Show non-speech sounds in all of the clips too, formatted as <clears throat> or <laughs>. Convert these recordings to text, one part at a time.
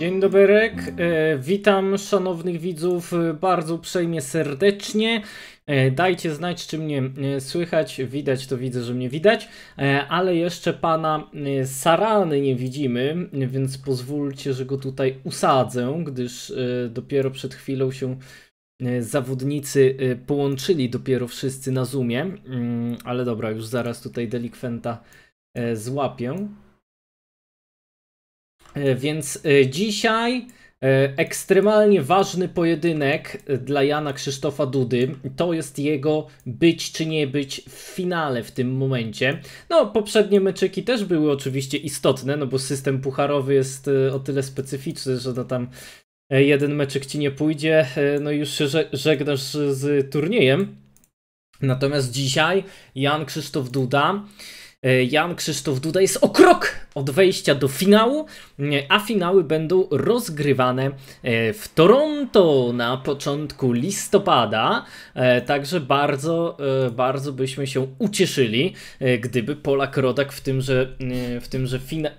Dzień dobry, e, witam szanownych widzów bardzo uprzejmie serdecznie. E, dajcie znać, czy mnie e, słychać. Widać, to widzę, że mnie widać, ale jeszcze pana Sarany nie widzimy, więc pozwólcie, że go tutaj usadzę, gdyż dopiero przed chwilą się zawodnicy połączyli, dopiero wszyscy na Zoomie. Mm, ale dobra, już zaraz tutaj delikwenta złapię. E, więc e, dzisiaj e, ekstremalnie ważny pojedynek dla Jana Krzysztofa Dudy. To jest jego być czy nie być w finale w tym momencie. No, poprzednie meczyki też były oczywiście istotne, no bo system pucharowy jest o tyle specyficzny, że to no tam jeden meczyk ci nie pójdzie, no już się żegnasz z turniejem. Natomiast dzisiaj Jan Krzysztof Duda E, Jan Krzysztof Duda jest o krok od wejścia do finału, e, a finały będą rozgrywane e, w Toronto na początku listopada. Także bardzo, bardzo byśmy się ucieszyli, gdyby Polak Rodak w tymże, w tymże fina-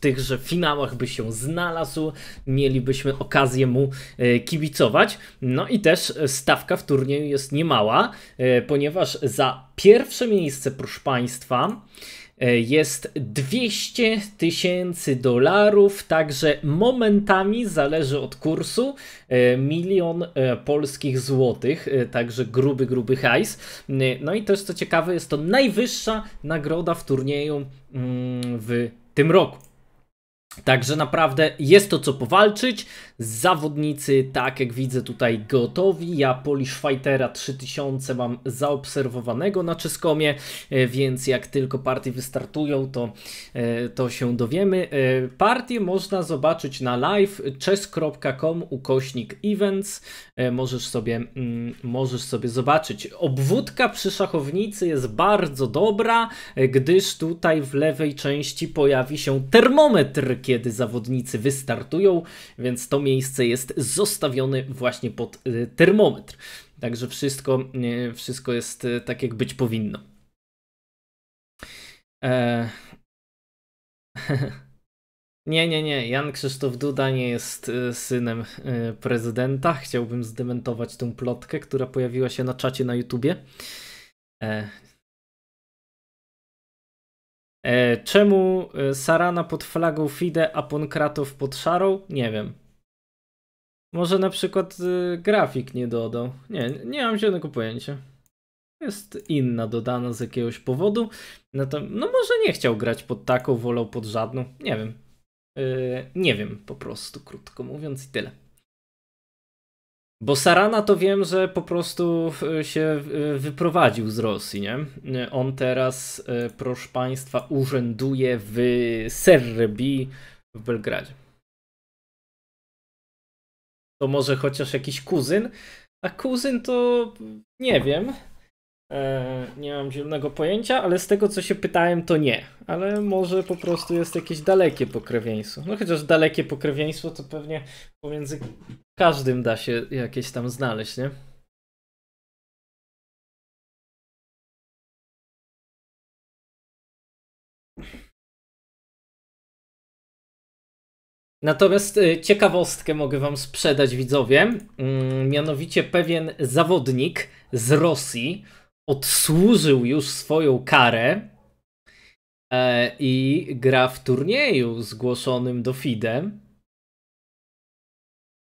tychże finałach by się znalazł, mielibyśmy okazję mu e, kibicować. No i też e, stawka w turnieju jest niemała, e, ponieważ za pierwsze miejsce, proszę Państwa, jest 200 tysięcy dolarów, także momentami zależy od kursu milion polskich złotych, także gruby, gruby hajs. No i też co ciekawe, jest to najwyższa nagroda w turnieju mm, w tym roku. Także naprawdę jest to co powalczyć. Zawodnicy, tak jak widzę tutaj, gotowi. Ja Polish Fightera 3000 mam zaobserwowanego na Czeskomie, e, więc jak tylko partie wystartują, to, e, to się dowiemy. E, partie można zobaczyć na live chess.com ukośnik events. Możesz sobie, mm, możesz sobie zobaczyć. Obwódka przy szachownicy jest bardzo dobra, gdyż tutaj w lewej części pojawi się termometr, kiedy zawodnicy wystartują, więc to mi miejsce jest zostawiony właśnie pod y, termometr. Także wszystko, y, wszystko jest y, tak, jak być powinno. Eee... <laughs> Nie, nie, nie. Jan Krzysztof Duda nie jest synem prezydenta. Chciałbym zdementować tą plotkę, która pojawiła się na czacie na YouTubie. E, e, czemu Sarana pod flagą Fide, a Ponkratow pod szarą? Nie wiem. Może na przykład y, grafik nie dodał. Nie, nie mam żadnego pojęcia. Jest inna dodana z jakiegoś powodu. No, to, no może nie chciał grać pod taką, wolał pod żadną. Nie wiem. Yy, nie wiem po prostu, krótko mówiąc i tyle. Bo Sarana to wiem, że po prostu y, się y, wyprowadził z Rosji, nie? Y, on teraz, proszę Państwa, urzęduje w Serbii w Belgradzie to może chociaż jakiś kuzyn, a kuzyn to nie wiem. E, nie mam zielonego pojęcia, ale z tego co się pytałem, to nie. Ale może po prostu jest jakieś dalekie pokrewieństwo. No chociaż dalekie pokrewieństwo to pewnie pomiędzy każdym da się jakieś tam znaleźć, nie? Natomiast y, ciekawostkę mogę wam sprzedać widzowie, mm, mianowicie pewien zawodnik z Rosji odsłużył już swoją karę e, i gra w turnieju zgłoszonym do FIDE.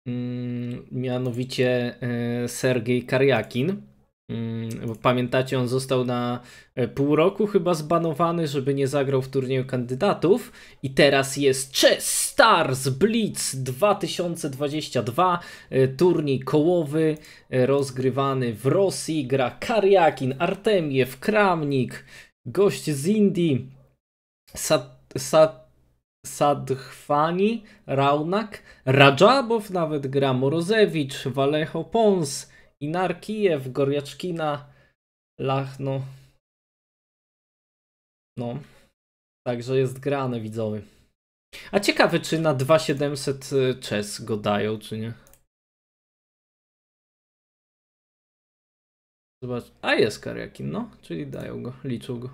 Mm, mianowicie e, Sergiej Karjakin. Mm, bo pamiętacie, on został na e, pół roku chyba zbanowany, żeby nie zagrał w turnieju kandydatów. I teraz jest Chess Stars Blitz 2022, e, turniej kołowy e, rozgrywany w Rosji. Gra Kariakin, Artemiew, Kramnik, gość z Indii, Sat, Raunak, Rajabow nawet gra, Morozewicz, Walejo Pons. Inarkijew, goriaczkina Lachno. No. Także jest grane, widzowie. A ciekawe, czy na 2700 y, czes go dają, czy nie. Zobacz. A jest Kariakin, no. Czyli dają go, liczą go.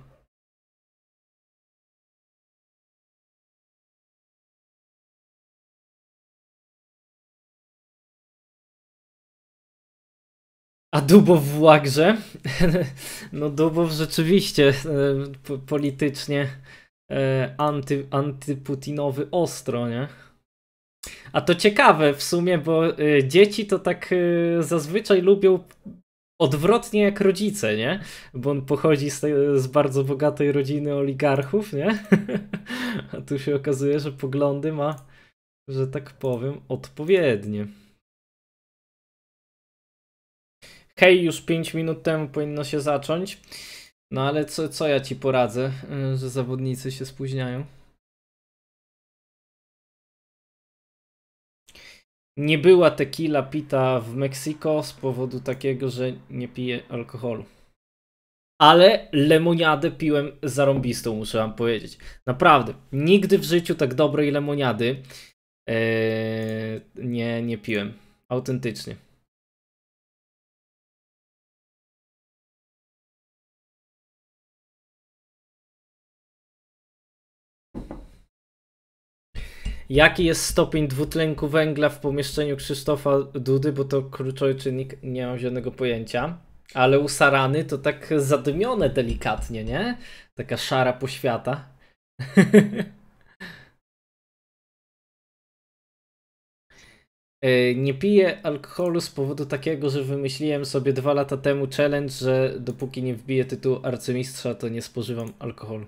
A Dubow w łagrze? <laughs> no Dubow rzeczywiście e, politycznie e, anty, antyputinowy ostro, nie? A to ciekawe w sumie, bo e, dzieci to tak zazwyczaj lubią odwrotnie jak rodzice, nie? Bo on pochodzi z, tej, z bardzo bogatej rodziny oligarchów, nie? <laughs> A tu się okazuje, że poglądy ma, że tak powiem, odpowiednie. hej, już 5 minut temu powinno się zacząć. No ale co, co ja ci poradzę, y, że zawodnicy się spóźniają? Nie była tequila pita w Meksyko z powodu takiego, że nie piję alkoholu. Ale lemoniadę piłem zarąbistą, muszę wam powiedzieć. Naprawdę, nigdy w życiu tak dobrej lemoniady yy, nie, nie piłem. Autentycznie. Jaki jest stopień dwutlenku węgla w pomieszczeniu Krzysztofa Dudy, bo to kluczowy czynnik, nie mam żadnego pojęcia. Ale u Sarany to tak zadmione delikatnie, nie? Taka szara poświata. <laughs> E, nie piję alkoholu z powodu takiego, że wymyśliłem sobie dwa lata temu challenge, że dopóki nie wbiję tytułu arcymistrza, to nie spożywam alkoholu.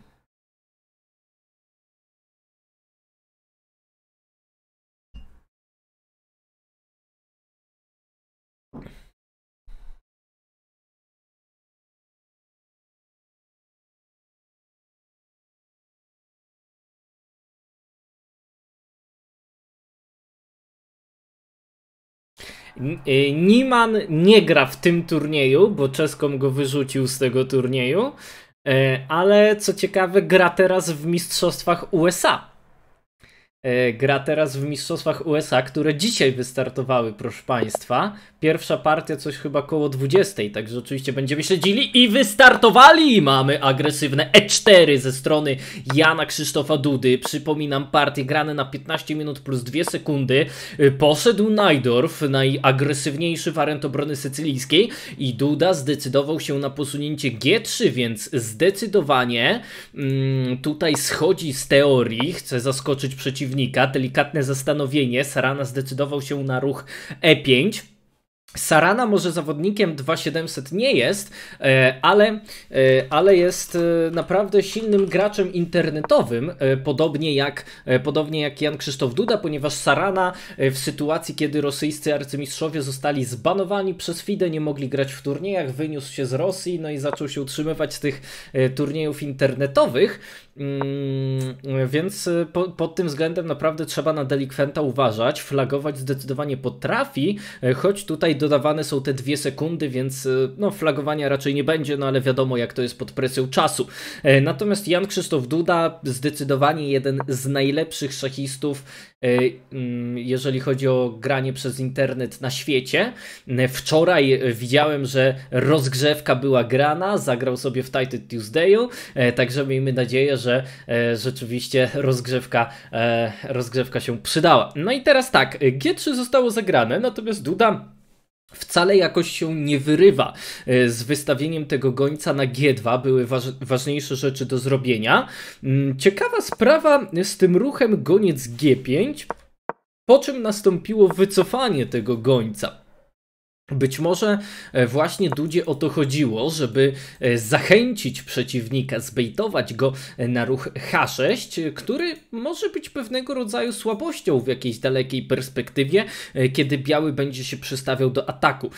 Y, Niman nie gra w tym turnieju, bo Czeskom go wyrzucił z tego turnieju, e, ale co ciekawe, gra teraz w Mistrzostwach USA. E, gra teraz w Mistrzostwach USA, które dzisiaj wystartowały, proszę Państwa. Pierwsza partia coś chyba koło 20, także oczywiście będziemy śledzili i wystartowali! Mamy agresywne E4 ze strony Jana Krzysztofa Dudy. Przypominam, partie grane na 15 minut plus 2 sekundy. E, poszedł Najdorf, najagresywniejszy wariant obrony sycylijskiej i Duda zdecydował się na posunięcie G3, więc zdecydowanie mm, tutaj schodzi z teorii, chce zaskoczyć przeciwnika przeciwnika, delikatne zastanowienie, Sarana zdecydował się na ruch E5. Sarana może zawodnikiem 2700 nie jest, e, ale, e, ale jest e, naprawdę silnym graczem internetowym, podobnie jak, podobnie jak Jan Krzysztof Duda, ponieważ Sarana w sytuacji, kiedy rosyjscy arcymistrzowie zostali zbanowani przez FIDE, nie mogli grać w turniejach, wyniósł się z Rosji, no i zaczął się utrzymywać z tych turniejów internetowych, mm, więc pod tym względem naprawdę trzeba na delikwenta uważać, flagować zdecydowanie potrafi, choć tutaj do dodawane są te dwie sekundy, więc y, no, flagowania raczej nie będzie, no ale wiadomo jak to jest pod presją czasu. E, natomiast Jan Krzysztof Duda, zdecydowanie jeden z najlepszych szachistów, e, mm, jeżeli chodzi o granie przez internet na świecie. E, wczoraj widziałem, że rozgrzewka była grana, zagrał sobie w Titan Tuesdayu, także miejmy nadzieję, że rzeczywiście rozgrzewka, rozgrzewka się przydała. No i teraz tak, G3 zostało zagrane, natomiast Duda wcale jakoś się nie wyrywa e, z wystawieniem tego gońca na G2. Były waż ważniejsze rzeczy do zrobienia. Mm, ciekawa sprawa z tym ruchem goniec G5, po czym nastąpiło wycofanie tego gońca. Być może e, właśnie Dudzie o to chodziło, żeby e, zachęcić przeciwnika, zbejtować go e, na ruch H6, który może być pewnego rodzaju słabością w jakiejś dalekiej perspektywie, kiedy biały będzie się przystawiał do ataku.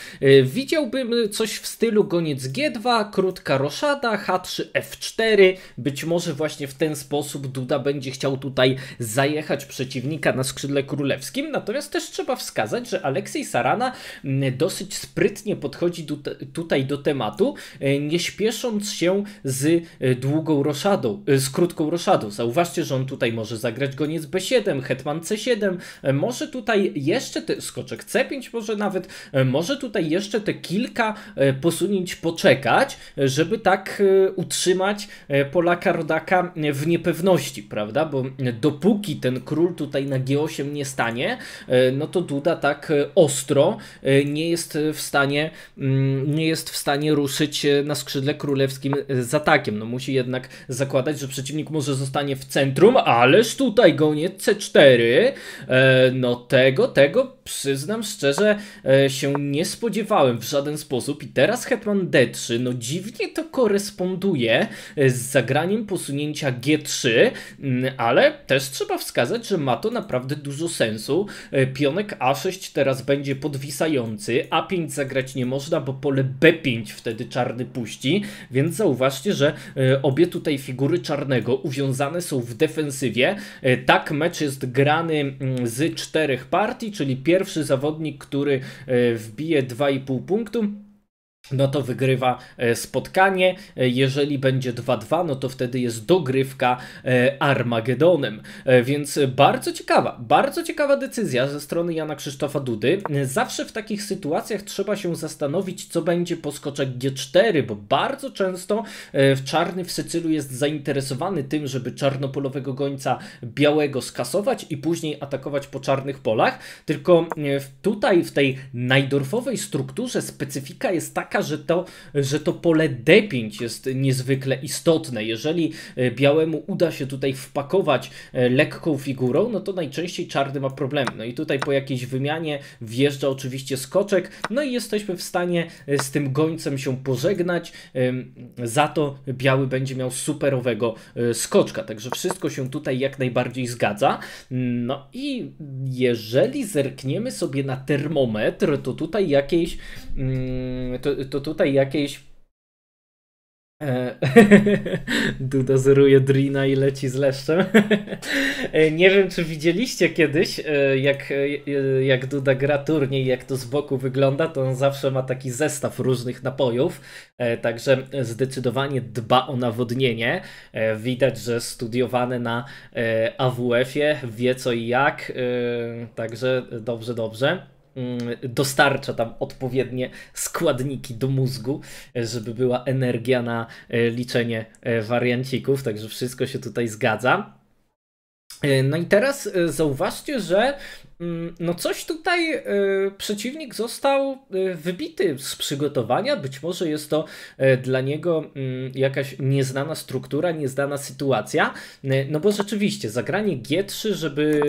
Widziałbym coś w stylu goniec G2, krótka roszada, H3, F4. Być może właśnie w ten sposób Duda będzie chciał tutaj zajechać przeciwnika na skrzydle królewskim. Natomiast też trzeba wskazać, że Aleksiej Sarana dosyć dosyć sprytnie podchodzi do te, tutaj do tematu, e, nie śpiesząc się z e, długą roszadą, e, z krótką roszadą. Zauważcie, że on tutaj może zagrać goniec B7, hetman C7, może tutaj jeszcze te, skoczek C5 może nawet, może tutaj jeszcze te kilka posunięć poczekać, żeby tak utrzymać Polaka rodaka w niepewności, prawda? Bo dopóki ten król tutaj na G8 nie stanie, no to Duda tak ostro nie jest jest w stanie, mm, nie jest w stanie ruszyć e, na skrzydle królewskim e, z atakiem. No musi jednak zakładać, że przeciwnik może zostanie w centrum, ależ tutaj gonie C4. E, no tego, tego przyznam szczerze się nie spodziewałem w żaden sposób i teraz hetman D3, no dziwnie to koresponduje z zagraniem posunięcia G3, mm, ale też trzeba wskazać, że ma to naprawdę dużo sensu. Pionek A6 teraz będzie podwisający, a a5 zagrać nie można, bo pole B5 wtedy czarny puści, więc zauważcie, że e, obie tutaj figury czarnego uwiązane są w defensywie. E, tak mecz jest grany z czterech partii, czyli pierwszy zawodnik, który e, wbije 2,5 punktu, no to wygrywa e, spotkanie. E, jeżeli będzie 2-2, no to wtedy jest dogrywka e, Armagedonem. Więc bardzo ciekawa, bardzo ciekawa decyzja ze strony Jana Krzysztofa Dudy. Zawsze w takich sytuacjach trzeba się zastanowić, co będzie po skoczek G4, bo bardzo często czarny w Sycylu jest zainteresowany tym, żeby czarnopolowego gońca białego skasować i później atakować po czarnych polach. Tylko tutaj w tej najdorfowej strukturze specyfika jest taka, taka, że to, że to pole depięć jest niezwykle istotne. Jeżeli e, białemu uda się tutaj wpakować e, lekką figurą, no to najczęściej czarny ma problem. No i tutaj po jakiejś wymianie wjeżdża oczywiście skoczek, no i jesteśmy w stanie e, z tym gońcem się pożegnać. Za to biały będzie miał superowego skoczka, także wszystko się tutaj jak najbardziej zgadza. No i jeżeli zerkniemy sobie na termometr, to tutaj jakieś, mm, to, to tutaj jakieś e, <laughs> Duda zeruje Drina i leci z leszczem. <laughs> E, nie wiem, czy widzieliście kiedyś, e, jak, jak Duda gra turniej, jak to z boku wygląda, to on zawsze ma taki zestaw różnych napojów, także zdecydowanie dba o nawodnienie. Widać, że studiowany na AWF-ie wie co i jak, także dobrze, dobrze. Mm, dostarcza tam odpowiednie składniki do mózgu, e, żeby była energia na e, liczenie e, wariancików, także wszystko się tutaj zgadza. No i teraz zauważcie, że Mm, no coś tutaj y, przeciwnik został y, wybity z przygotowania. Być może jest to y, dla niego mm, jakaś nieznana struktura, nieznana sytuacja. Y, no bo rzeczywiście zagranie G3, żeby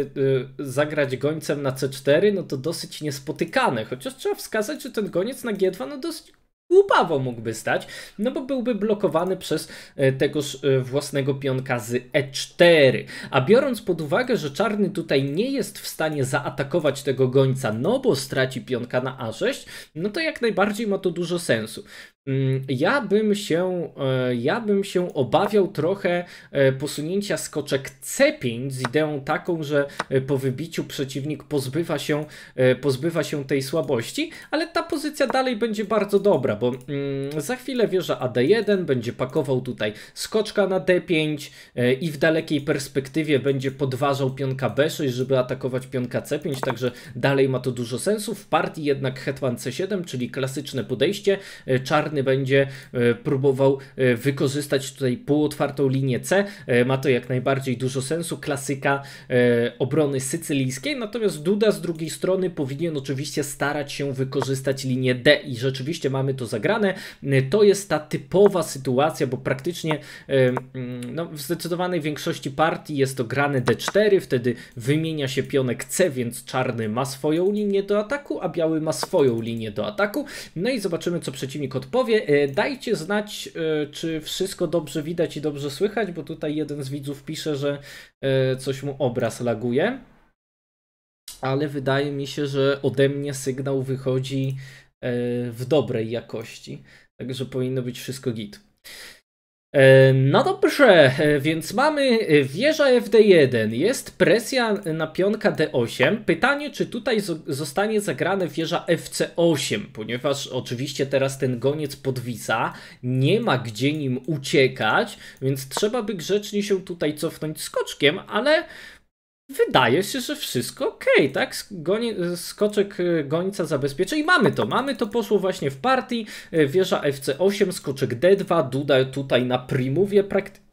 y, zagrać gońcem na C4, no to dosyć niespotykane. Chociaż trzeba wskazać, że ten goniec na G2 no dosyć Łupawo mógłby stać, no bo byłby blokowany przez e, tegoż e, własnego pionka z E4. A biorąc pod uwagę, że czarny tutaj nie jest w stanie zaatakować tego gońca, no bo straci pionka na A6, no to jak najbardziej ma to dużo sensu. Mm, ja bym się, e, ja bym się obawiał trochę posunięcia skoczek C5 z ideą taką, że po wybiciu przeciwnik pozbywa się, pozbywa się tej słabości, ale ta pozycja dalej będzie bardzo dobra, bo mm, za chwilę wieża AD1 będzie pakował tutaj skoczka na D5 e, i w dalekiej perspektywie będzie podważał pionka B6, żeby atakować pionka C5, także dalej ma to dużo sensu. W partii jednak hetman C7, czyli klasyczne podejście, e, czarny będzie e, próbował wykorzystać tutaj półotwartą linię C. Ma to jak najbardziej dużo sensu, klasyka obrony sycylijskiej, natomiast Duda z drugiej strony powinien oczywiście starać się wykorzystać linię D i rzeczywiście mamy to zagrane. To jest ta typowa sytuacja, bo praktycznie no, w zdecydowanej większości partii jest to grane d4, wtedy wymienia się pionek C, więc czarny ma swoją linię do ataku, a biały ma swoją linię do ataku. No i zobaczymy, co przeciwnik odpowie. E, dajcie znać, e, czy wszystko dobrze widać i dobrze słychać, bo tutaj jeden z widzów pisze, że e, coś mu obraz laguje ale wydaje mi się, że ode mnie sygnał wychodzi E, w dobrej jakości. Także powinno być wszystko git. E, no dobrze, e, więc mamy wieża FD1, jest presja na pionka D8. Pytanie, czy tutaj zostanie zagrane wieża FC8, ponieważ oczywiście teraz ten goniec podwisa, nie ma gdzie nim uciekać, więc trzeba by grzecznie się tutaj cofnąć skoczkiem, ale wydaje się, że wszystko ok, tak? Goni, skoczek y, gońca zabezpieczy i mamy to. Mamy to, poszło właśnie w partii. Y, wieża FC8, skoczek D2, Duda tutaj na primuwie praktycznie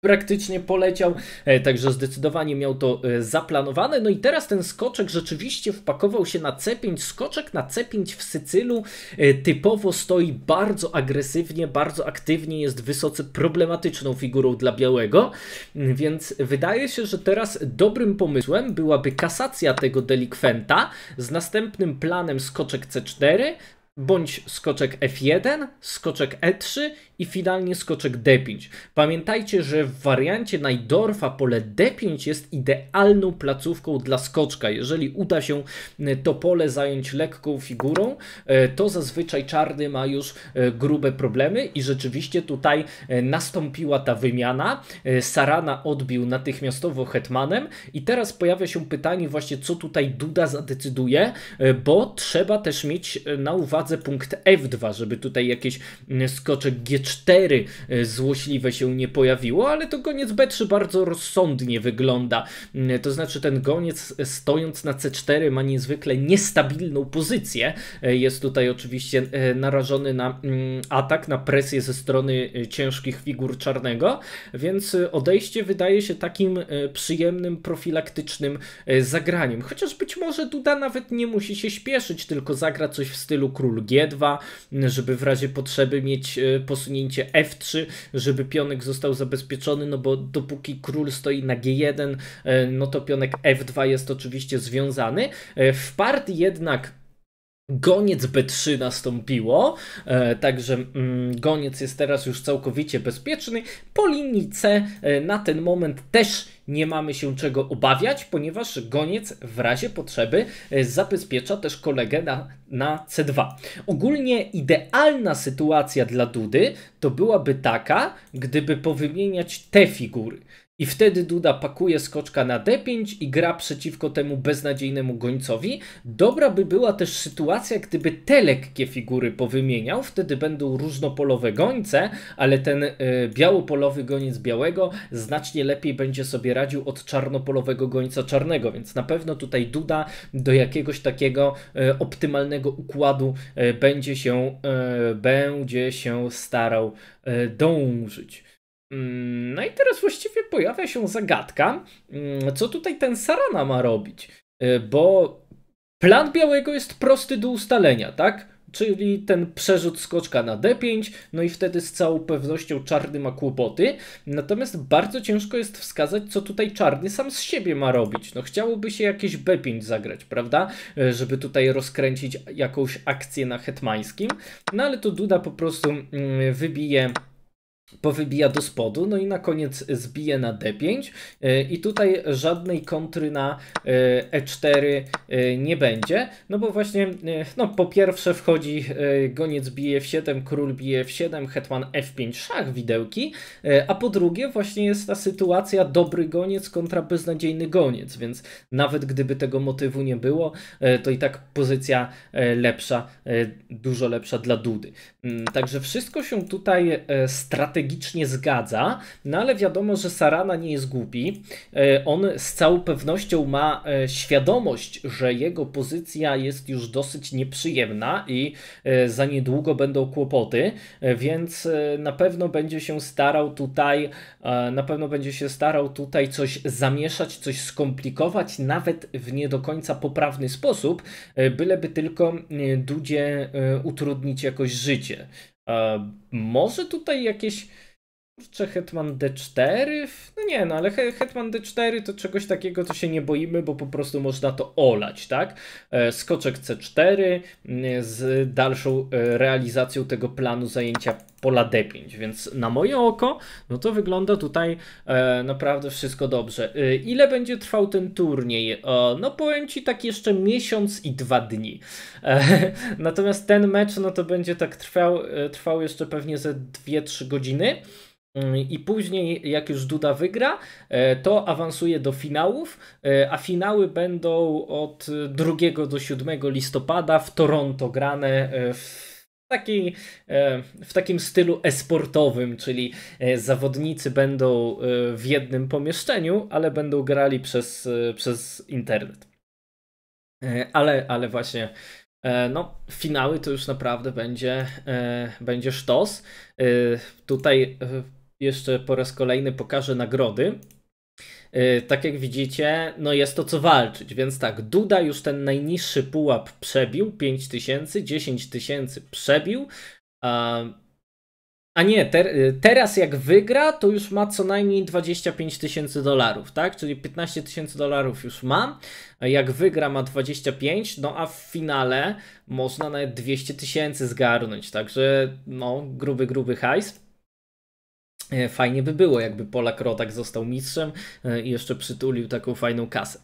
praktycznie poleciał, e, także zdecydowanie miał to e, zaplanowane. No i teraz ten skoczek rzeczywiście wpakował się na C5. Skoczek na C5 w Sycylu e, typowo stoi bardzo agresywnie, bardzo aktywnie, jest wysoce problematyczną figurą dla białego, mm, więc wydaje się, że teraz dobrym pomysłem byłaby kasacja tego delikwenta z następnym planem skoczek C4, bądź skoczek F1, skoczek E3 i finalnie skoczek D5. Pamiętajcie, że w wariancie Najdorfa pole D5 jest idealną placówką dla skoczka. Jeżeli uda się e, to pole zająć lekką figurą, e, to zazwyczaj czarny ma już e, grube problemy i rzeczywiście tutaj nastąpiła ta wymiana. Sarana odbił natychmiastowo hetmanem i teraz pojawia się pytanie właśnie co tutaj Duda zadecyduje, bo trzeba też mieć na uwadze punkt F2, żeby tutaj jakieś mm, skoczek G4 e, złośliwe się nie pojawiło, ale to goniec B3 bardzo rozsądnie wygląda. Mm, to znaczy ten goniec e, stojąc na C4 ma niezwykle niestabilną pozycję. E, jest tutaj oczywiście narażony na mm, atak, na presję ze strony ciężkich figur czarnego, więc odejście wydaje się takim przyjemnym, profilaktycznym zagraniem. Chociaż być może Duda nawet nie musi się śpieszyć, tylko zagra coś w stylu król G2, żeby w razie potrzeby mieć e, posunięcie F3, żeby pionek został zabezpieczony, no bo dopóki król stoi na G1, e, no to pionek F2 jest oczywiście związany. E, w partii jednak Goniec B3 nastąpiło, e, także mm, goniec jest teraz już całkowicie bezpieczny. Po linii C e, na ten moment też nie mamy się czego obawiać, ponieważ goniec w razie potrzeby e, zabezpiecza też kolegę na, na C2. Ogólnie idealna sytuacja dla Dudy to byłaby taka, gdyby powymieniać te figury. I wtedy Duda pakuje skoczka na D5 i gra przeciwko temu beznadziejnemu gońcowi. Dobra by była też sytuacja, gdyby te lekkie figury powymieniał, wtedy będą różnopolowe gońce, ale ten y, białopolowy goniec białego znacznie lepiej będzie sobie radził od czarnopolowego gońca czarnego, więc na pewno tutaj Duda do jakiegoś takiego y, optymalnego układu y, będzie się, będzie się starał dążyć. Mm, no i teraz właściwie pojawia się zagadka, mm, co tutaj ten Sarana ma robić, y, bo plan Białego jest prosty do ustalenia, tak? czyli ten przerzut skoczka na D5, no i wtedy z całą pewnością czarny ma kłopoty. Natomiast bardzo ciężko jest wskazać, co tutaj czarny sam z siebie ma robić. No chciałoby się jakieś B5 zagrać, prawda? Y, żeby tutaj rozkręcić jakąś akcję na hetmańskim. No ale to Duda po prostu mm, wybije powybija do spodu, no i na koniec zbije na D5 e, i tutaj żadnej kontry na E4 e e, nie będzie, no bo właśnie no po pierwsze wchodzi goniec bije w 7 król bije w 7 hetman F5, szach widełki, a po drugie właśnie jest ta sytuacja dobry goniec kontra beznadziejny goniec, więc nawet gdyby tego motywu nie było, to i tak pozycja lepsza, dużo lepsza dla Dudy. Mm, także wszystko się tutaj strategicznie strategicznie zgadza, no ale wiadomo, że Sarana nie jest głupi. E, on z całą pewnością ma e, świadomość, że jego pozycja jest już dosyć nieprzyjemna i e, za niedługo będą kłopoty, więc na pewno będzie się starał tutaj, na pewno będzie się starał tutaj coś zamieszać, coś skomplikować, nawet w nie do końca poprawny sposób, byleby tylko Dudzie utrudnić jakoś życie. Może tutaj jakieś Kurczę, Hetman D4? No nie, no ale Hetman D4 to czegoś takiego, to się nie boimy, bo po prostu można to olać, tak? E, skoczek C4 mm, z dalszą e, realizacją tego planu zajęcia pola D5, więc na moje oko, no to wygląda tutaj e, naprawdę wszystko dobrze. ile będzie trwał ten turniej? no powiem Ci tak jeszcze miesiąc i dwa dni. <laughs> natomiast ten mecz, no to będzie tak trwał, trwał jeszcze pewnie ze 2-3 godziny. Mm, I później, jak już Duda wygra, e, to awansuje do finałów, e, a finały będą od 2 do 7 listopada w Toronto grane e, w takiej, w takim stylu esportowym, czyli zawodnicy będą w jednym pomieszczeniu, ale będą grali przez, przez internet. Ale, ale właśnie no, finały to już naprawdę będzie, będzie sztos. Tutaj jeszcze po raz kolejny pokażę nagrody. E, tak jak widzicie, no jest to co walczyć, więc tak, Duda już ten najniższy pułap przebił, 5000, 10000 przebił, a, a nie, ter, e, teraz jak wygra, to już ma co najmniej 25 tysięcy dolarów, tak? Czyli 15 tysięcy dolarów już ma. Jak wygra, ma 25, no a w finale można nawet 200 tysięcy zgarnąć. Także, no, gruby, gruby hajs. E, fajnie by było, jakby Polak Rodak został mistrzem e, i jeszcze przytulił taką fajną kasę.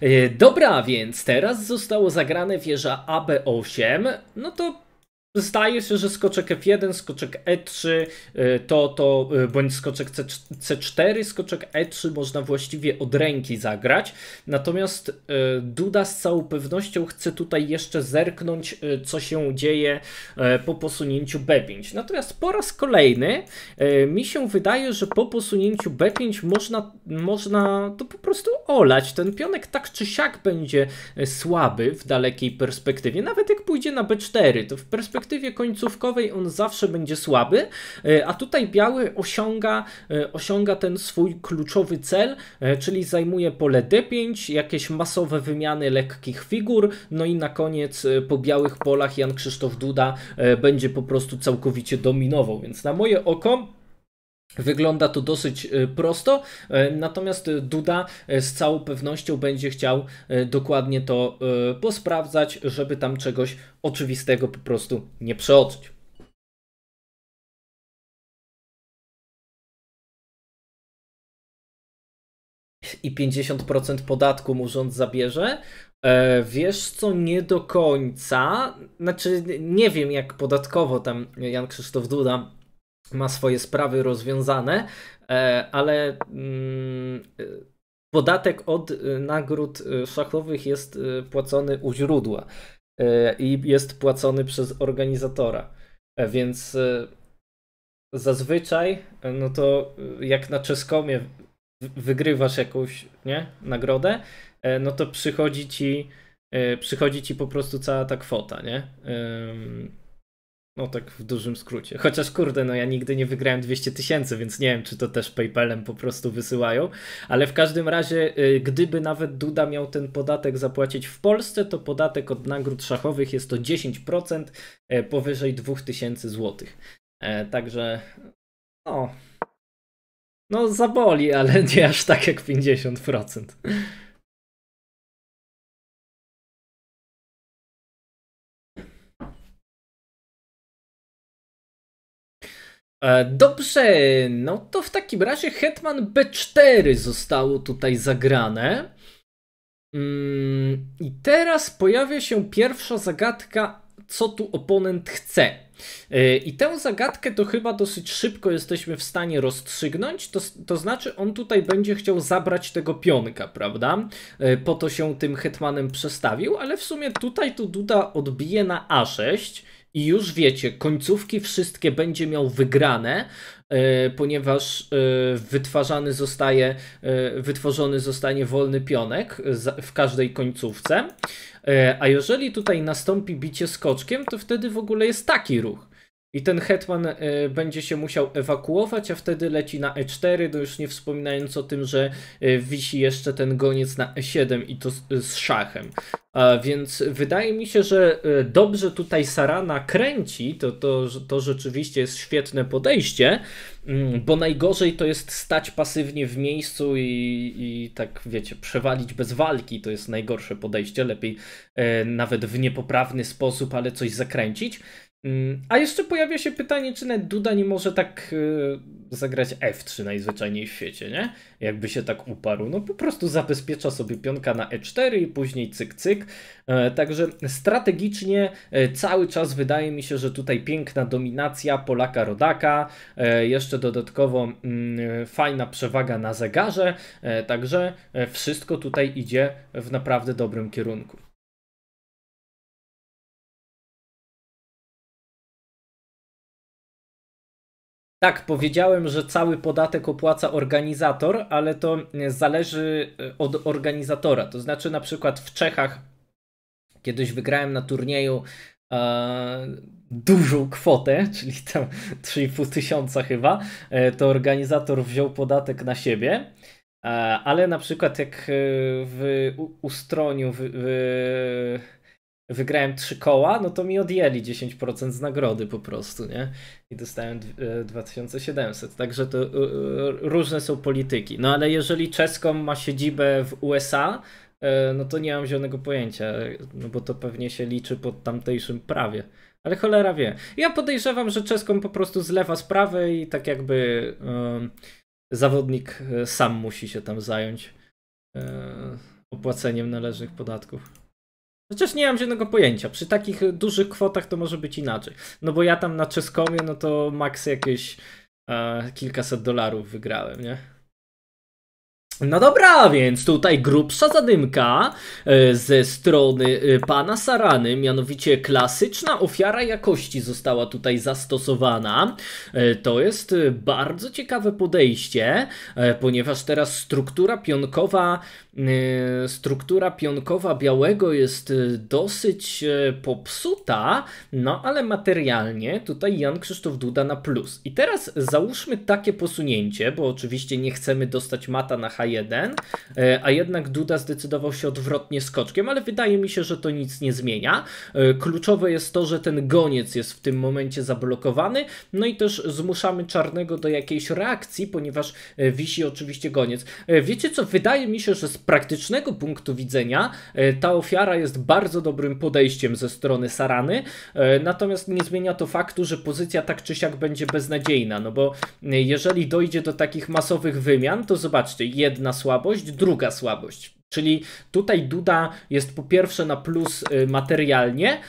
E, dobra, więc teraz zostało zagrane wieża AB8. No to Zdaje się, że skoczek F1, skoczek E3, e, to, to e, bądź skoczek C4, skoczek E3 można właściwie od ręki zagrać. Natomiast e, Duda z całą pewnością chce tutaj jeszcze zerknąć, co się dzieje po posunięciu B5. Natomiast po raz kolejny mi się wydaje, że po posunięciu B5 można, można to po prostu olać. Ten pionek tak czy siak będzie słaby w dalekiej perspektywie. Nawet jak pójdzie na B4, to w perspektywie perspektywie końcówkowej on zawsze będzie słaby, e, a tutaj biały osiąga, e, osiąga ten swój kluczowy cel, e, czyli zajmuje pole D5, jakieś masowe wymiany lekkich figur, no i na koniec po białych polach Jan Krzysztof Duda będzie po prostu całkowicie dominował, więc na moje oko Wygląda to dosyć e, prosto, e, natomiast Duda e, z całą pewnością będzie chciał dokładnie to posprawdzać, żeby tam czegoś oczywistego po prostu nie przeoczyć. I 50% podatku mu rząd zabierze. Wiesz co, nie do końca. Znaczy, nie wiem jak podatkowo tam Jan Krzysztof Duda ma swoje sprawy rozwiązane, e, ale mm, podatek od e, nagród e, szachowych jest płacony u źródła i jest płacony przez organizatora. Więc zazwyczaj, no to jak na czeskomie wygrywasz jakąś nie, nagrodę, no to przychodzi ci, przychodzi ci po prostu cała ta kwota, nie? No tak w dużym skrócie. Chociaż kurde, no ja nigdy nie wygrałem 200 tysięcy, więc nie wiem, czy to też PayPalem po prostu wysyłają. Ale w każdym razie, y, gdyby nawet Duda miał ten podatek zapłacić w Polsce, to podatek od nagród szachowych jest to 10% e, powyżej 2000 zł. E, także no. No zaboli, ale nie aż tak jak 50%. E, dobrze, no to w takim razie Hetman B4 zostało tutaj zagrane. Mm, I teraz pojawia się pierwsza zagadka, co tu oponent chce. E, I tę zagadkę to chyba dosyć szybko jesteśmy w stanie rozstrzygnąć. To, to znaczy, on tutaj będzie chciał zabrać tego pionka, prawda? E, po to się tym hetmanem przestawił, ale w sumie tutaj to Duda odbije na A6 i już wiecie, końcówki wszystkie będzie miał wygrane, e, ponieważ e, wytwarzany zostaje, e, wytworzony zostanie wolny pionek w każdej końcówce. A jeżeli tutaj nastąpi bicie skoczkiem, to wtedy w ogóle jest taki ruch i ten hetman e, będzie się musiał ewakuować, a wtedy leci na E4, no już nie wspominając o tym, że e, wisi jeszcze ten goniec na E7 i to z, z szachem. A więc wydaje mi się, że e, dobrze tutaj Sarana kręci, to, to, to rzeczywiście jest świetne podejście, mm, bo najgorzej to jest stać pasywnie w miejscu i, i tak wiecie, przewalić bez walki, to jest najgorsze podejście, lepiej nawet w niepoprawny sposób, ale coś zakręcić. Mm, a jeszcze pojawia się pytanie, czy nawet Duda nie może tak y, zagrać F3 najzwyczajniej w świecie, nie? Jakby się tak uparł. No po prostu zabezpiecza sobie pionka na E4 i później cyk cyk. E, także strategicznie e, cały czas wydaje mi się, że tutaj piękna dominacja Polaka Rodaka, e, jeszcze dodatkowo mm, fajna przewaga na zegarze, także wszystko tutaj idzie w naprawdę dobrym kierunku. Tak, powiedziałem, że cały podatek opłaca organizator, ale to e, zależy e, od organizatora. To znaczy, na przykład w Czechach kiedyś wygrałem na turnieju e, dużą kwotę, <laughs> czyli tam 3,5 tysiąca chyba. E, to organizator wziął podatek na siebie. E, ale na przykład jak e, w ustroniu, w, w wygrałem trzy koła, no to mi odjęli 10% z nagrody po prostu, nie? I dostałem 2700. E, Także to e, e, różne są polityki. No ale jeżeli czeską ma siedzibę w USA, no to nie mam zielonego pojęcia, no bo to pewnie się liczy pod tamtejszym prawie. Ale cholera wie. Ja podejrzewam, że czeską po prostu zlewa sprawę i tak jakby um, zawodnik sam musi się tam zająć um, opłaceniem należnych podatków. Chociaż nie mam żadnego pojęcia. Przy takich dużych kwotach to może być inaczej. No bo ja tam na Czeskomie, no to maks jakieś e, kilkaset dolarów wygrałem, nie? No dobra, więc tutaj grubsza zadymka e, ze strony e, pana Sarany, mianowicie klasyczna ofiara jakości została tutaj zastosowana. E, to jest bardzo ciekawe podejście, ponieważ teraz struktura pionkowa Y, struktura pionkowa białego jest y, dosyć y, popsuta, no ale materialnie tutaj Jan Krzysztof Duda na plus. I teraz załóżmy takie posunięcie, bo oczywiście nie chcemy dostać mata na H1, a jednak Duda zdecydował się odwrotnie skoczkiem, ale wydaje mi się, że to nic nie zmienia. Kluczowe jest to, że ten goniec jest w tym momencie zablokowany, no i też zmuszamy Czarnego do jakiejś reakcji, ponieważ wisi oczywiście goniec. Wiecie co, wydaje mi się, że z praktycznego punktu widzenia e, ta ofiara jest bardzo dobrym podejściem ze strony Sarany, e, natomiast nie zmienia to faktu, że pozycja tak czy siak będzie beznadziejna, no bo e, jeżeli dojdzie do takich masowych wymian, to zobaczcie, jedna słabość, druga słabość. Czyli tutaj Duda jest po pierwsze na plus materialnie,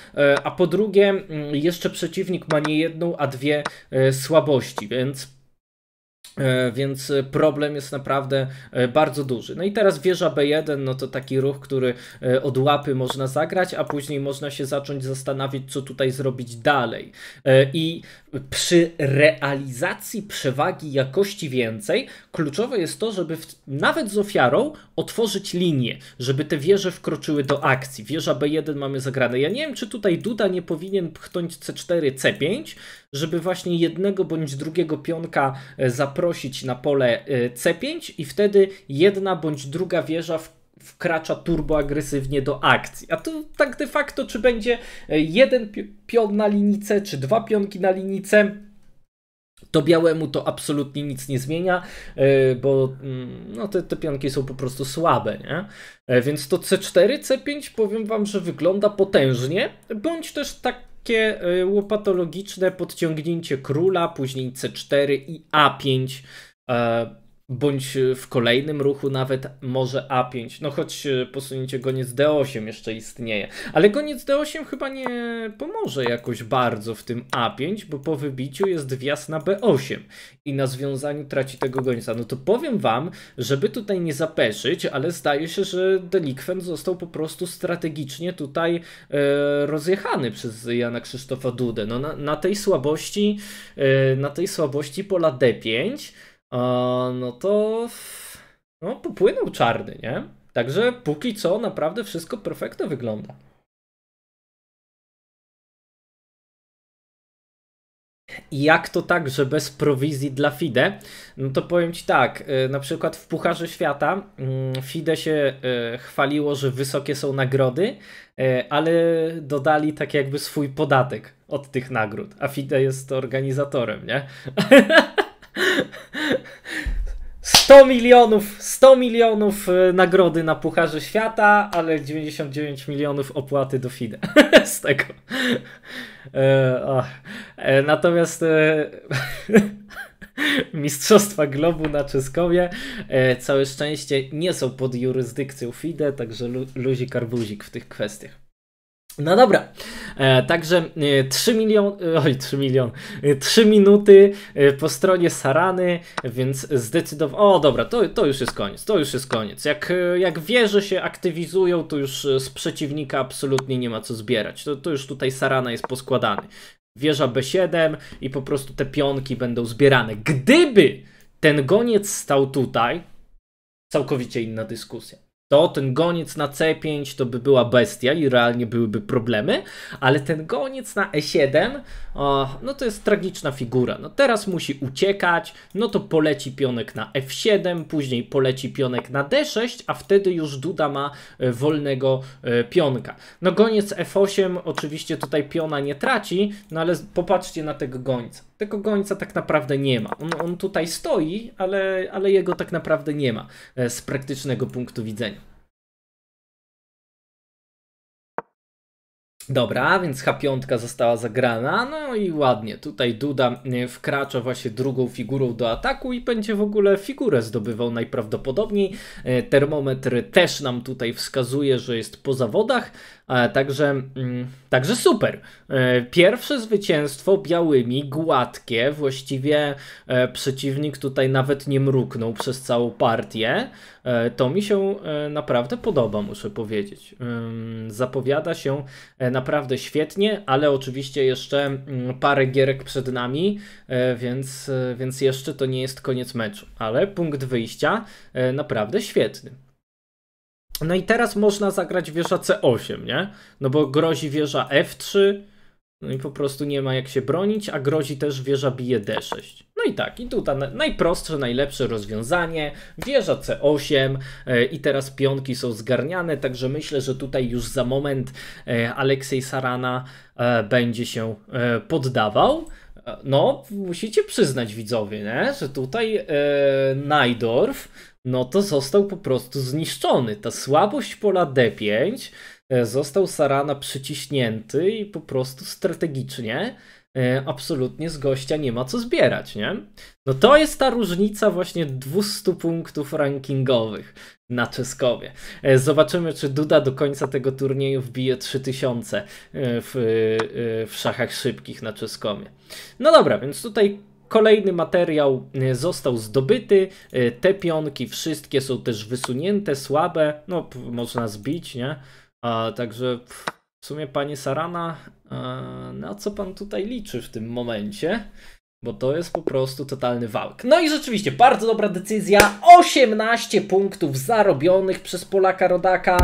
a po drugie mm, jeszcze przeciwnik ma nie jedną, a dwie słabości, więc E, więc e, problem jest naprawdę e, bardzo duży. No i teraz wieża B1, no to taki ruch, który od łapy można zagrać, a później można się zacząć zastanawiać, co tutaj zrobić dalej. I przy realizacji przewagi jakości więcej, kluczowe jest to, żeby w, nawet z ofiarą otworzyć linię, żeby te wieże wkroczyły do akcji. Wieża B1 mamy zagrane. Ja nie wiem, czy tutaj Duda nie powinien pchnąć C4, C5, żeby właśnie jednego bądź drugiego pionka e, zaprosić na pole e, C5 i wtedy jedna bądź druga wieża w wkracza turboagresywnie do akcji. A tu tak de facto, czy będzie e, jeden pion na linijce, czy dwa pionki na linijce, to białemu to absolutnie nic nie zmienia, bo mm, no, te, te pionki są po prostu słabe, nie? Więc to C4, C5 powiem wam, że wygląda potężnie, bądź też tak takie y, łopatologiczne podciągnięcie króla, później C4 i A5 bądź e, w kolejnym ruchu nawet może A5, no choć e, posunięcie goniec D8 jeszcze istnieje, ale goniec D8 chyba nie pomoże jakoś bardzo w tym A5, bo po wybiciu jest wjazd na B8 i na związaniu traci tego gońca. No to powiem wam, żeby tutaj nie zapeszyć, ale zdaje się, że delikwent został po prostu strategicznie tutaj e, rozjechany przez Jana Krzysztofa Dudę. No na, na tej słabości, e, na tej słabości pola D5 no to no, popłynął czarny, nie? Także póki co naprawdę wszystko perfekto wygląda. Jak to tak, że bez prowizji dla FIDE? No to powiem Ci tak, y, na przykład w Pucharze Świata mm, FIDE się y, chwaliło, że wysokie są nagrody, y, ale dodali tak jakby swój podatek od tych nagród, a FIDE jest organizatorem, nie? <laughs> 100 milionów, 100 milionów e, nagrody na Pucharze Świata, ale 99 milionów opłaty do FIDE <laughs> z tego. E, e, natomiast <laughs> Mistrzostwa Globu na Czeskowie całe szczęście nie są pod jurysdykcją FIDE, także lu luzik arbuzik w tych kwestiach. No dobra, e, także 3 e, milion, e, oj 3 milion, 3 minuty po stronie Sarany, więc zdecydowanie, o dobra, to, to już jest koniec, to już jest koniec. Jak, jak wieże się aktywizują, to już z przeciwnika absolutnie nie ma co zbierać, to, to już tutaj Sarana jest poskładany. Wieża B7 i po prostu te pionki będą zbierane. Gdyby ten goniec stał tutaj, całkowicie inna dyskusja to ten goniec na C5 to by była bestia i realnie byłyby problemy, ale ten goniec na E7, o, no to jest tragiczna figura. No teraz musi uciekać, no to poleci pionek na F7, później poleci pionek na D6, a wtedy już Duda ma e, wolnego e, pionka. No goniec F8 oczywiście tutaj piona nie traci, no ale popatrzcie na tego gońca. Tego gońca tak naprawdę nie ma. On, on tutaj stoi, ale, ale jego tak naprawdę nie ma e, z praktycznego punktu widzenia. Dobra, więc H5 została zagrana, no i ładnie. Tutaj Duda e, wkracza właśnie drugą figurą do ataku i będzie w ogóle figurę zdobywał najprawdopodobniej. E, termometr też nam tutaj wskazuje, że jest po zawodach, E, także, mm, także super. E, pierwsze zwycięstwo białymi, gładkie, właściwie e, przeciwnik tutaj nawet nie mruknął przez całą partię. To mi się naprawdę podoba, muszę powiedzieć. Zapowiada się naprawdę świetnie, ale oczywiście jeszcze mm, parę gierek przed nami, więc, więc jeszcze to nie jest koniec meczu. Ale punkt wyjścia naprawdę świetny. No i teraz można zagrać wieża C8, nie? No bo grozi wieża F3, no i po prostu nie ma jak się bronić, a grozi też wieża bije D6. No i tak, i tutaj najprostsze, najlepsze rozwiązanie, wieża C8 e, i teraz pionki są zgarniane, także myślę, że tutaj już za moment e, Aleksiej Sarana e, będzie się poddawał. No, musicie przyznać widzowie, nie? że tutaj Najdorf no to został po prostu zniszczony. Ta słabość pola D5 e, został Sarana przyciśnięty i po prostu strategicznie e, absolutnie z gościa nie ma co zbierać, nie? No to jest ta różnica właśnie 200 punktów rankingowych na Czeskowie. E, zobaczymy, czy Duda do końca tego turnieju wbije 3000 w, w szachach szybkich na czeskowie. No dobra, więc tutaj Kolejny materiał e, został zdobyty. E, te pionki wszystkie są też wysunięte, słabe. No, można zbić, nie? A, także w sumie, panie Sarana, e, na co pan tutaj liczy w tym momencie? Bo to jest po prostu totalny wałk. No i rzeczywiście, bardzo dobra decyzja. 18 punktów zarobionych przez Polaka Rodaka.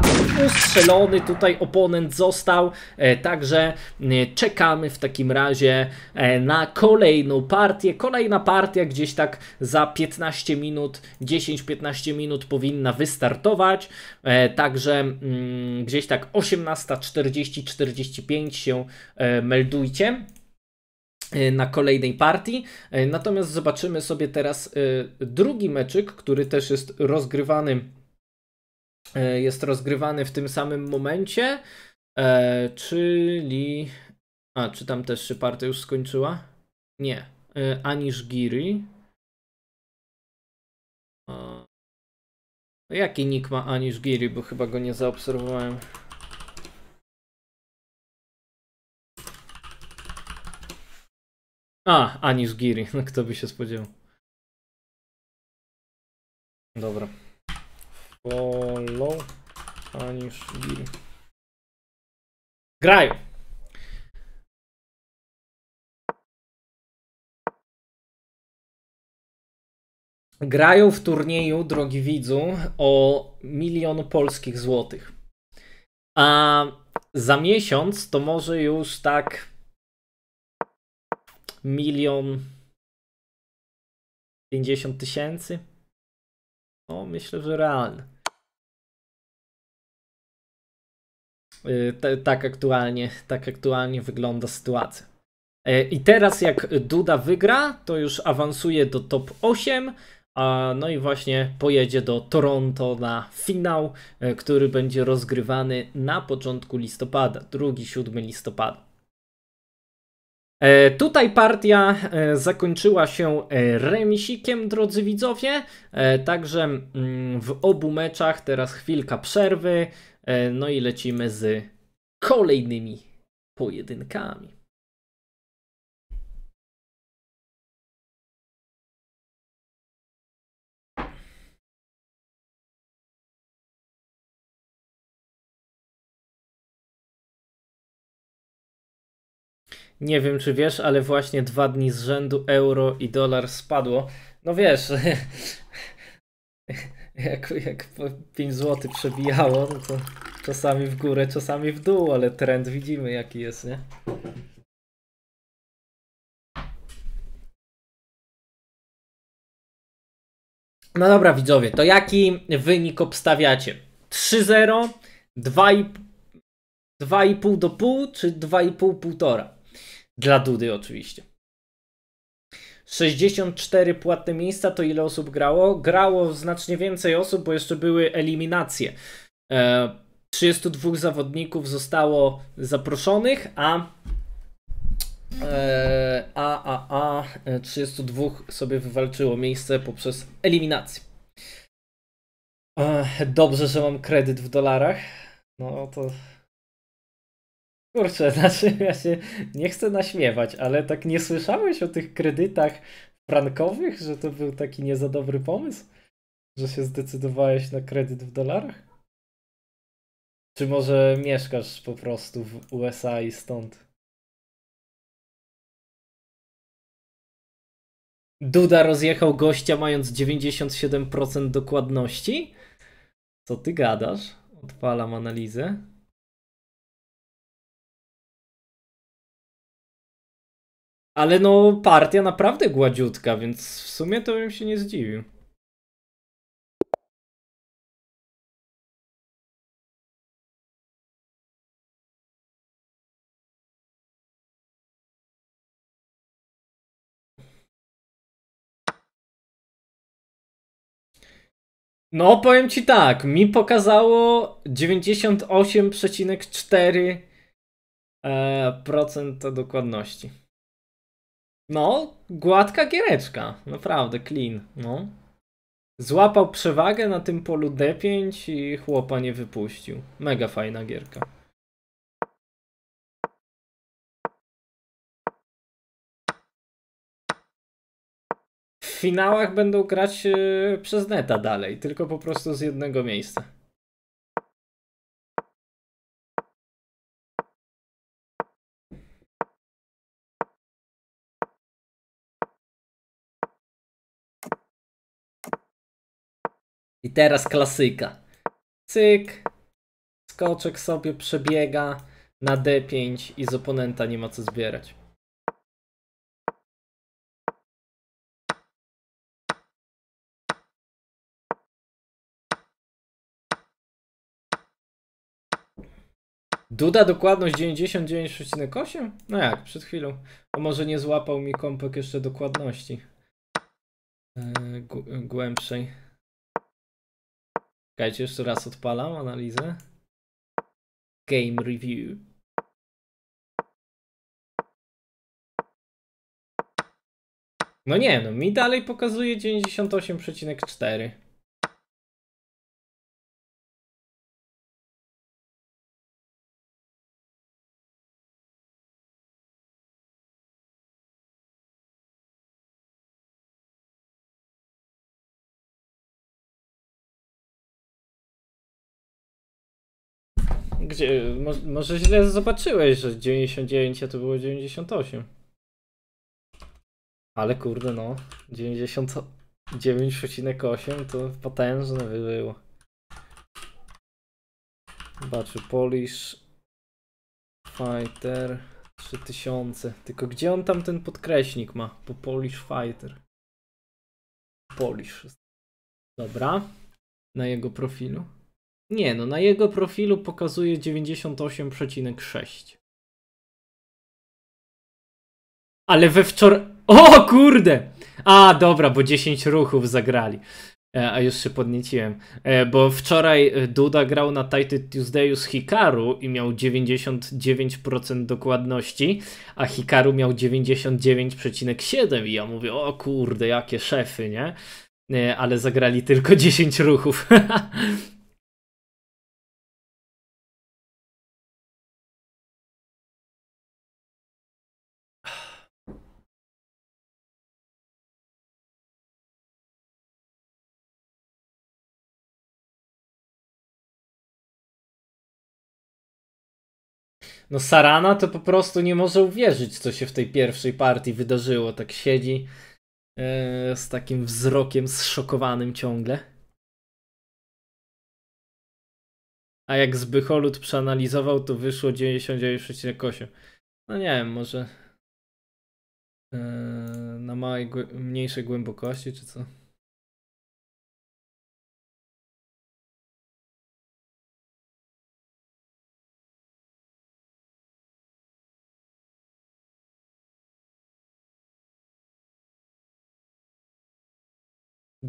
Ustrzelony tutaj oponent został. E, także e, czekamy w takim razie e, na kolejną partię. Kolejna partia gdzieś tak za 15 minut, 10-15 minut powinna wystartować. Także mm, gdzieś tak 18.40-45 się meldujcie. Y, na kolejnej partii. Y, natomiast zobaczymy sobie teraz y, drugi meczyk, który też jest rozgrywany jest rozgrywany w tym samym momencie, czyli a czy tam też się partia już skończyła? Nie. Aniż Giri. Jaki nick ma Aniż Giri, bo chyba go nie zaobserwowałem. A, Anish Giri, no kto by się spodziewał. Dobra. Follow Anish Giri. Grają! Grają w turnieju, drogi widzu, o milion polskich złotych. A za miesiąc to może już tak milion 50 tysięcy? No, myślę, że realne. Y, tak aktualnie, tak aktualnie wygląda sytuacja. E, I teraz jak Duda wygra, to już awansuje do top 8, a no i właśnie pojedzie do Toronto na finał, e, który będzie rozgrywany na początku listopada, 2-7 listopada. E, tutaj partia e, zakończyła się e, remisikiem, drodzy widzowie. Także mm, w obu meczach teraz chwilka przerwy. No i lecimy z kolejnymi pojedynkami. Nie wiem, czy wiesz, ale właśnie dwa dni z rzędu euro i dolar spadło. No wiesz, <laughs> jak, jak 5 zł przebijało, no to czasami w górę, czasami w dół, ale trend widzimy jaki jest, nie? No dobra, widzowie, to jaki wynik obstawiacie? 3-0, 2,5 do pół, czy 25 półtora dla Dudy oczywiście. 64 płatne miejsca to ile osób grało? Grało znacznie więcej osób, bo jeszcze były eliminacje. 32 e, zawodników zostało zaproszonych, a e, a, a, a 32 e, sobie wywalczyło miejsce poprzez eliminację. Dobrze, że mam kredyt w dolarach. No to Kurczę, <laughs> znaczy ja się nie chcę naśmiewać, ale tak nie słyszałeś o tych kredytach frankowych, że to był taki nie za dobry pomysł? Że się zdecydowałeś na kredyt w dolarach? Czy może mieszkasz po prostu w USA i stąd? Duda rozjechał gościa mając 97% dokładności? Co ty gadasz? Odpalam analizę. Ale no, partia naprawdę gładziutka, więc w sumie to bym się nie zdziwił. No, powiem ci tak, mi pokazało 98,4% e, dokładności. No, gładka giereczka, naprawdę, clean, no. Złapał przewagę na tym polu D5 i chłopa nie wypuścił. Mega fajna gierka. W finałach będą grać e, przez neta dalej, tylko po prostu z jednego miejsca. I teraz klasyka. Cyk. Skoczek sobie przebiega na D5 i z oponenta nie ma co zbierać. Duda dokładność 99,8? No jak, przed chwilą. A może nie złapał mi kąpek jeszcze dokładności. Yy, głębszej. Czekajcie, jeszcze raz odpalam analizę. Game Review. No nie, no mi dalej pokazuje 98,4. Gdzie, może, może źle zobaczyłeś, że 99 a to było 98. Ale kurde no, 99,8 to potężne było. Zobaczy, Polish Fighter 3000. Tylko gdzie on tam ten podkreśnik ma? Po Polish Fighter. Polish. Dobra. Na jego profilu. Nie, no na jego profilu pokazuje 98,6. Ale we wczoraj... O kurde! A, dobra, bo 10 ruchów zagrali. E, a już się podnieciłem. E, bo wczoraj e, Duda grał na Titan Tuesdayu z Hikaru i miał 99% dokładności, a Hikaru miał 99,7 i ja mówię, o kurde, jakie szefy, nie? E, ale zagrali tylko 10 ruchów. <laughs> no Sarana to po prostu nie może uwierzyć, co się w tej pierwszej partii wydarzyło. Tak siedzi e, z takim wzrokiem zszokowanym ciągle. A jak Zbycholud przeanalizował, to wyszło 99,8. No nie wiem, może e, na małej, mniejszej głębokości, czy co?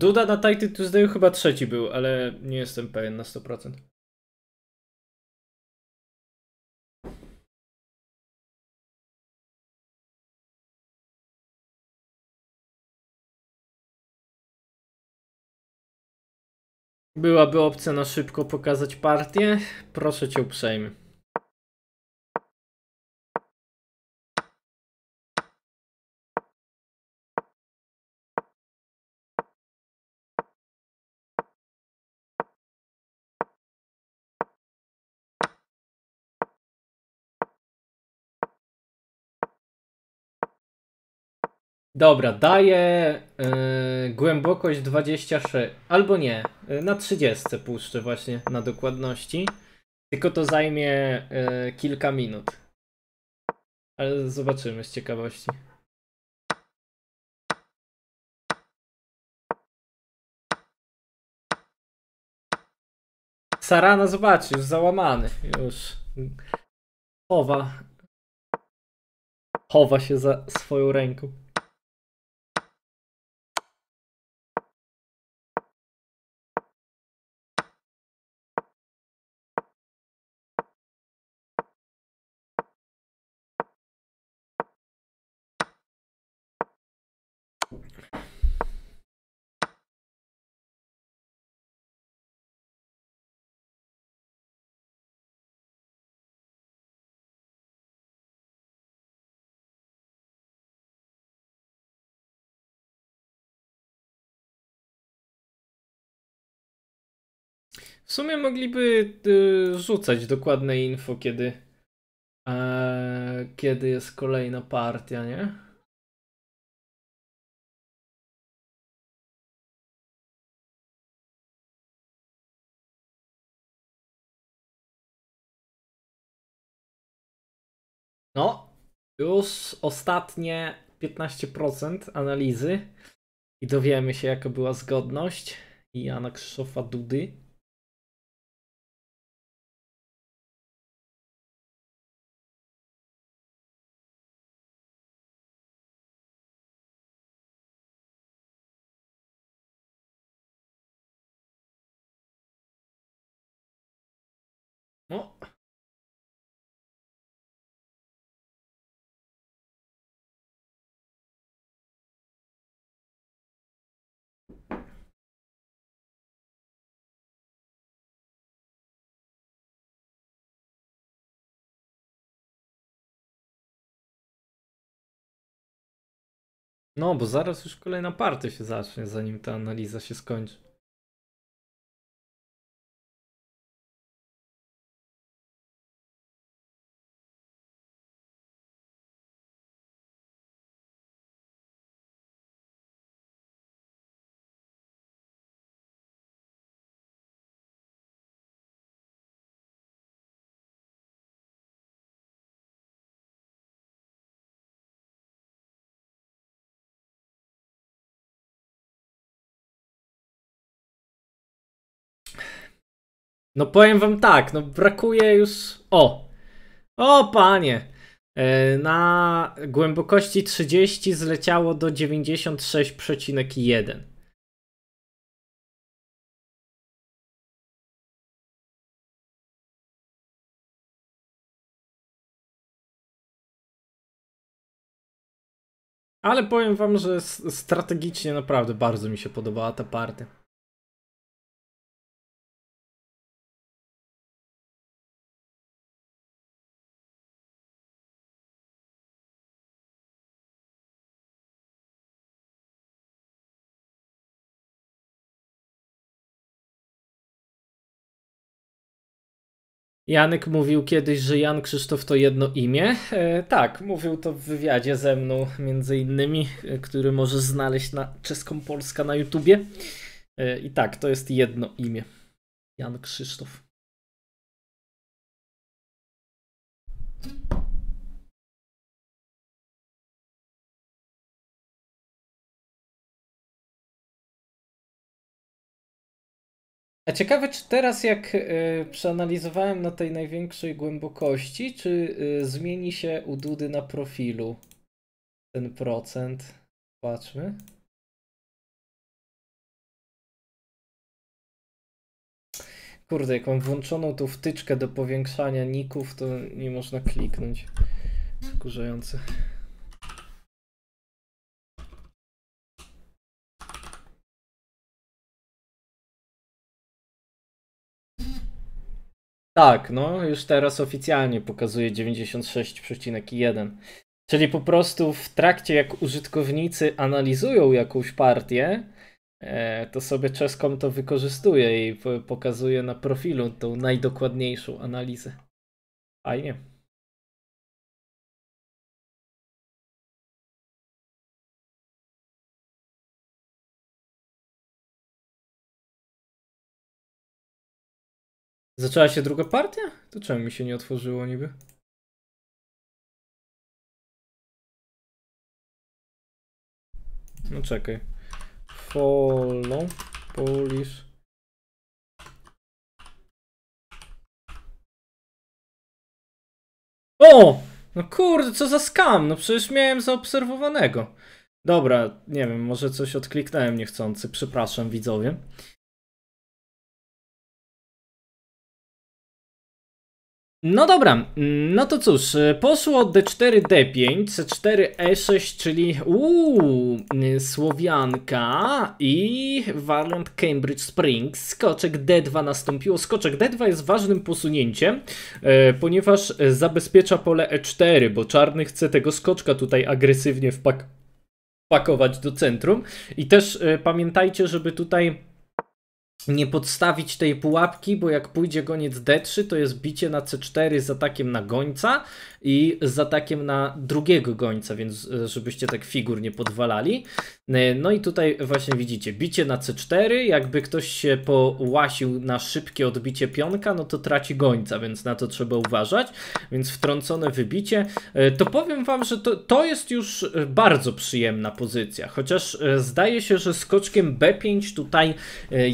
Duda na Titan Tuesday chyba trzeci był, ale nie jestem pewien na 100%. Byłaby opcja na szybko pokazać partię? Proszę cię uprzejmie. Dobra, daję yy, głębokość 26, albo nie, e, na 30 puszczę właśnie na dokładności. Tylko to zajmie e, kilka minut. Ale zobaczymy z ciekawości. Sarana zobacz, już załamany, już. Chowa. Chowa się za swoją ręką. W sumie mogliby y, rzucać dokładne info, kiedy, e, kiedy jest kolejna partia, nie? No, już ostatnie 15% analizy i dowiemy się, jaka była zgodność Jana Krzysztofa Dudy No, bo zaraz już kolejna partia się zacznie, zanim ta analiza się skończy. No powiem wam tak, no brakuje już. O! O panie! E, na głębokości 30 zleciało do 96,1. Ale powiem wam, że strategicznie naprawdę bardzo mi się podobała ta partia. Janek mówił kiedyś, że Jan Krzysztof to jedno imię. E, tak, mówił to w wywiadzie ze mną, między innymi, e, który możesz znaleźć na Czeską Polska na YouTubie. E, I tak, to jest jedno imię. Jan Krzysztof. A ciekawe, czy teraz jak y, przeanalizowałem na tej największej głębokości, czy y, zmieni się u Dudy na profilu ten procent? Patrzmy. Kurde, jak mam włączoną tą wtyczkę do powiększania ników, to nie można kliknąć. Wkurzające. Tak, no już teraz oficjalnie pokazuje 96,1. Czyli po prostu w trakcie jak użytkownicy analizują jakąś partię, e, to sobie czeskom to wykorzystuje i pokazuje na profilu tą najdokładniejszą analizę. Fajnie. Zaczęła się druga partia? To czemu mi się nie otworzyło niby? No czekaj. Follow Polish. O! No kurde, co za skam! No przecież miałem zaobserwowanego. Dobra, nie wiem, może coś odkliknąłem niechcący. Przepraszam widzowie. No dobra, mm, no to cóż, e, poszło d4, d5, c4, e6, czyli uuu, mm, Słowianka i wariant Cambridge Springs, skoczek d2 nastąpiło, skoczek d2 jest ważnym posunięciem, e, ponieważ zabezpiecza pole e4, bo czarny chce tego skoczka tutaj agresywnie wpak do centrum i też e, pamiętajcie, żeby tutaj nie podstawić tej pułapki, bo jak pójdzie goniec D3, to jest bicie na C4 z atakiem na gońca i z atakiem na drugiego gońca, więc e, żebyście tak figur nie podwalali. E, no i tutaj właśnie widzicie, bicie na C4, jakby ktoś się połasił na szybkie odbicie pionka, no to traci gońca, więc na to trzeba uważać, więc wtrącone wybicie. E, to powiem wam, że to, to jest już bardzo przyjemna pozycja, chociaż zdaje się, że skoczkiem B5 tutaj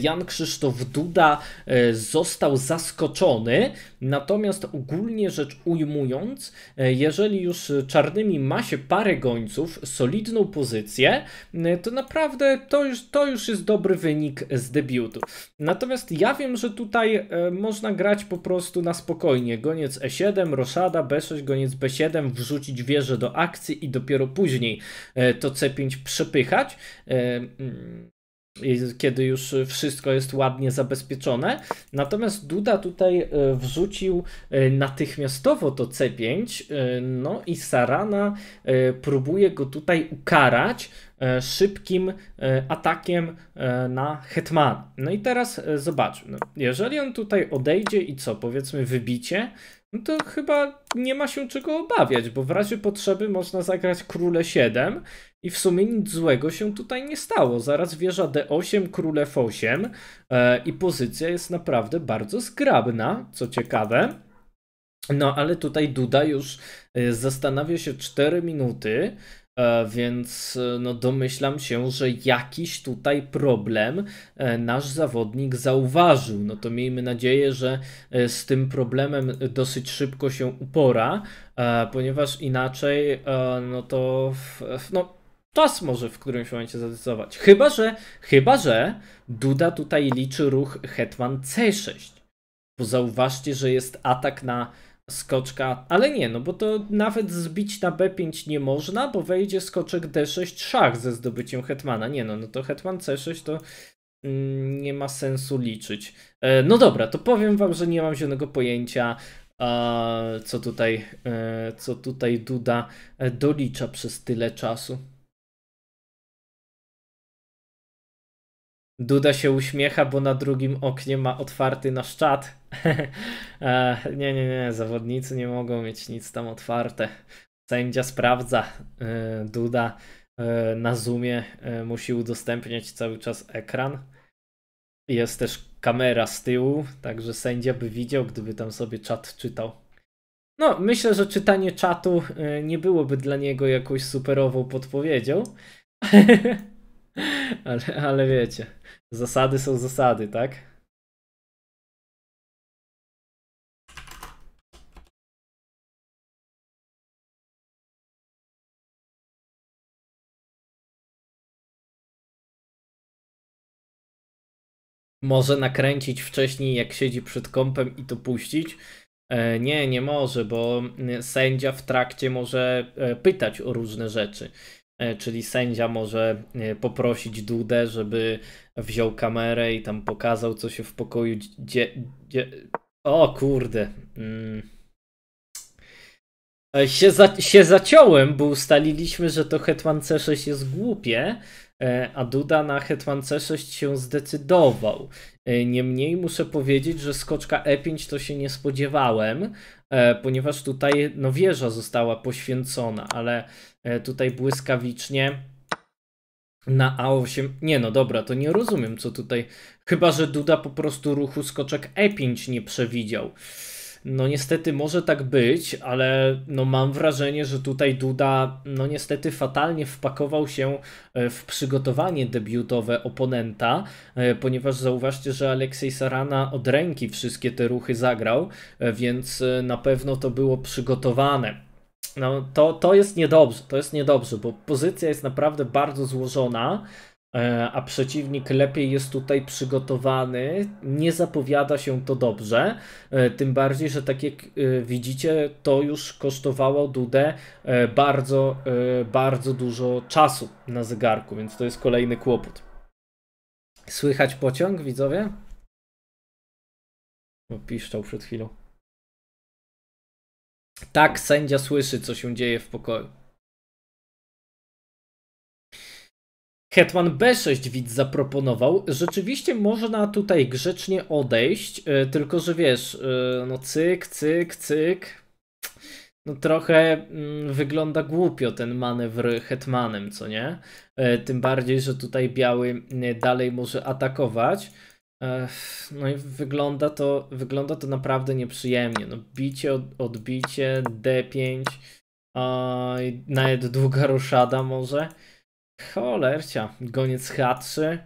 Jank Krzysztof Duda e, został zaskoczony, natomiast ogólnie rzecz ujmując, e, jeżeli już czarnymi ma się parę gońców, solidną pozycję, e, to naprawdę to już, to już jest dobry wynik z debiutu. Natomiast ja wiem, że tutaj można grać po prostu na spokojnie. Goniec E7, roszada, B6, goniec B7, wrzucić wieżę do akcji i dopiero później to C5 przepychać. Mm, kiedy już wszystko jest ładnie zabezpieczone. Natomiast Duda tutaj e, wrzucił e, natychmiastowo to C5, e, no i Sarana próbuje go tutaj ukarać szybkim atakiem na Hetman. No i teraz zobaczmy. No, jeżeli on tutaj odejdzie i co, powiedzmy wybicie, no to chyba nie ma się czego obawiać, bo w razie potrzeby można zagrać króle 7 i w sumie nic złego się tutaj nie stało. Zaraz wieża D8, król F8 e, i pozycja jest naprawdę bardzo zgrabna, co ciekawe. No ale tutaj Duda już e, zastanawia się 4 minuty, e, więc e, no domyślam się, że jakiś tutaj problem nasz zawodnik zauważył. No to miejmy nadzieję, że z tym problemem dosyć szybko się upora, ponieważ inaczej no to no czas może w którymś momencie zadecydować. Chyba, że, chyba, że Duda tutaj liczy ruch Hetman C6. Bo zauważcie, że jest atak na skoczka, ale nie, no bo to nawet zbić na B5 nie można, bo wejdzie skoczek D6 szach ze zdobyciem hetmana. Nie no, no to hetman C6 to mm, nie ma sensu liczyć. E, no dobra, to powiem wam, że nie mam zielonego pojęcia, co tutaj, e, co tutaj Duda e, dolicza przez tyle czasu. Duda się uśmiecha, bo na drugim oknie ma otwarty nasz czat. <laughs> E, nie, nie, nie, zawodnicy nie mogą mieć nic tam otwarte. Sędzia sprawdza. E, Duda e, na Zoomie musi udostępniać cały czas ekran. Jest też kamera z tyłu, także sędzia by widział, gdyby tam sobie czat czytał. No, myślę, że czytanie czatu nie byłoby dla niego jakąś superową podpowiedzią. <laughs> ale, ale wiecie. Zasady są zasady, tak? może nakręcić wcześniej, jak siedzi przed kąpem i to puścić. E, nie, nie może, bo mm, sędzia w trakcie może e, pytać o różne rzeczy. E, czyli sędzia może e, poprosić Dudę, żeby wziął kamerę i tam pokazał, co się w pokoju dzieje. Dzie o kurde. Mm. E, się, za się zaciąłem, bo ustaliliśmy, że to Hetman C6 jest głupie, a Duda na Hetman C6 się zdecydował. Niemniej muszę powiedzieć, że skoczka E5 to się nie spodziewałem, ponieważ tutaj no wieża została poświęcona, ale E, tutaj błyskawicznie na A8. Nie no dobra, to nie rozumiem co tutaj. Chyba, że Duda po prostu ruchu skoczek E5 nie przewidział. No niestety może tak być, ale no mam wrażenie, że tutaj Duda no niestety fatalnie wpakował się e, w przygotowanie debiutowe oponenta, e, ponieważ zauważcie, że Aleksiej Sarana od ręki wszystkie te ruchy zagrał, więc na pewno to było przygotowane no, to, to jest niedobrze, to jest niedobrze, bo pozycja jest naprawdę bardzo złożona, e, a przeciwnik lepiej jest tutaj przygotowany, nie zapowiada się to dobrze, e, tym bardziej, że tak jak e, widzicie, to już kosztowało Dudę bardzo, bardzo dużo czasu na zegarku, więc to jest kolejny kłopot. Słychać pociąg, widzowie? Piszczał przed chwilą. Tak, sędzia słyszy, co się dzieje w pokoju. Hetman B6 widz zaproponował. Rzeczywiście można tutaj grzecznie odejść, e, tylko że wiesz, e, no cyk, cyk, cyk. No trochę mm, wygląda głupio ten manewr hetmanem, co nie? E, tym bardziej, że tutaj biały mm, dalej może atakować. No i wygląda to, wygląda to naprawdę nieprzyjemnie. No, bicie, od, odbicie, D5, a, nawet długa ruszada może. Cholercia, goniec H3.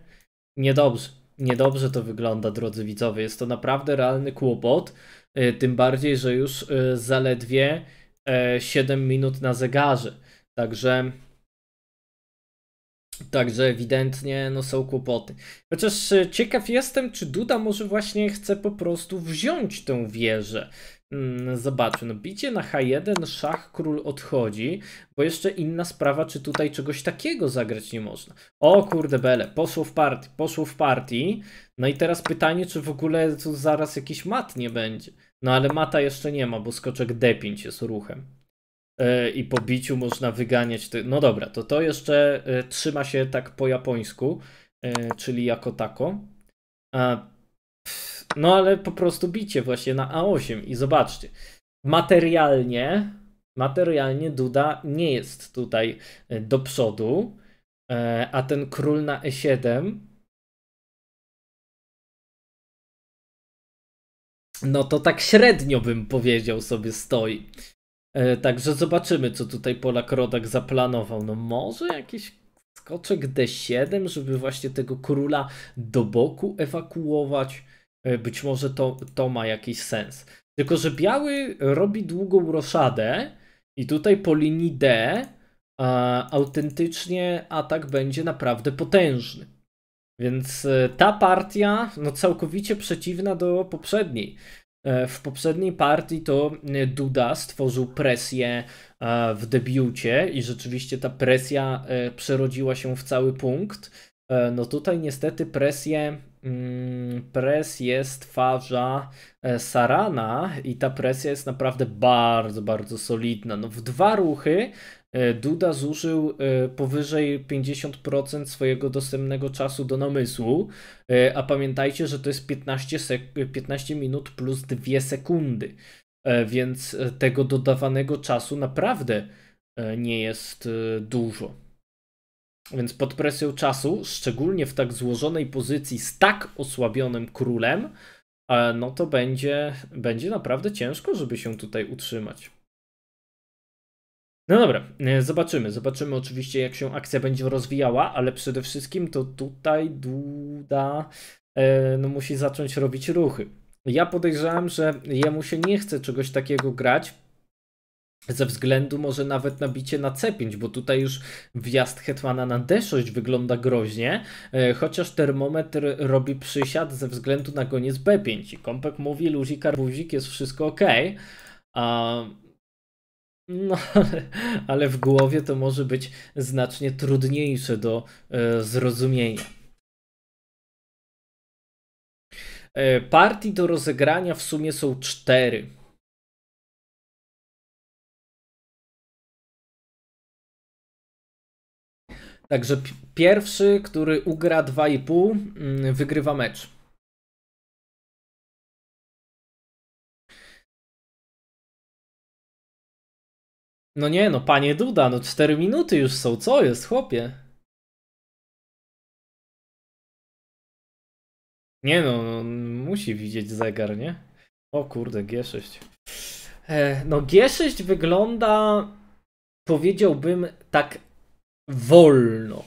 Niedobrze, niedobrze to wygląda, drodzy widzowie. Jest to naprawdę realny kłopot, y, tym bardziej, że już y, zaledwie 7 e, minut na zegarze. Także Także ewidentnie no, są kłopoty. Chociaż e, ciekaw jestem, czy Duda może właśnie chce po prostu wziąć tę wieżę. Mm, zobaczmy, no bicie na H1, szach, król odchodzi, bo jeszcze inna sprawa, czy tutaj czegoś takiego zagrać nie można. O kurde bele, poszło w partii, poszło w partii, no i teraz pytanie, czy w ogóle tu zaraz jakiś mat nie będzie. No ale mata jeszcze nie ma, bo skoczek D5 jest ruchem. E, i po biciu można wyganiać. Te... No dobra, to to jeszcze e, trzyma się tak po japońsku, e, czyli jako tako. No ale po prostu bicie właśnie na A8 i zobaczcie. Materialnie, materialnie Duda nie jest tutaj do przodu, a ten król na E7 no to tak średnio bym powiedział sobie stoi. E, także zobaczymy, co tutaj Polak Rodak zaplanował. No może jakiś skoczek D7, żeby właśnie tego króla do boku ewakuować. E, być może to, to ma jakiś sens. Tylko, że biały robi długą roszadę i tutaj po linii D a, autentycznie atak będzie naprawdę potężny. Więc e, ta partia no całkowicie przeciwna do poprzedniej. E, w poprzedniej partii to e, Duda stworzył presję e, w debiucie i rzeczywiście ta presja przerodziła się w cały punkt. No tutaj niestety presję, mm, presję stwarza Sarana i ta presja jest naprawdę bardzo, bardzo solidna. No w dwa ruchy E, Duda zużył e, powyżej 50% swojego dostępnego czasu do namysłu, e, a pamiętajcie, że to jest 15, 15 minut plus 2 sekundy, więc tego dodawanego czasu naprawdę nie jest dużo. Więc pod presją czasu, szczególnie w tak złożonej pozycji z tak osłabionym królem, no to będzie, będzie naprawdę ciężko, żeby się tutaj utrzymać. No dobra, e, zobaczymy. Zobaczymy oczywiście, jak się akcja będzie rozwijała, ale przede wszystkim to tutaj Duda e, no, musi zacząć robić ruchy. Ja podejrzewam, że jemu się nie chce czegoś takiego grać, ze względu może nawet na bicie na C5, bo tutaj już wjazd Hetmana na D6 wygląda groźnie, e, chociaż termometr robi przysiad ze względu na goniec B5 i Kompek mówi luzik, jest wszystko ok. A no, ale w głowie to może być znacznie trudniejsze do e, zrozumienia. E, partii do rozegrania w sumie są cztery. Także pierwszy, który ugra 2,5, mm, wygrywa mecz. No nie, no panie Duda, no cztery minuty już są, co jest, chłopie? Nie no, no musi widzieć zegar, nie? O kurde, G6. E, no G6 wygląda, powiedziałbym, tak wolno.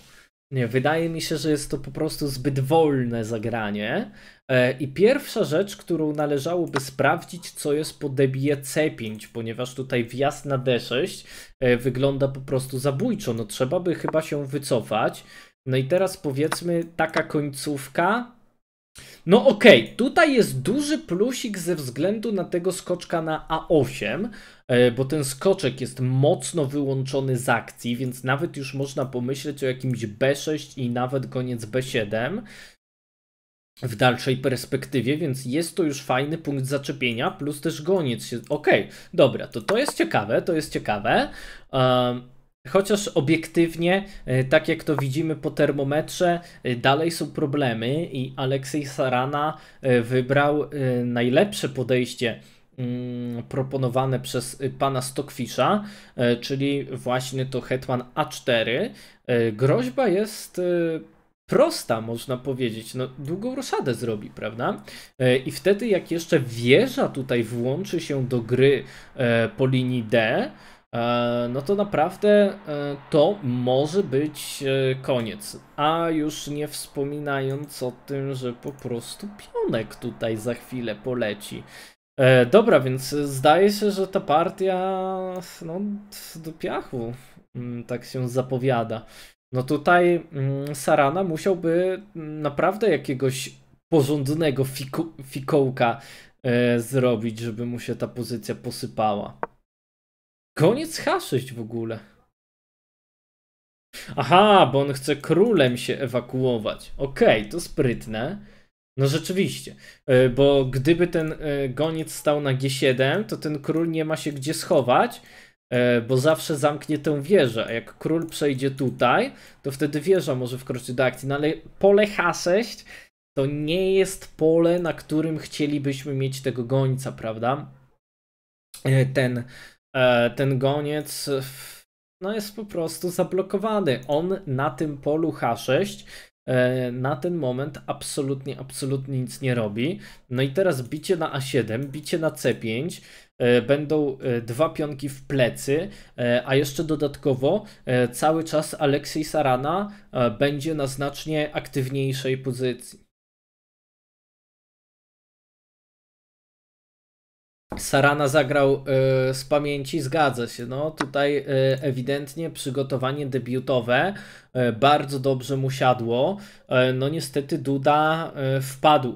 Nie, wydaje mi się, że jest to po prostu zbyt wolne zagranie. E, I pierwsza rzecz, którą należałoby sprawdzić, co jest po debie C5, ponieważ tutaj wjazd na D6 e, wygląda po prostu zabójczo. No trzeba by chyba się wycofać. No i teraz powiedzmy taka końcówka, no okej, okay. tutaj jest duży plusik ze względu na tego skoczka na A8, e, bo ten skoczek jest mocno wyłączony z akcji, więc nawet już można pomyśleć o jakimś B6 i nawet koniec B7 w dalszej perspektywie, więc jest to już fajny punkt zaczepienia, plus też goniec się... Okej, okay. dobra, to to jest ciekawe, to jest ciekawe. Um Chociaż obiektywnie, e, tak jak to widzimy po termometrze, e, dalej są problemy i Aleksiej Sarana e, wybrał najlepsze podejście mm, proponowane przez pana Stockfisha, czyli właśnie to Hetman A4. Groźba jest prosta, można powiedzieć. No, długą roszadę zrobi, prawda? I wtedy, jak jeszcze wieża tutaj włączy się do gry po linii D, E, no to naprawdę e, to może być e, koniec. A już nie wspominając o tym, że po prostu pionek tutaj za chwilę poleci. Dobra, więc zdaje się, że ta partia no, do piachu mm, tak się zapowiada. No tutaj mm, Sarana musiałby mm, naprawdę jakiegoś porządnego fikołka zrobić, żeby mu się ta pozycja posypała. Koniec H6 w ogóle. Aha, bo on chce królem się ewakuować. Okej, okay, to sprytne. No rzeczywiście, e, bo gdyby ten e, goniec stał na G7, to ten król nie ma się gdzie schować, e, bo zawsze zamknie tę wieżę, a jak król przejdzie tutaj, to wtedy wieża może wkroczyć do akcji, no ale pole H6 to nie jest pole, na którym chcielibyśmy mieć tego gońca, prawda? Ten E, ten goniec no jest po prostu zablokowany. On na tym polu H6 e, na ten moment absolutnie, absolutnie nic nie robi. No i teraz bicie na A7, bicie na C5, e, będą dwa pionki w plecy, a jeszcze dodatkowo cały czas Aleksiej Sarana będzie na znacznie aktywniejszej pozycji. Sarana zagrał y, z pamięci, zgadza się. No tutaj y, ewidentnie przygotowanie debiutowe y, bardzo dobrze mu siadło. Y, no niestety Duda y, wpadł.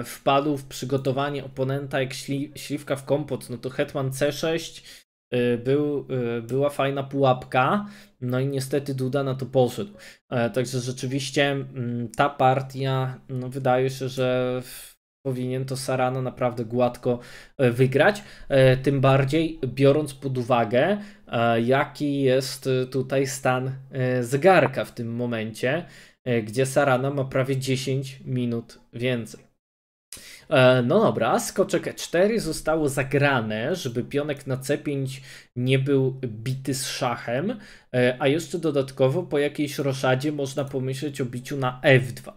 Y, wpadł w przygotowanie oponenta jak śli, śliwka w kompot. No to Hetman C6 był, była fajna pułapka. No i niestety Duda na to poszedł. E, także rzeczywiście mm, ta partia, no wydaje się, że. W, powinien to Sarana naprawdę gładko e, wygrać. E, tym bardziej biorąc pod uwagę, e, jaki jest tutaj stan zegarka w tym momencie, gdzie Sarana ma prawie 10 minut więcej. No dobra, skoczek E4 zostało zagrane, żeby pionek na C5 nie był bity z szachem, a jeszcze dodatkowo po jakiejś roszadzie można pomyśleć o biciu na F2.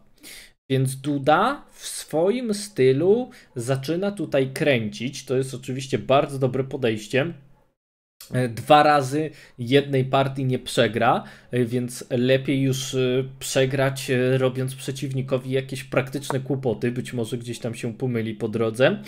Więc Duda w swoim stylu zaczyna tutaj kręcić. To jest oczywiście bardzo dobre podejście. E, dwa razy jednej partii nie przegra, e, więc lepiej już e, przegrać, robiąc przeciwnikowi jakieś praktyczne kłopoty. Być może gdzieś tam się pomyli po drodze,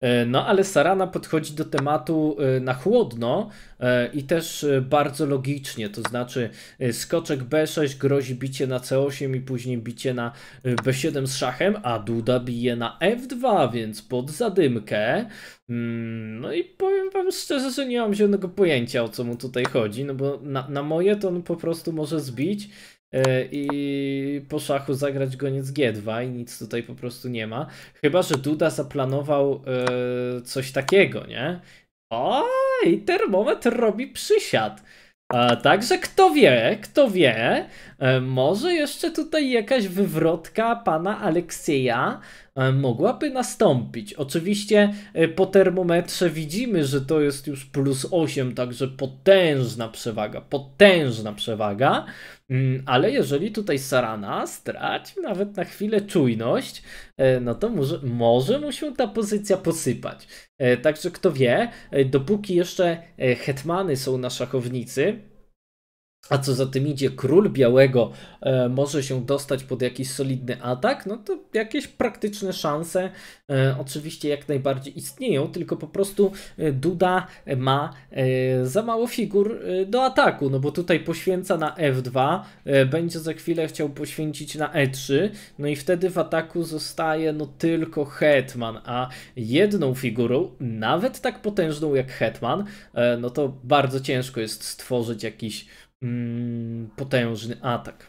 E, no ale Sarana podchodzi do tematu e, na chłodno e, i też bardzo logicznie, to znaczy skoczek B6 grozi bicie na C8 i później bicie na B7 z szachem, a Duda bije na F2, więc pod zadymkę. Mm, no i powiem wam szczerze, że nie mam żadnego pojęcia o co mu tutaj chodzi, no bo na, na moje to on po prostu może zbić E, i po szachu zagrać goniec G2 i nic tutaj po prostu nie ma. Chyba, że Duda zaplanował yy, coś takiego, nie? O, i termometr robi przysiad. A, e, także kto wie, kto wie, może jeszcze tutaj jakaś wywrotka pana Aleksieja E, mogłaby nastąpić. Oczywiście e, po termometrze widzimy, że to jest już plus 8, także potężna przewaga, potężna przewaga. Mm, ale jeżeli tutaj Sarana straci nawet na chwilę czujność, e, no to może, może mu się ta pozycja posypać. Także kto wie, dopóki jeszcze hetmany są na szachownicy, a co za tym idzie, król białego e, może się dostać pod jakiś solidny atak, no to jakieś praktyczne szanse e, oczywiście jak najbardziej istnieją, tylko po prostu e, Duda ma e, za mało figur e, do ataku, no bo tutaj poświęca na F2, e, będzie za chwilę chciał poświęcić na E3, no i wtedy w ataku zostaje no tylko Hetman, a jedną figurą, nawet tak potężną jak Hetman, no to bardzo ciężko jest stworzyć jakiś Mm, potężny atak.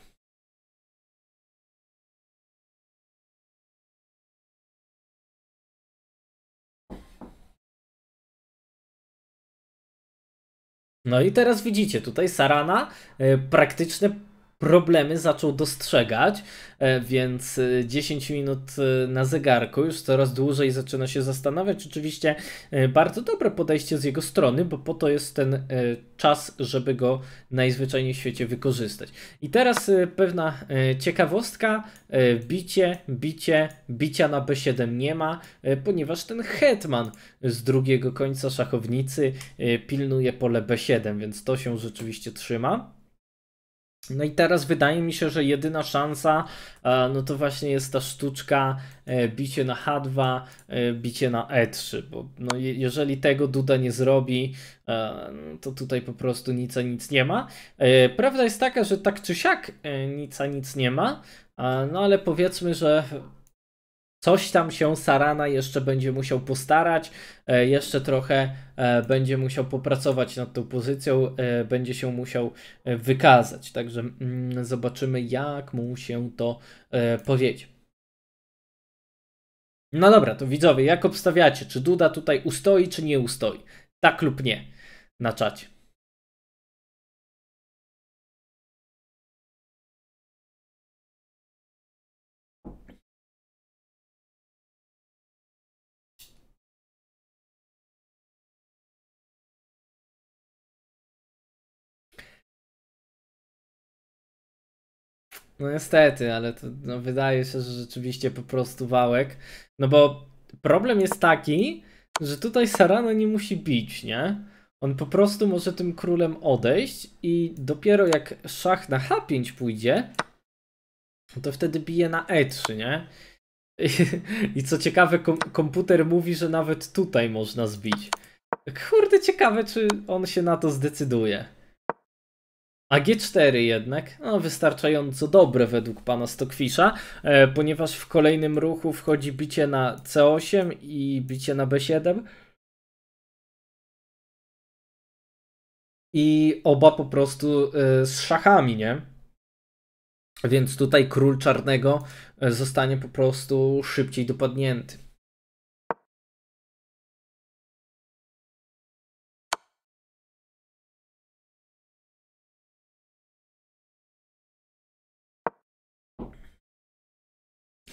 No i teraz widzicie, tutaj Sarana, y, praktyczne problemy zaczął dostrzegać, e, więc 10 e, minut e, na zegarku już coraz dłużej zaczyna się zastanawiać. Oczywiście bardzo dobre podejście z jego strony, bo po to jest ten czas, żeby go najzwyczajniej w świecie wykorzystać. I teraz pewna ciekawostka, bicie, bicie, bicia na B7 nie ma, ponieważ ten hetman z drugiego końca szachownicy pilnuje pole B7, więc to się rzeczywiście trzyma. No i teraz wydaje mi się, że jedyna szansa e, no to właśnie jest ta sztuczka e, bicie na H2, e, bicie na E3, bo no jeżeli tego Duda nie zrobi, no to tutaj po prostu Nica nic nie ma. Prawda jest taka, że tak czy siak Nica nic nie ma, no ale powiedzmy, że Coś tam się Sarana jeszcze będzie musiał postarać, e, jeszcze trochę e, będzie musiał popracować nad tą pozycją, e, będzie się musiał wykazać. Także mm, zobaczymy, jak mu się to powiedzie. No dobra, to widzowie, jak obstawiacie? Czy Duda tutaj ustoi, czy nie ustoi? Tak lub nie na czacie. No niestety, ale to no, wydaje się, że rzeczywiście po prostu wałek. No bo problem jest taki, że tutaj Sarano nie musi bić, nie? On po prostu może tym królem odejść i dopiero jak szach na H5 pójdzie, to wtedy bije na E3, nie? I, <laughs> i co ciekawe, kom komputer mówi, że nawet tutaj można zbić. Kurde, ciekawe, czy on się na to zdecyduje. A G4 jednak no, wystarczająco dobre według pana Stokwisza, e, ponieważ w kolejnym ruchu wchodzi bicie na C8 i bicie na B7. I oba po prostu e, z szachami, nie? Więc tutaj król czarnego e, zostanie po prostu szybciej dopadnięty.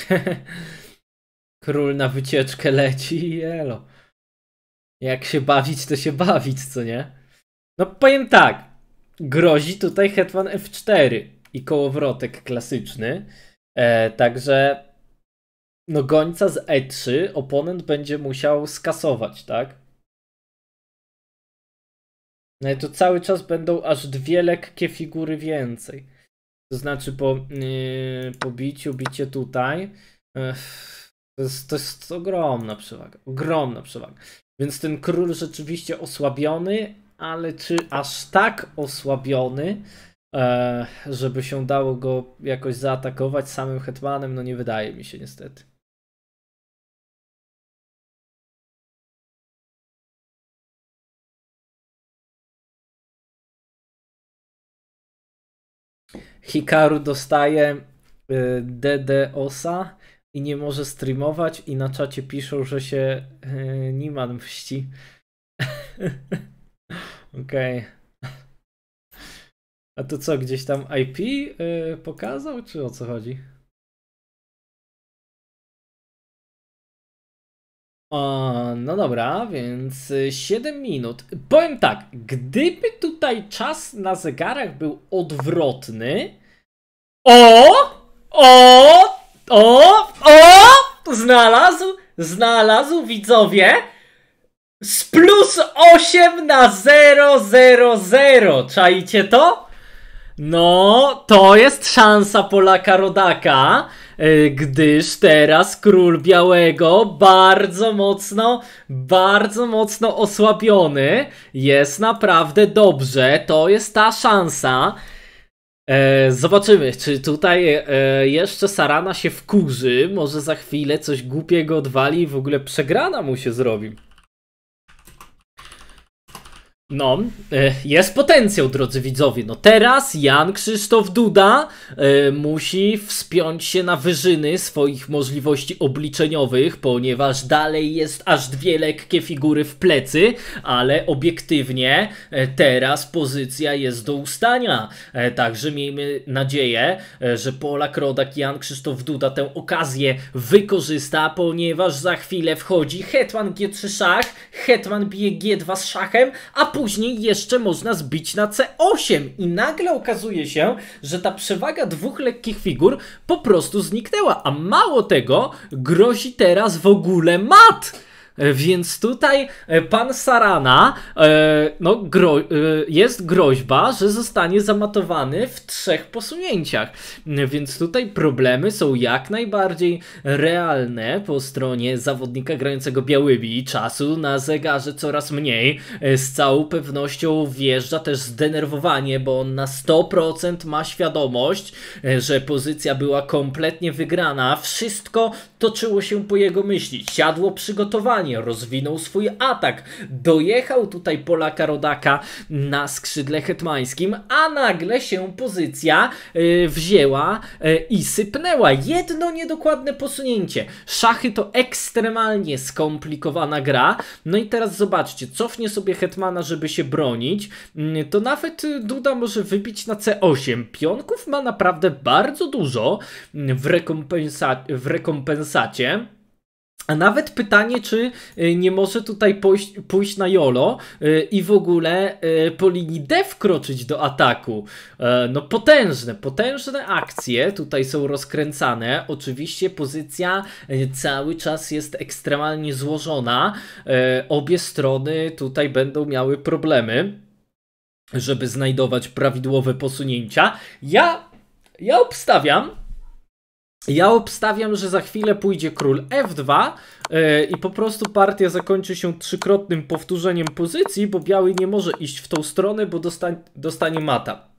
<laughs> Król na wycieczkę leci i elo. Jak się bawić, to się bawić, co nie? No powiem tak, grozi tutaj Hetman F4 i kołowrotek klasyczny, e, także no gońca z E3 oponent będzie musiał skasować, tak? No i to cały czas będą aż dwie lekkie figury więcej. To znaczy po, yy, po biciu, bicie tutaj. Yy, to, jest, to jest ogromna przewaga. Ogromna przewaga. Więc ten król rzeczywiście osłabiony, ale czy aż tak osłabiony, e, żeby się dało go jakoś zaatakować samym hetmanem, no nie wydaje mi się niestety. Hikaru dostaje y, DDoSa i nie może streamować i na czacie piszą, że się y, Niman mści. <laughs> Okej. Okay. A to co, gdzieś tam IP y, pokazał, czy o co chodzi? O, no dobra, więc 7 y, minut. Powiem tak, gdyby tutaj czas na zegarach był odwrotny. O! O! O! O! Znalazł! Znalazł widzowie! Z plus 8 na 000. Czajcie to? No, to jest szansa Polaka Rodaka. E, gdyż teraz król białego bardzo mocno, bardzo mocno osłabiony. Jest naprawdę dobrze, to jest ta szansa. E, zobaczymy, czy tutaj e, jeszcze Sarana się wkurzy, może za chwilę coś głupiego odwali i w ogóle przegrana mu się zrobi. No, e, jest potencjał, drodzy widzowie. No teraz Jan Krzysztof Duda e, musi wspiąć się na wyżyny swoich możliwości obliczeniowych, ponieważ dalej jest aż dwie lekkie figury w plecy, ale obiektywnie e, teraz pozycja jest do ustania. Także miejmy nadzieję, że Polak Rodak Jan Krzysztof Duda tę okazję wykorzysta, ponieważ za chwilę wchodzi hetman G3 szach, hetman bije G2 z szachem, a później jeszcze można zbić na C8 i nagle okazuje się, że ta przewaga dwóch lekkich figur po prostu zniknęła, a mało tego grozi teraz w ogóle mat! E, więc tutaj e, pan Sarana e, no, gro jest groźba, że zostanie zamatowany w trzech posunięciach. Więc tutaj problemy są jak najbardziej realne po stronie zawodnika grającego białymi. Czasu na zegarze coraz mniej. Z całą pewnością wjeżdża też zdenerwowanie, bo on na 100% ma świadomość, że pozycja była kompletnie wygrana. Wszystko toczyło się po jego myśli. Siadło przygotowanie, rozwinął swój atak, dojechał tutaj Polaka Rodaka na skrzydle hetmańskim, a nagle się pozycja yy, wzięła yy, i sypnęła. Jedno niedokładne posunięcie. Szachy to ekstremalnie skomplikowana gra. No i teraz zobaczcie, cofnie sobie hetmana, żeby się bronić, yy, to nawet y, Duda może wybić na C8. Pionków ma naprawdę bardzo dużo mm, w, rekompensa w rekompensacji a nawet pytanie, czy y, nie może tutaj pójść, pójść na Jolo y, i w ogóle y, po linii D wkroczyć do ataku. E, no potężne, potężne akcje tutaj są rozkręcane. Oczywiście pozycja cały czas jest ekstremalnie złożona. E, obie strony tutaj będą miały problemy, żeby znajdować prawidłowe posunięcia. Ja, ja obstawiam, ja obstawiam, że za chwilę pójdzie król f2 yy, e, i po prostu partia zakończy się trzykrotnym powtórzeniem pozycji, bo biały nie może iść w tą stronę, bo dostanie mata.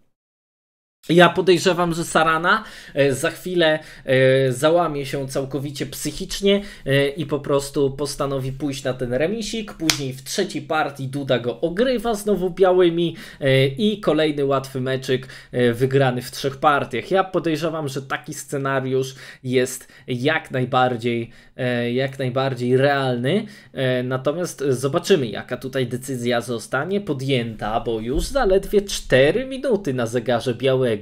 Ja podejrzewam, że Sarana e, za chwilę e, załamie się całkowicie psychicznie e, i po prostu postanowi pójść na ten remisik. Później w trzeciej partii Duda go ogrywa znowu białymi i kolejny łatwy meczyk wygrany w trzech partiach. Ja podejrzewam, że taki scenariusz jest jak najbardziej, jak najbardziej realny. Natomiast zobaczymy, jaka tutaj decyzja zostanie podjęta, bo już zaledwie 4 minuty na zegarze białego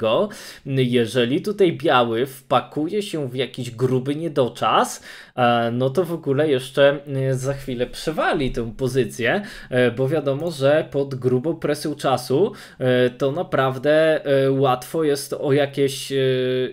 jeżeli tutaj biały wpakuje się w jakiś gruby niedoczas, e, no to w ogóle jeszcze e, za chwilę przewali tę pozycję, e, bo wiadomo, że pod grubą presją czasu to naprawdę łatwo jest o jakieś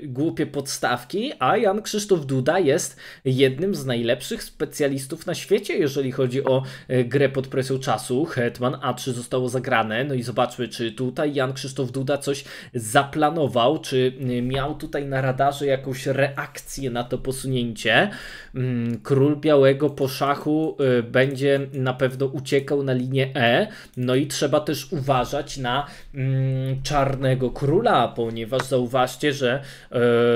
głupie podstawki, a Jan Krzysztof Duda jest jednym z najlepszych specjalistów na świecie, jeżeli chodzi o grę pod presją czasu. Hetman A3 zostało zagrane, no i zobaczmy, czy tutaj Jan Krzysztof Duda coś zapisał zaplanował, czy y, miał tutaj na radarze jakąś reakcję na to posunięcie. Mm, król białego po szachu y, będzie na pewno uciekał na linię E, no i trzeba też uważać na mm, czarnego króla, ponieważ zauważcie, że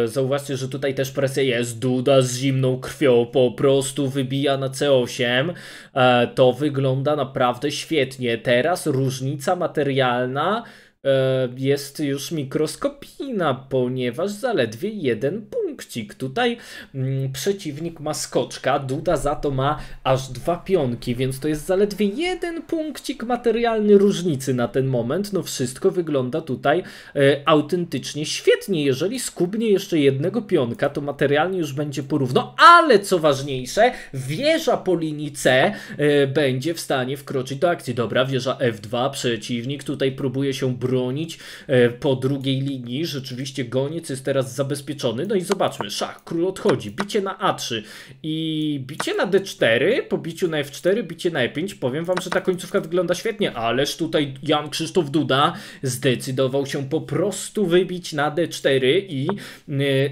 y, zauważcie, że tutaj też presja jest. Duda z zimną krwią po prostu wybija na C8. E, to wygląda naprawdę świetnie. Teraz różnica materialna E, jest już mikroskopijna, ponieważ zaledwie jeden punkcik. Tutaj mm, przeciwnik ma skoczka, Duda za to ma aż dwa pionki, więc to jest zaledwie jeden punkcik materialny różnicy na ten moment. No wszystko wygląda tutaj e, autentycznie świetnie. Jeżeli skubnie jeszcze jednego pionka, to materialnie już będzie porówno, ale co ważniejsze, wieża po linii C e, będzie w stanie wkroczyć do akcji. Dobra, wieża F2, przeciwnik tutaj próbuje się bronić bronić e, po drugiej linii. Rzeczywiście goniec jest teraz zabezpieczony. No i zobaczmy, szach, król odchodzi, bicie na A3 i bicie na D4, po biciu na F4, bicie na E5. Powiem wam, że ta końcówka wygląda świetnie, ależ tutaj Jan Krzysztof Duda zdecydował się po prostu wybić na D4 i...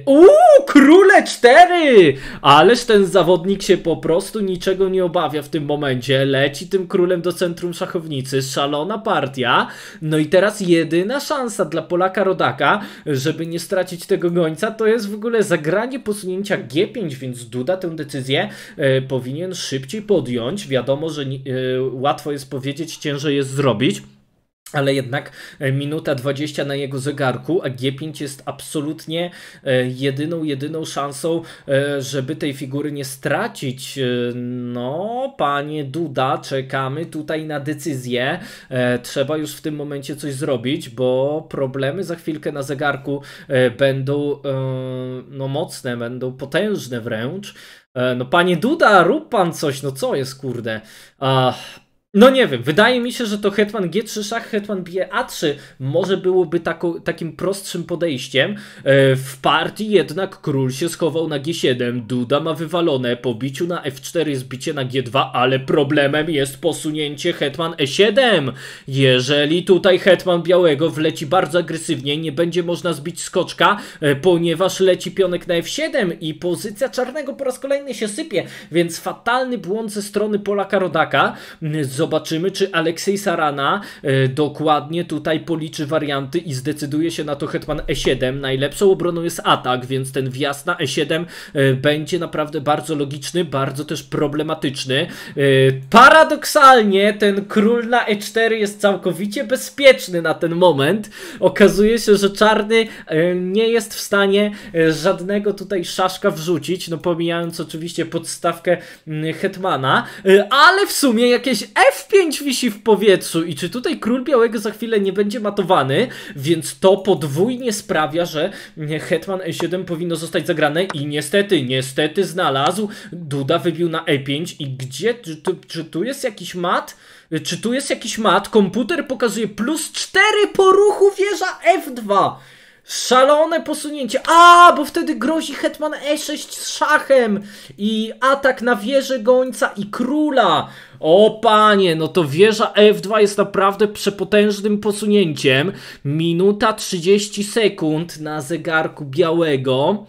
Uuu, e, króle 4! Ależ ten zawodnik się po prostu niczego nie obawia w tym momencie. Leci tym królem do centrum szachownicy. Szalona partia. No i teraz jedyna szansa dla Polaka rodaka, żeby nie stracić tego gońca, to jest w ogóle zagranie posunięcia G5, więc Duda tę decyzję e, powinien szybciej podjąć. Wiadomo, że nie, e, łatwo jest powiedzieć, ciężej jest zrobić ale jednak e, minuta 20 na jego zegarku, a G5 jest absolutnie e, jedyną, jedyną szansą, e, żeby tej figury nie stracić. No, panie Duda, czekamy tutaj na decyzję. Trzeba już w tym momencie coś zrobić, bo problemy za chwilkę na zegarku będą no, mocne, będą potężne wręcz. No panie Duda, rób pan coś, no co jest kurde. Ach, no nie wiem, wydaje mi się, że to Hetman G3 szach, Hetman bije A3 może byłoby tako, takim prostszym podejściem. E, w partii jednak król się schował na G7, Duda ma wywalone, po biciu na F4 jest bicie na G2, ale problemem jest posunięcie Hetman E7. Jeżeli tutaj Hetman białego wleci bardzo agresywnie, nie będzie można zbić skoczka, e, ponieważ leci pionek na F7 i pozycja czarnego po raz kolejny się sypie, więc fatalny błąd ze strony Polaka Rodaka. Z zobaczymy, czy Aleksiej Sarana e, dokładnie tutaj policzy warianty i zdecyduje się na to Hetman E7. Najlepszą obroną jest atak, więc ten wjazd na E7 e, będzie naprawdę bardzo logiczny, bardzo też problematyczny. E, paradoksalnie ten król na E4 jest całkowicie bezpieczny na ten moment. Okazuje się, że czarny nie jest w stanie żadnego tutaj szaszka wrzucić, no pomijając oczywiście podstawkę mm, Hetmana, ale w sumie jakieś F5 wisi w powietrzu i czy tutaj król białego za chwilę nie będzie matowany, więc to podwójnie sprawia, że hetman E7 powinno zostać zagrane i niestety, niestety znalazł. Duda wybił na E5 i gdzie, czy, czy, czy tu jest jakiś mat? Czy tu jest jakiś mat? Komputer pokazuje plus 4 po ruchu wieża F2. Szalone posunięcie. A, bo wtedy grozi hetman E6 z szachem i atak na wieżę gońca i króla. O panie, no to wieża F2 jest naprawdę przepotężnym posunięciem. Minuta 30 sekund na zegarku białego.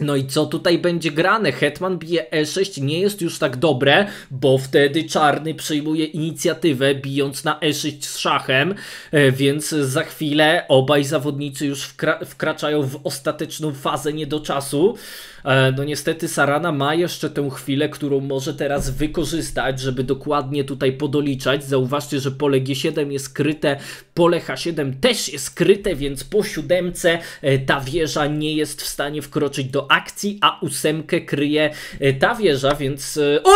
No i co tutaj będzie grane? Hetman bije E6 nie jest już tak dobre, bo wtedy czarny przejmuje inicjatywę bijąc na E6 z szachem, e, więc za chwilę obaj zawodnicy już wkra wkraczają w ostateczną fazę niedoczasu. czasu. E, no niestety Sarana ma jeszcze tę chwilę, którą może teraz wykorzystać, żeby dokładnie tutaj podoliczać. Zauważcie, że pole G7 jest kryte, pole H7 też jest kryte, więc po siódemce e, ta wieża nie jest w stanie wkroczyć do akcji, a ósemkę kryje e, ta wieża, więc... O!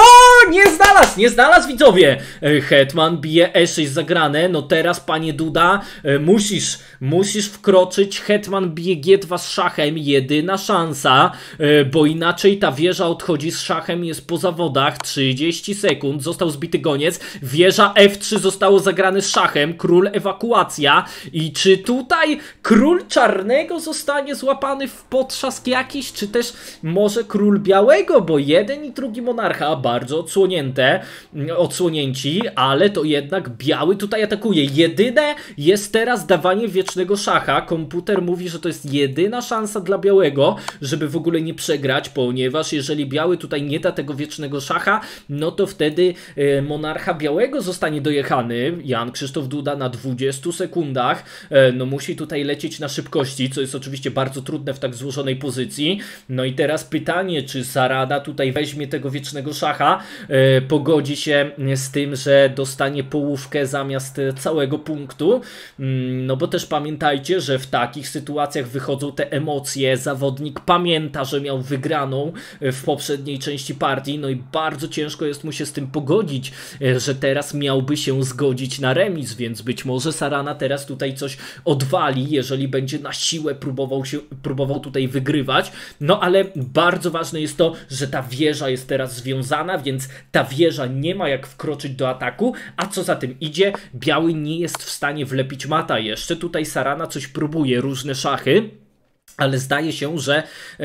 Nie znalazł! Nie znalazł, widzowie! Hetman bije E6 zagrane, no teraz, panie Duda, musisz, musisz wkroczyć. Hetman bije G2 z szachem, jedyna szansa. E, bo inaczej ta wieża odchodzi z szachem, jest po zawodach, 30 sekund, został zbity goniec, wieża F3 zostało zagrane z szachem, król ewakuacja i czy tutaj król czarnego zostanie złapany w potrzask jakiś, czy też może król białego, bo jeden i drugi monarcha bardzo odsłonięte, mm, odsłonięci, ale to jednak biały tutaj atakuje. Jedyne jest teraz dawanie wiecznego szacha, komputer mówi, że to jest jedyna szansa dla białego, żeby w ogóle nie przegrać, ponieważ jeżeli biały tutaj nie da tego wiecznego szacha, no to wtedy e, monarcha białego zostanie dojechany, Jan Krzysztof Duda na 20 sekundach, e, no musi tutaj lecieć na szybkości, co jest oczywiście bardzo trudne w tak złożonej pozycji. No i teraz pytanie, czy Sarada tutaj weźmie tego wiecznego szacha, e, pogodzi się z tym, że dostanie połówkę zamiast całego punktu, mm, no bo też pamiętajcie, że w takich sytuacjach wychodzą te emocje, zawodnik pamięta, że miał miał wygraną e, w poprzedniej części partii, no i bardzo ciężko jest mu się z tym pogodzić, e, że teraz miałby się zgodzić na remis, więc być może Sarana teraz tutaj coś odwali, jeżeli będzie na siłę próbował, się, próbował tutaj wygrywać. No ale bardzo ważne jest to, że ta wieża jest teraz związana, więc ta wieża nie ma jak wkroczyć do ataku, a co za tym idzie, biały nie jest w stanie wlepić mata jeszcze. Tutaj Sarana coś próbuje, różne szachy ale zdaje się, że e,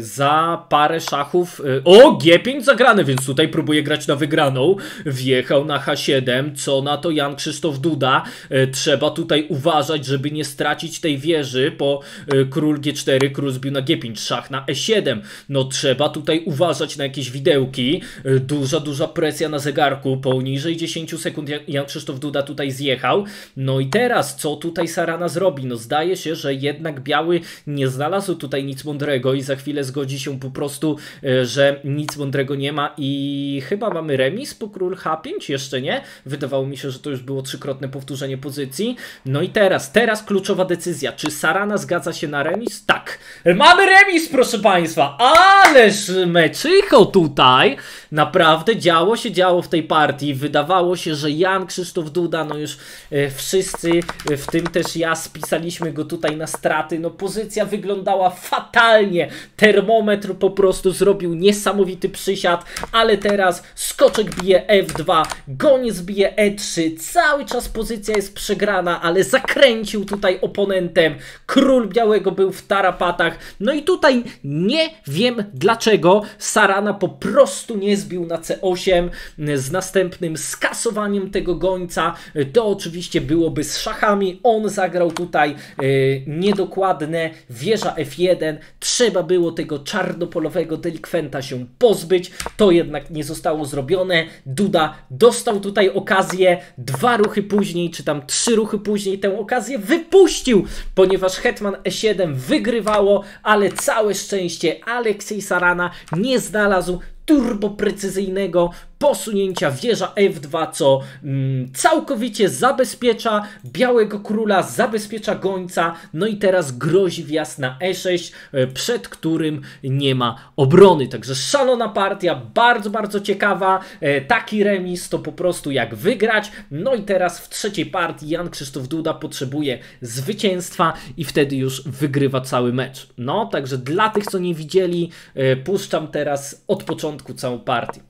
za parę szachów. E, o, G5 zagrany, więc tutaj próbuje grać na wygraną. Wjechał na H7, co na to Jan Krzysztof Duda. E, trzeba tutaj uważać, żeby nie stracić tej wieży, bo e, król G4, król zbił na G5, szach na E7. No trzeba tutaj uważać na jakieś widełki. E, duża, duża presja na zegarku. Poniżej 10 sekund Jan Krzysztof Duda tutaj zjechał. No i teraz, co tutaj Sarana zrobi? No zdaje się, że jednak biały nie nie znalazł tutaj nic mądrego i za chwilę zgodzi się po prostu, e, że nic mądrego nie ma i chyba mamy remis po król H5, jeszcze nie. Wydawało mi się, że to już było trzykrotne powtórzenie pozycji. No i teraz, teraz kluczowa decyzja. Czy Sarana zgadza się na remis? Tak. Mamy remis, proszę Państwa! Ależ meczycho tutaj! Naprawdę działo się, działo w tej partii. Wydawało się, że Jan Krzysztof Duda, no już e, wszyscy, e, w tym też ja, spisaliśmy go tutaj na straty. No pozycja wyglądała fatalnie. Termometr po prostu zrobił niesamowity przysiad, ale teraz skoczek bije F2, goniec bije E3. Cały czas pozycja jest przegrana, ale zakręcił tutaj oponentem. Król Białego był w tarapatach. No i tutaj nie wiem dlaczego Sarana po prostu nie zbił na C8 z następnym skasowaniem tego gońca. To oczywiście byłoby z szachami. On zagrał tutaj e, niedokładne, wieża F1, trzeba było tego czarnopolowego delikwenta się pozbyć. To jednak nie zostało zrobione. Duda dostał tutaj okazję, dwa ruchy później, czy tam trzy ruchy później, tę okazję wypuścił, ponieważ Hetman E7 wygrywało, ale całe szczęście Aleksiej Sarana nie znalazł turboprecyzyjnego posunięcia wieża F2, co mm, całkowicie zabezpiecza Białego Króla, zabezpiecza gońca, no i teraz grozi wjazd na E6, e, przed którym nie ma obrony. Także szalona partia, bardzo, bardzo ciekawa. E, taki remis to po prostu jak wygrać. No i teraz w trzeciej partii Jan Krzysztof Duda potrzebuje zwycięstwa i wtedy już wygrywa cały mecz. No, także dla tych, co nie widzieli, e, puszczam teraz od początku całą partię.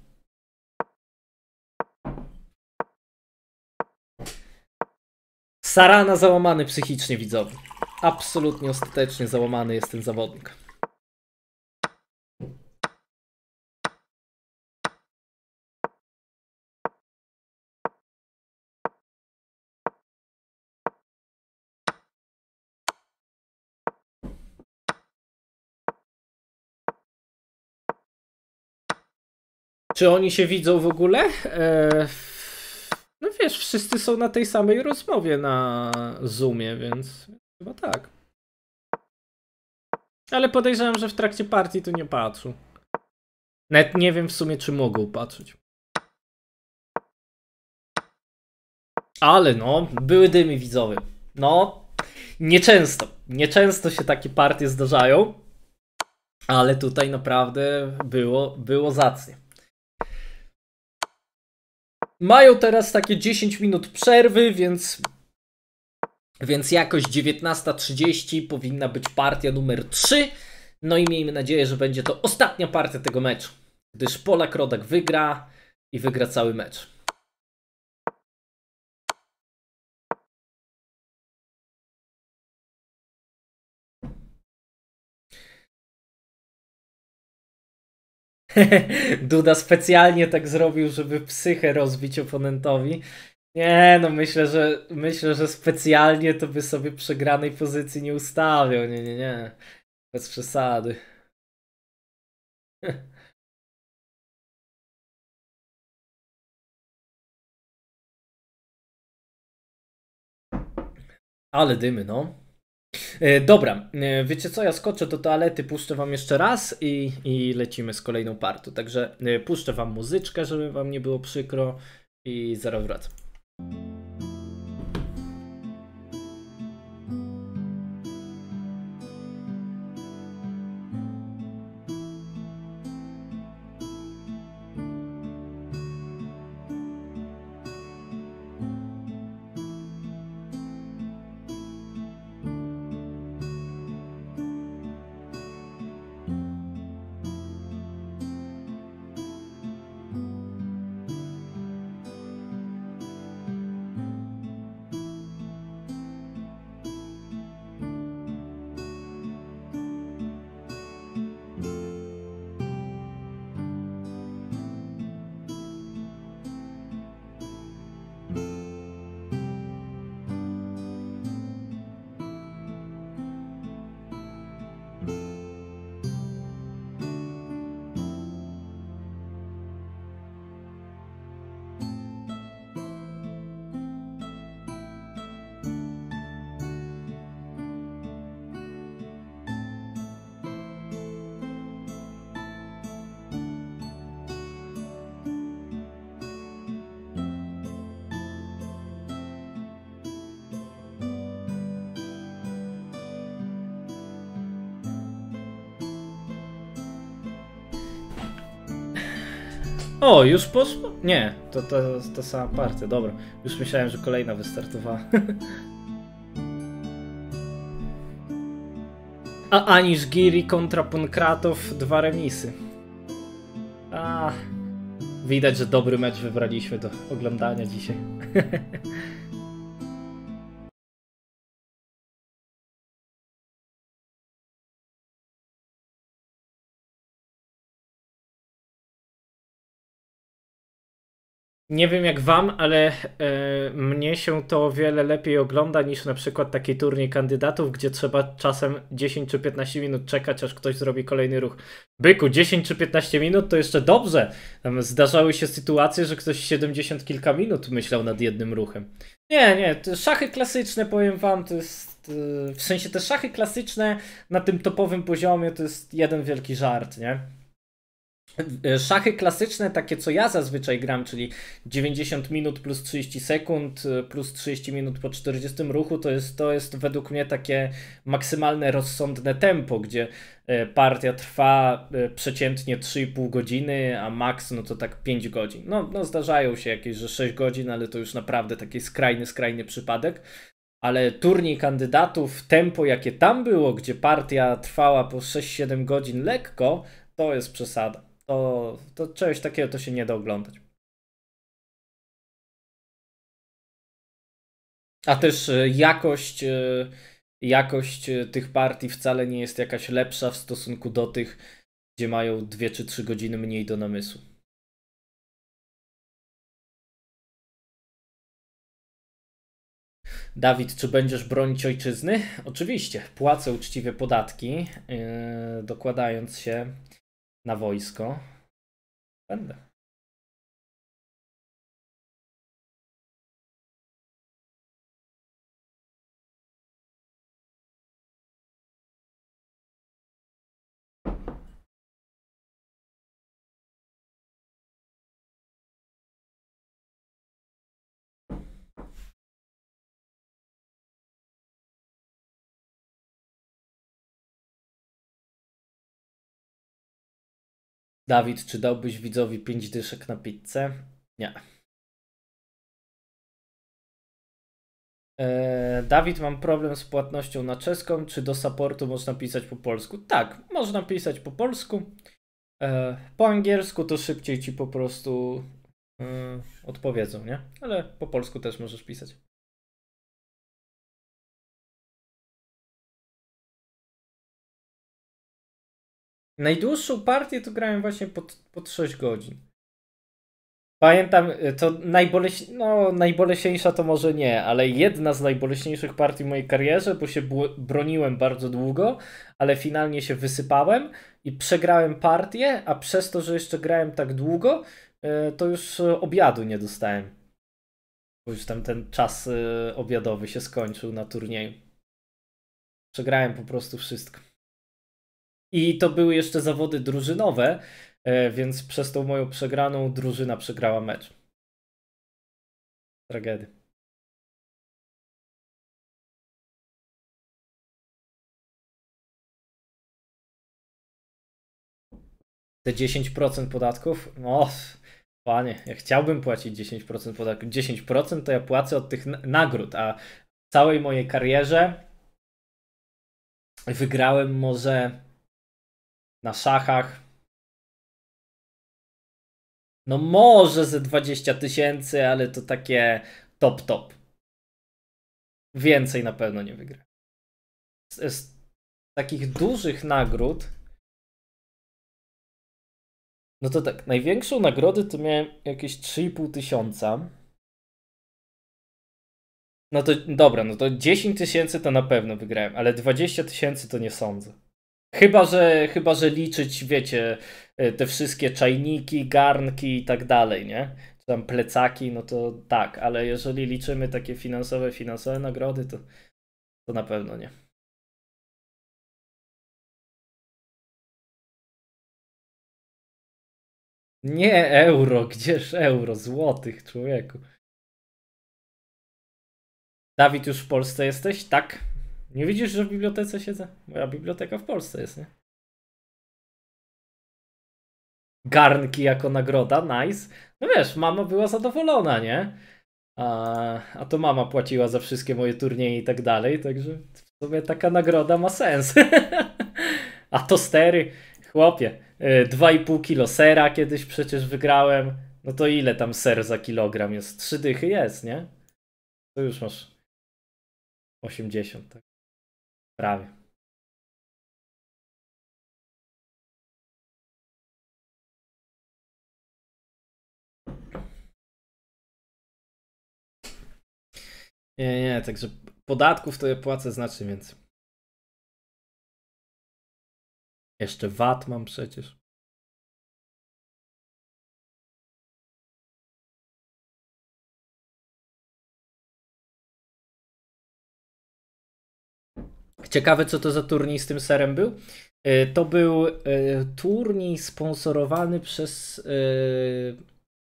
Sarana załamany psychicznie widzowie. Absolutnie ostatecznie załamany jest ten zawodnik. Czy oni się widzą w ogóle? Eee... No wiesz, wszyscy są na tej samej rozmowie na Zoomie, więc chyba tak. Ale podejrzewam, że w trakcie partii to nie patrzą. Nawet nie wiem w sumie, czy mogą patrzeć. Ale no, były dymy widzowie. No, nieczęsto. Nieczęsto się takie partie zdarzają. Ale tutaj naprawdę było, było zacnie. Mają teraz takie 10 minut przerwy, więc więc jakoś 19.30 powinna być partia numer 3. No i miejmy nadzieję, że będzie to ostatnia partia tego meczu, gdyż Polak Rodak wygra i wygra cały mecz. <laughs> Duda specjalnie tak zrobił, żeby psychę rozbić oponentowi. Nie, no myślę, że myślę, że specjalnie to by sobie przegranej pozycji nie ustawiał. Nie, nie, nie. Bez przesady. <laughs> Ale dymy, no. E, dobra, e, wiecie co, ja skoczę do toalety, puszczę wam jeszcze raz i, i lecimy z kolejną partą. Także e, puszczę wam muzyczkę, żeby wam nie było przykro i zaraz wracam. O, już poszło? Nie, to, to, to sama partia, dobra. Już myślałem, że kolejna wystartowała. <laughs> A Anish Giri kontra Ponkratow, dwa remisy. A, widać, że dobry mecz wybraliśmy do oglądania dzisiaj. <laughs> Nie wiem jak wam, ale e, mnie się to o wiele lepiej ogląda niż na przykład taki turniej kandydatów, gdzie trzeba czasem 10 czy 15 minut czekać, aż ktoś zrobi kolejny ruch. Byku, 10 czy 15 minut to jeszcze dobrze. Tam zdarzały się sytuacje, że ktoś 70 kilka minut myślał nad jednym ruchem. Nie, nie, szachy klasyczne powiem wam, to jest. E, w sensie te szachy klasyczne na tym topowym poziomie to jest jeden wielki żart, nie? E, szachy klasyczne, takie co ja zazwyczaj gram, czyli 90 minut plus 30 sekund, e, plus 30 minut po 40 ruchu, to jest, to jest według mnie takie maksymalne rozsądne tempo, gdzie e, partia trwa przeciętnie 3,5 godziny, a maks no to tak 5 godzin. No, no zdarzają się jakieś, że 6 godzin, ale to już naprawdę taki skrajny, skrajny przypadek ale turniej kandydatów, tempo jakie tam było, gdzie partia trwała po 6-7 godzin lekko, to jest przesada to, to czegoś takiego to się nie da oglądać. A też e, jakość, e, jakość e, tych partii wcale nie jest jakaś lepsza w stosunku do tych, gdzie mają 2 czy 3 godziny mniej do namysłu. Dawid, czy będziesz bronić ojczyzny? Oczywiście, płacę uczciwie podatki, yy, dokładając się na wojsko? Będę. Dawid, czy dałbyś widzowi 5 dyszek na pizzę? Nie. E, Dawid, mam problem z płatnością na czeską. Czy do supportu można pisać po polsku? Tak, można pisać po polsku. E, po angielsku to szybciej ci po prostu e, odpowiedzą, nie? Ale po polsku też możesz pisać. Najdłuższą partię to grałem właśnie po, po 6 godzin. Pamiętam, e, to najboleś... no, najboleśniejsza to może nie, ale jedna z najboleśniejszych partii w mojej karierze, bo się broniłem bardzo długo, ale finalnie się wysypałem i przegrałem partię, a przez to, że jeszcze grałem tak długo, e, to już e, obiadu nie dostałem. Bo już tam ten czas obiadowy się skończył na turnieju. Przegrałem po prostu wszystko. I to były jeszcze zawody drużynowe, e, więc przez tą moją przegraną drużyna przegrała mecz. Tragedy. te 10% podatków, no panie, ja chciałbym płacić 10% podatków. 10% to ja płacę od tych nagród, a w całej mojej karierze wygrałem może na szachach. No może ze 20 tysięcy, ale to takie top top. Więcej na pewno nie wygra. Z, z takich dużych nagród. No to tak, największą nagrodę to miałem jakieś 3,5 tysiąca. No to dobra, no to 10 tysięcy to na pewno wygrałem, ale 20 tysięcy to nie sądzę. Chyba, że, chyba, że liczyć, wiecie, e, te wszystkie czajniki, garnki i tak dalej, nie? Czy tam plecaki, no to tak, ale jeżeli liczymy takie finansowe, finansowe nagrody, to, to na pewno nie. Nie euro, gdzież euro, złotych, człowieku. Dawid, już w Polsce jesteś? Tak. Nie widzisz, że w bibliotece siedzę? Moja biblioteka w Polsce jest, nie? Garnki jako nagroda, nice. No wiesz, mama była zadowolona, nie? A, a to mama płaciła za wszystkie moje turnieje i tak dalej, także w sumie taka nagroda ma sens. <laughs> a to stery, chłopie, 2,5 y, kilo sera kiedyś przecież wygrałem. No to ile tam ser za kilogram jest? Trzy dychy jest, nie? To już masz 80, tak. Prawie. Nie, nie, także podatków to ja płacę znacznie więcej. Jeszcze VAT mam przecież. Ciekawe, co to za turniej z tym serem był. E, to był e, turniej sponsorowany przez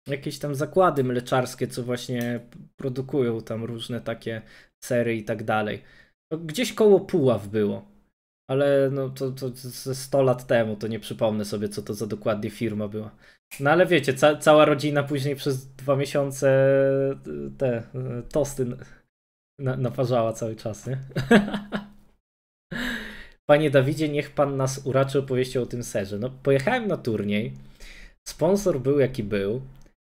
e, jakieś tam zakłady mleczarskie, co właśnie produkują tam różne takie sery i tak dalej. Gdzieś koło Puław było, ale no to, to, to 100 lat temu, to nie przypomnę sobie, co to za dokładnie firma była. No ale wiecie, ca cała rodzina później przez dwa miesiące te tosty naparzała cały czas, nie? <laughs> Panie Dawidzie, niech pan nas uraczy opowieścią o tym serze. No, pojechałem na turniej, sponsor był jaki był,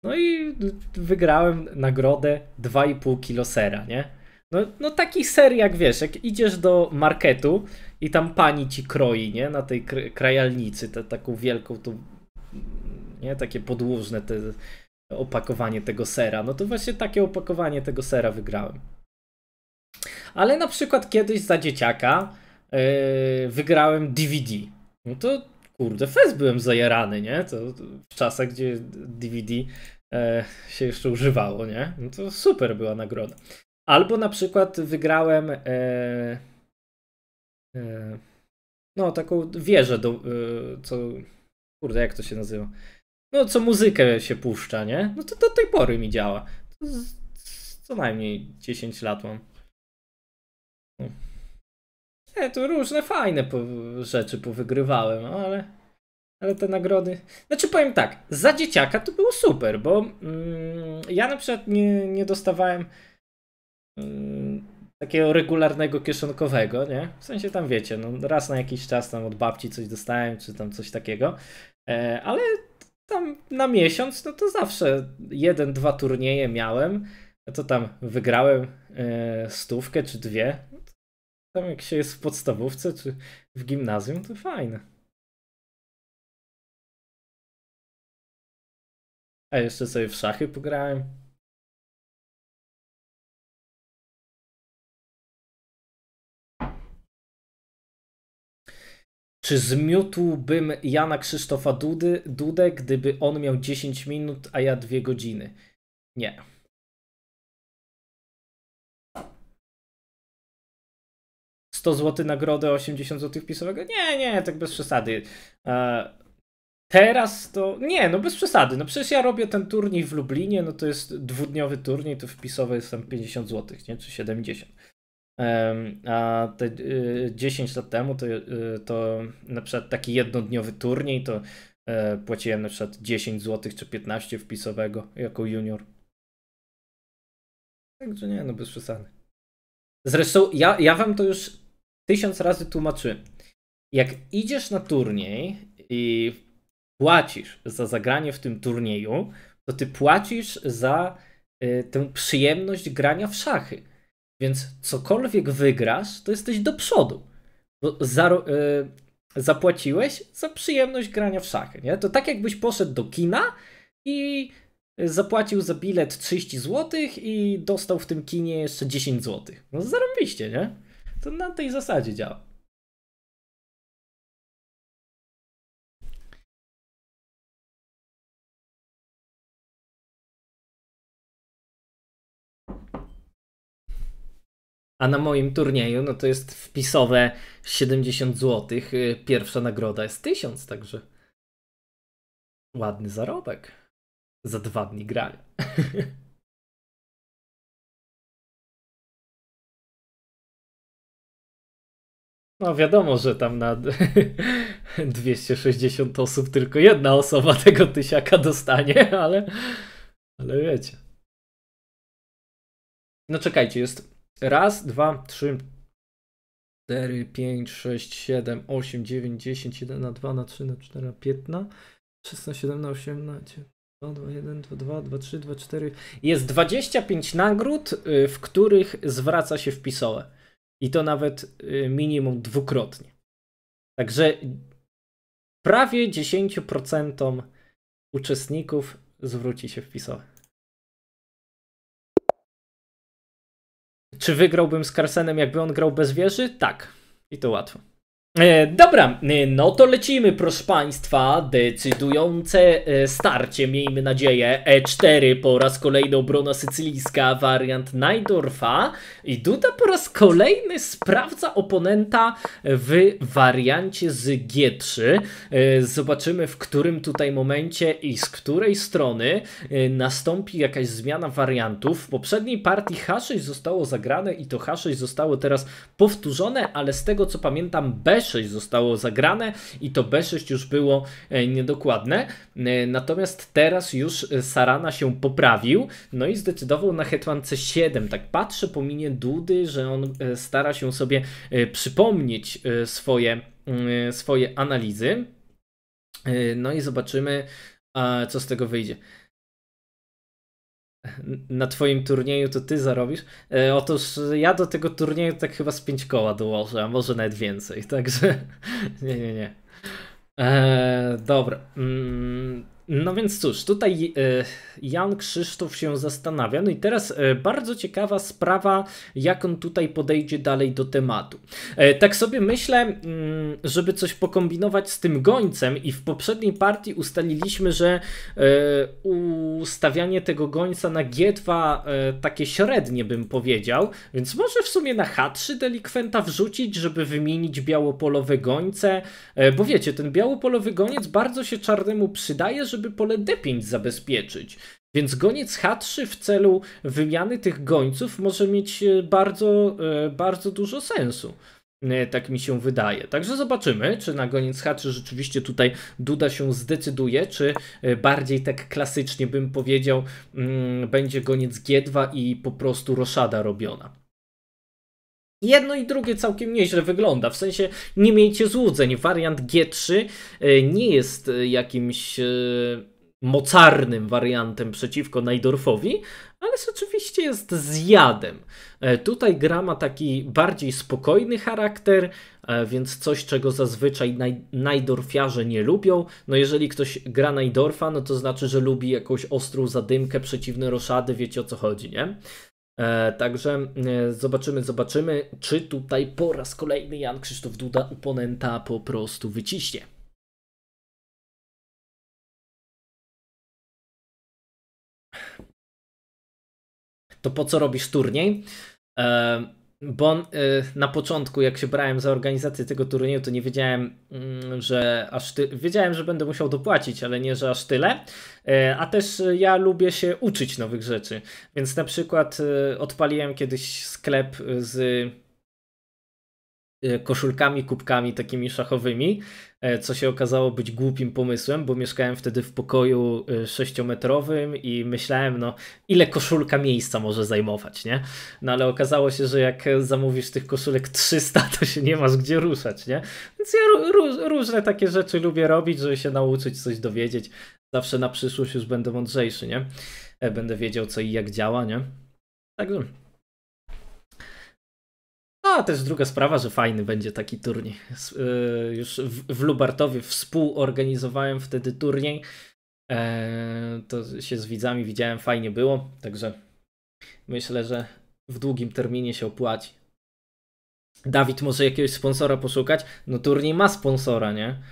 no i wygrałem nagrodę 2,5 kilo sera, nie? No, no taki ser jak wiesz, jak idziesz do marketu i tam pani ci kroi, nie? Na tej krajalnicy, te, taką wielką, to, nie? Takie podłużne te opakowanie tego sera. No to właśnie takie opakowanie tego sera wygrałem. Ale na przykład kiedyś za dzieciaka Yy, wygrałem DVD. No to kurde, fest byłem zajarany, nie? To, w czasach, gdzie DVD e, się jeszcze używało, nie? No to super była nagroda. Albo na przykład wygrałem e, e, no taką wieżę do, co kurde, jak to się nazywa? No co muzykę się puszcza, nie? No to do tej pory mi działa. Co najmniej 10 lat mam tu różne fajne po, rzeczy powygrywałem, no ale, ale te nagrody. Znaczy powiem tak, za dzieciaka to było super, bo mm, ja na przykład nie, nie dostawałem mm, takiego regularnego kieszonkowego, nie? W sensie tam wiecie, no raz na jakiś czas tam od babci coś dostałem, czy tam coś takiego, e, ale tam na miesiąc, no to zawsze jeden, dwa turnieje miałem to tam wygrałem e, stówkę czy dwie tam jak się jest w podstawówce czy w gimnazjum, to fajne. A jeszcze sobie w szachy pograłem. Czy zmiótłbym Jana Krzysztofa Dudy, Dudę, gdyby on miał 10 minut, a ja 2 godziny? Nie. 100 zł nagrodę, 80 zł pisowego. Nie, nie, tak bez przesady. E, teraz to. Nie, no bez przesady. No przecież ja robię ten turniej w Lublinie, no to jest dwudniowy turniej, to wpisowe jest tam 50 zł, nie? Czy 70. A te 10 e, lat temu to, e, to na przykład taki jednodniowy turniej to płaciłem na przykład 10 zł czy 15 wpisowego jako junior. Także nie, no bez przesady. Zresztą ja, ja wam to już tysiąc razy tłumaczyłem. Jak idziesz na turniej i płacisz za zagranie w tym turnieju, to ty płacisz za y, tę przyjemność grania w szachy. Więc cokolwiek wygrasz, to jesteś do przodu. Bo za, y, zapłaciłeś za przyjemność grania w szachy. Nie? To tak jakbyś poszedł do kina i zapłacił za bilet 30 zł i dostał w tym kinie jeszcze 10 zł. No zarobiście, nie? To na tej zasadzie działa. A na moim turnieju, no to jest wpisowe 70 zł. Y, pierwsza nagroda jest 1000, także ładny zarobek za dwa dni grania. <laughs> No wiadomo, że tam na 260 <laughs> osób tylko jedna osoba <laughs> tego tysiaka dostanie, ale, ale wiecie. No czekajcie, jest raz, dwa, trzy, cztery, pięć, sześć, siedem, osiem, dziewięć, dziesięć, jeden na dwa, na trzy, na cztery, na 15, siedem na 18, 2, 2, 1, 2, 2, 2, 3, 2, 4. Jest 25 nagród, y, w których zwraca się wpisowe. I to nawet y, minimum dwukrotnie. Także prawie 10% uczestników zwróci się w wpisowe. Czy wygrałbym z Karsenem, jakby on grał bez wieży? Tak. I to łatwo. E, dobra, e, no to lecimy, proszę Państwa. Decydujące e, starcie, miejmy nadzieję. E4 po raz kolejny obrona sycylijska, wariant Najdorfa. I Duda po raz kolejny sprawdza oponenta w wariancie z G3. Zobaczymy, w którym tutaj momencie i z której strony nastąpi jakaś zmiana wariantów. W poprzedniej partii H6 zostało zagrane i to H6 zostało teraz powtórzone, ale z tego co pamiętam, bez zostało zagrane i to B6 już było e, niedokładne. E, natomiast teraz już Sarana się poprawił, no i zdecydował na hetman C7. Tak patrzę po minie Dudy, że on e, stara się sobie przypomnieć swoje, mm, swoje analizy. No i zobaczymy, co z tego wyjdzie na twoim turnieju to ty zarobisz. E, otóż ja do tego turnieju tak chyba z pięć koła dołożę, a może nawet więcej, także <laughs> nie, nie, nie. Eee, dobra. Mm no więc cóż, tutaj y, Jan Krzysztof się zastanawia. No i teraz y, bardzo ciekawa sprawa, jak on tutaj podejdzie dalej do tematu. Y, tak sobie myślę, mm, żeby coś pokombinować z tym gońcem, i w poprzedniej partii ustaliliśmy, że ustawianie tego gońca na G2 takie średnie bym powiedział, więc może w sumie na H3 delikwenta wrzucić, żeby wymienić białopolowe gońce, bo wiecie, ten białopolowy goniec bardzo się czarnemu przydaje, żeby żeby pole D5 zabezpieczyć. Więc goniec H3 w celu wymiany tych gońców może mieć e, bardzo, e, bardzo dużo sensu. E, tak mi się wydaje. Także zobaczymy, czy na goniec H3 rzeczywiście tutaj Duda się zdecyduje, czy bardziej tak klasycznie bym powiedział, mm, będzie goniec G2 i po prostu roszada robiona. Jedno i drugie całkiem nieźle wygląda, w sensie nie miejcie złudzeń. Wariant G3 e, nie jest e, jakimś e, mocarnym wariantem przeciwko Najdorfowi, ale rzeczywiście jest zjadem. Tutaj gra ma taki bardziej spokojny charakter, więc coś, czego zazwyczaj najdorfiarze nie lubią. No jeżeli ktoś gra najdorfa, no to znaczy, że lubi jakąś ostrą zadymkę, przeciwne roszady, wiecie o co chodzi, nie? E, także e, zobaczymy, zobaczymy, czy tutaj po raz kolejny Jan Krzysztof Duda oponenta po prostu wyciśnie. To po co robisz turniej? E, bo y, na początku, jak się brałem za organizację tego turnieju, to nie wiedziałem, y, że aż ty... Wiedziałem, że będę musiał dopłacić, ale nie, że aż tyle. Y, a też y, ja lubię się uczyć nowych rzeczy. Więc na przykład y, odpaliłem kiedyś sklep y, z Y, koszulkami, kubkami takimi szachowymi, e, co się okazało być głupim pomysłem, bo mieszkałem wtedy w pokoju y, sześciometrowym i myślałem, no ile koszulka miejsca może zajmować, nie? No ale okazało się, że jak zamówisz tych koszulek 300, to się nie masz gdzie ruszać, nie? Więc ja różne takie rzeczy lubię robić, żeby się nauczyć, coś dowiedzieć. Zawsze na przyszłość już będę mądrzejszy, nie? E, będę wiedział co i jak działa, nie? Także... A też druga sprawa, że fajny będzie taki turniej. Y, już w Lubartowie współorganizowałem wtedy turniej. E, to się z widzami widziałem, fajnie było. Także myślę, że w długim terminie się opłaci. Dawid może jakiegoś sponsora poszukać. No turniej ma sponsora, nie?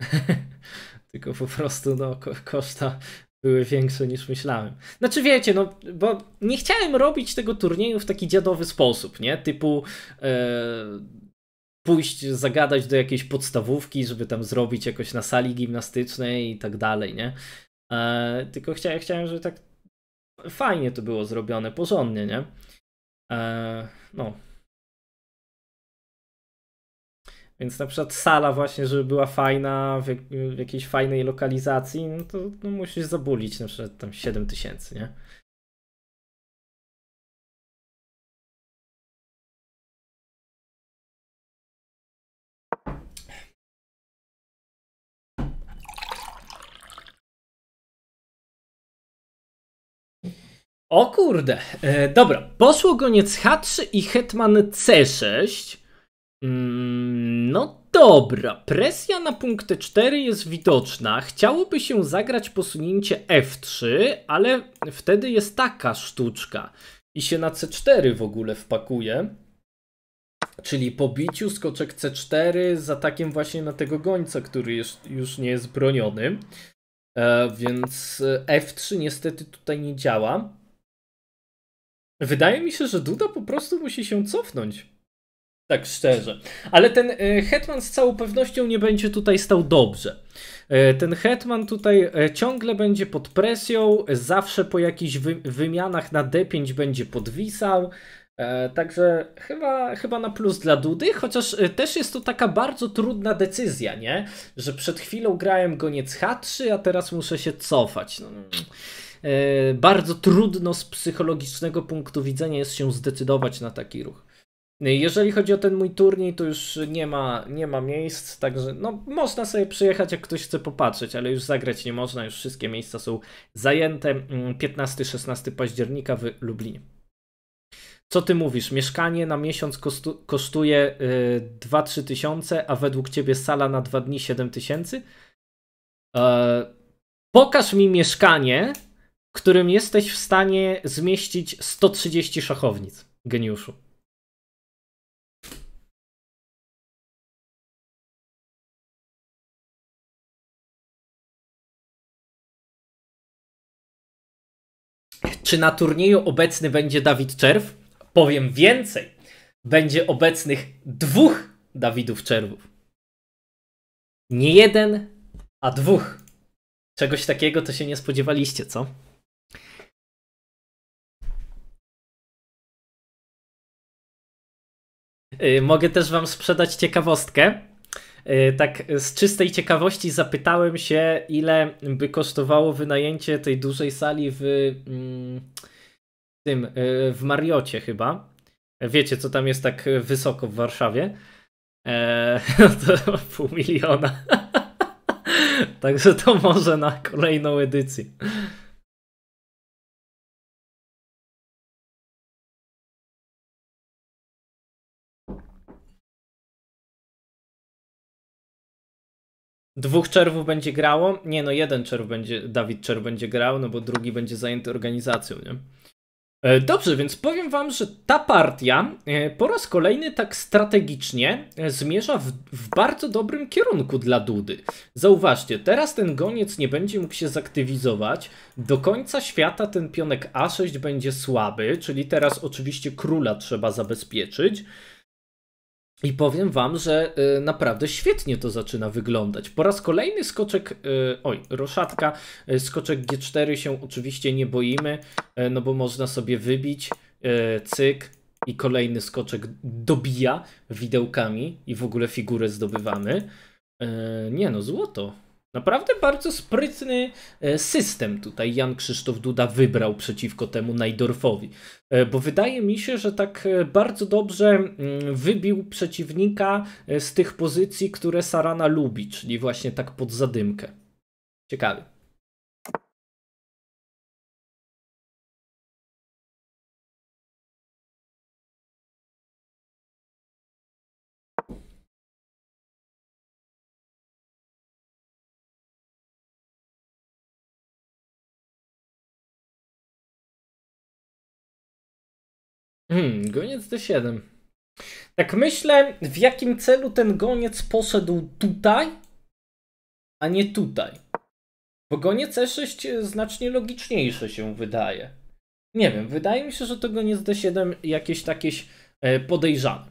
<laughs> Tylko po prostu no, koszta były większe niż myślałem. Znaczy wiecie, no bo nie chciałem robić tego turnieju w taki dziadowy sposób, nie? Typu e, pójść, zagadać do jakiejś podstawówki, żeby tam zrobić jakoś na sali gimnastycznej i tak dalej, nie? E, tylko chciałem, chciałem, żeby tak fajnie to było zrobione, porządnie, nie? E, no, Więc na przykład sala właśnie, żeby była fajna, w, w jakiejś fajnej lokalizacji, no to no musisz zabulić na przykład tam 7 tysięcy, nie? O kurde. E, dobra, poszło goniec H3 i hetman C6. Mm, no dobra, presja na punkty 4 jest widoczna. Chciałoby się zagrać posunięcie F3, ale wtedy jest taka sztuczka i się na C4 w ogóle wpakuje. Czyli po biciu skoczek C4 z atakiem właśnie na tego gońca, który jest, już nie jest broniony. E, więc e, F3 niestety tutaj nie działa. Wydaje mi się, że Duda po prostu musi się cofnąć. Tak szczerze. Ale ten e, Hetman z całą pewnością nie będzie tutaj stał dobrze. E, ten Hetman tutaj e, ciągle będzie pod presją, zawsze po jakichś wymianach na D5 będzie podwisał. Także chyba, chyba na plus dla Dudy, chociaż też jest to taka bardzo trudna decyzja, nie? Że przed chwilą grałem goniec H3, a teraz muszę się cofać. No, no, no. bardzo trudno z psychologicznego punktu widzenia jest się zdecydować na taki ruch. Jeżeli chodzi o ten mój turniej, to już nie ma, nie ma miejsc, także no, można sobie przyjechać, jak ktoś chce popatrzeć, ale już zagrać nie można, już wszystkie miejsca są zajęte. 15-16 mm, października w Lublinie. Co ty mówisz? Mieszkanie na miesiąc kostu- kosztuje yy, 2-3 tysiące, a według ciebie sala na 2 dni 7 tysięcy? E, pokaż mi mieszkanie, w którym jesteś w stanie zmieścić 130 szachownic, geniuszu. Czy na turnieju obecny będzie Dawid Czerw? Powiem więcej. Będzie obecnych dwóch Dawidów Czerwów. Nie jeden, a dwóch. Czegoś takiego to się nie spodziewaliście, co? Y, mogę też Wam sprzedać ciekawostkę. E, tak z czystej ciekawości zapytałem się, ile by kosztowało wynajęcie tej dużej sali w mm, tym, e, w Mariocie chyba. Wiecie, co tam jest tak wysoko w Warszawie. Eee, <laughs> to pół miliona. <laughs> Także to może na kolejną edycję. Dwóch czerwów będzie grało? Nie, no jeden czerw będzie, Dawid Czerw będzie grał, no bo drugi będzie zajęty organizacją, nie? E, dobrze, więc powiem wam, że ta partia e, po raz kolejny tak strategicznie e, zmierza w, w, bardzo dobrym kierunku dla Dudy. Zauważcie, teraz ten goniec nie będzie mógł się zaktywizować. Do końca świata ten pionek A6 będzie słaby, czyli teraz oczywiście króla trzeba zabezpieczyć. I powiem wam, że y, naprawdę świetnie to zaczyna wyglądać. Po raz kolejny skoczek, y, oj, roszatka, y, skoczek G4 się oczywiście nie boimy, no bo można sobie wybić, cyk i kolejny skoczek dobija widełkami i w ogóle figurę zdobywamy. Nie no, złoto. Naprawdę bardzo sprytny e, system tutaj Jan Krzysztof Duda wybrał przeciwko temu Najdorfowi, e, bo wydaje mi się, że tak e, bardzo dobrze mm, wybił przeciwnika z tych pozycji, które Sarana lubi, czyli właśnie tak pod zadymkę. Ciekawy. Hmm, goniec D7. Tak myślę, w jakim celu ten goniec poszedł tutaj, a nie tutaj. Bo goniec E6 e, znacznie logiczniejsze się wydaje. Nie wiem, wydaje mi się, że to goniec D7 jakieś takieś e, podejrzane.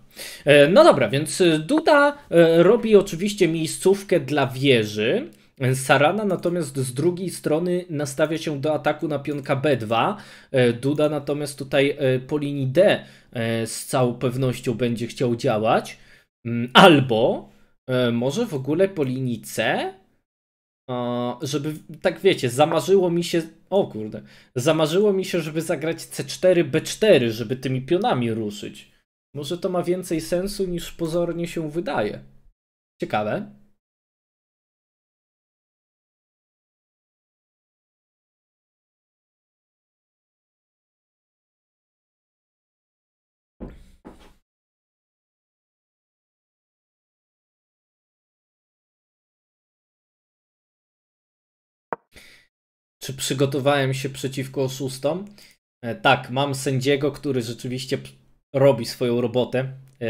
E, no dobra, więc Duda robi oczywiście miejscówkę dla wieży. Sarana natomiast z drugiej strony nastawia się do ataku na pionka B2. E, Duda natomiast tutaj e, po linii D e, z całą pewnością będzie chciał działać. Mm, albo może w ogóle po linii C, żeby, tak wiecie, zamarzyło mi się, o kurde, zamarzyło mi się, żeby zagrać C4, B4, żeby tymi pionami ruszyć. Może to ma więcej sensu niż pozornie się wydaje. Ciekawe. czy przygotowałem się przeciwko oszustom. E, tak, mam sędziego, który rzeczywiście robi swoją robotę. E,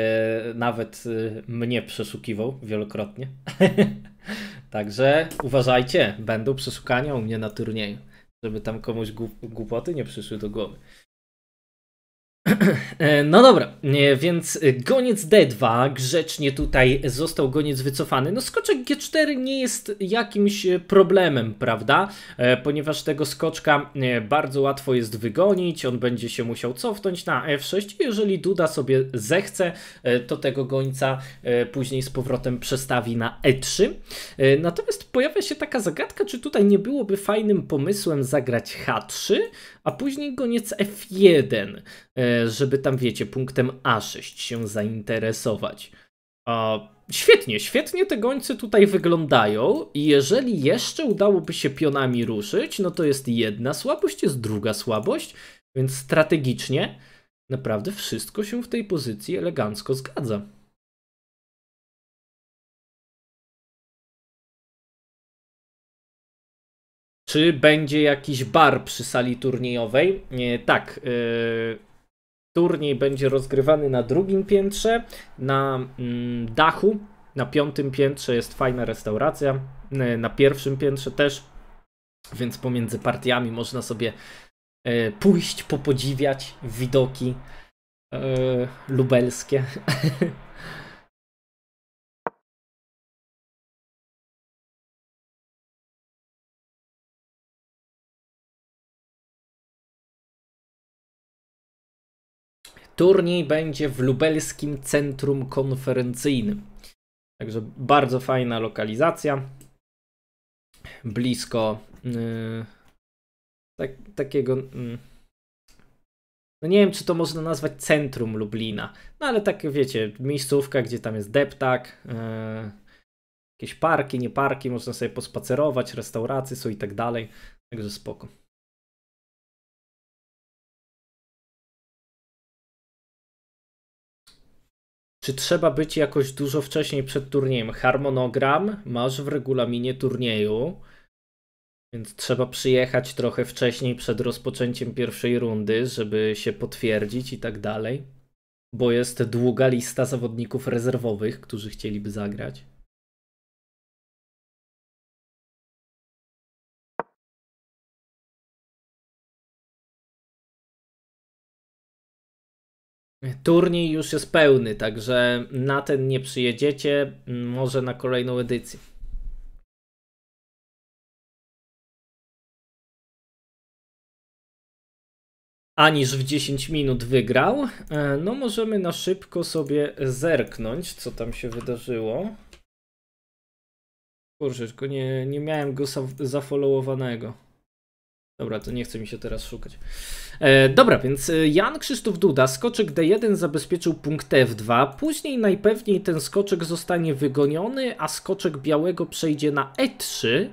nawet e, mnie przeszukiwał wielokrotnie. <laughs> Także uważajcie, będą przeszukania u mnie na turnieju, żeby tam komuś głupoty nie przyszły do głowy. <clears throat> E, no dobra, więc e, goniec D2 grzecznie tutaj został goniec wycofany. No skoczek G4 nie jest jakimś e, problemem, prawda? Ponieważ tego skoczka bardzo łatwo jest wygonić, on będzie się musiał cofnąć na F6. Jeżeli Duda sobie zechce, to tego gońca później z powrotem przestawi na E3. Natomiast pojawia się taka zagadka, czy tutaj nie byłoby fajnym pomysłem zagrać H3, a później goniec F1 żeby tam, wiecie, punktem A6 się zainteresować. Świetnie, świetnie te gońce tutaj wyglądają i jeżeli jeszcze udałoby się pionami ruszyć, no to jest jedna słabość, jest druga słabość, więc strategicznie naprawdę wszystko się w tej pozycji elegancko zgadza. Czy będzie jakiś bar przy sali turniejowej? Nie, tak, yy, Turniej będzie rozgrywany na drugim piętrze, na mm, dachu. Na piątym piętrze jest fajna restauracja, na pierwszym piętrze też, więc pomiędzy partiami można sobie e, pójść, popodziwiać widoki e, lubelskie. <laughs> Turniej będzie w lubelskim centrum konferencyjnym. Także bardzo fajna lokalizacja. Blisko yy, tak, takiego. Yy, no nie wiem, czy to można nazwać centrum Lublina. No ale tak wiecie, miejscówka, gdzie tam jest deptak. Yy, jakieś parki, nie parki, można sobie pospacerować, restauracje są i tak dalej. Także spoko. Czy trzeba być jakoś dużo wcześniej przed turniejem? Harmonogram masz w regulaminie turnieju, więc trzeba przyjechać trochę wcześniej przed rozpoczęciem pierwszej rundy, żeby się potwierdzić i tak dalej. Bo jest długa lista zawodników rezerwowych, którzy chcieliby zagrać. Turniej już jest pełny, także na ten nie przyjedziecie, może na kolejną edycję. Aniż w 10 minut wygrał, e, no możemy na szybko sobie zerknąć, co tam się wydarzyło. Kurczę, tylko nie, nie miałem go zafollowowanego. Dobra, to nie chce mi się teraz szukać. E, dobra, więc e, Jan Krzysztof Duda, skoczek D1 zabezpieczył punkt F2, później najpewniej ten skoczek zostanie wygoniony, a skoczek białego przejdzie na E3,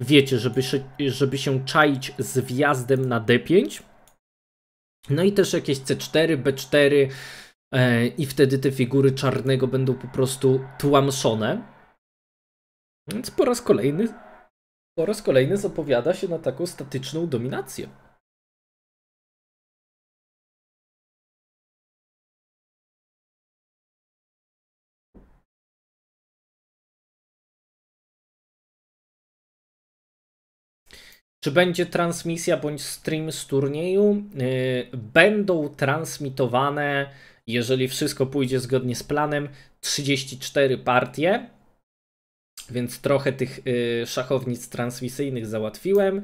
wiecie, żeby się, żeby się czaić z wjazdem na D5. No i też jakieś C4, B4 e, i wtedy te figury czarnego będą po prostu tłamszone. Więc po raz kolejny po raz kolejny zapowiada się na taką statyczną dominację. Czy będzie transmisja bądź stream z turnieju? Y, będą transmitowane, jeżeli wszystko pójdzie zgodnie z planem, 34 partie. Więc trochę tych y, szachownic transmisyjnych załatwiłem.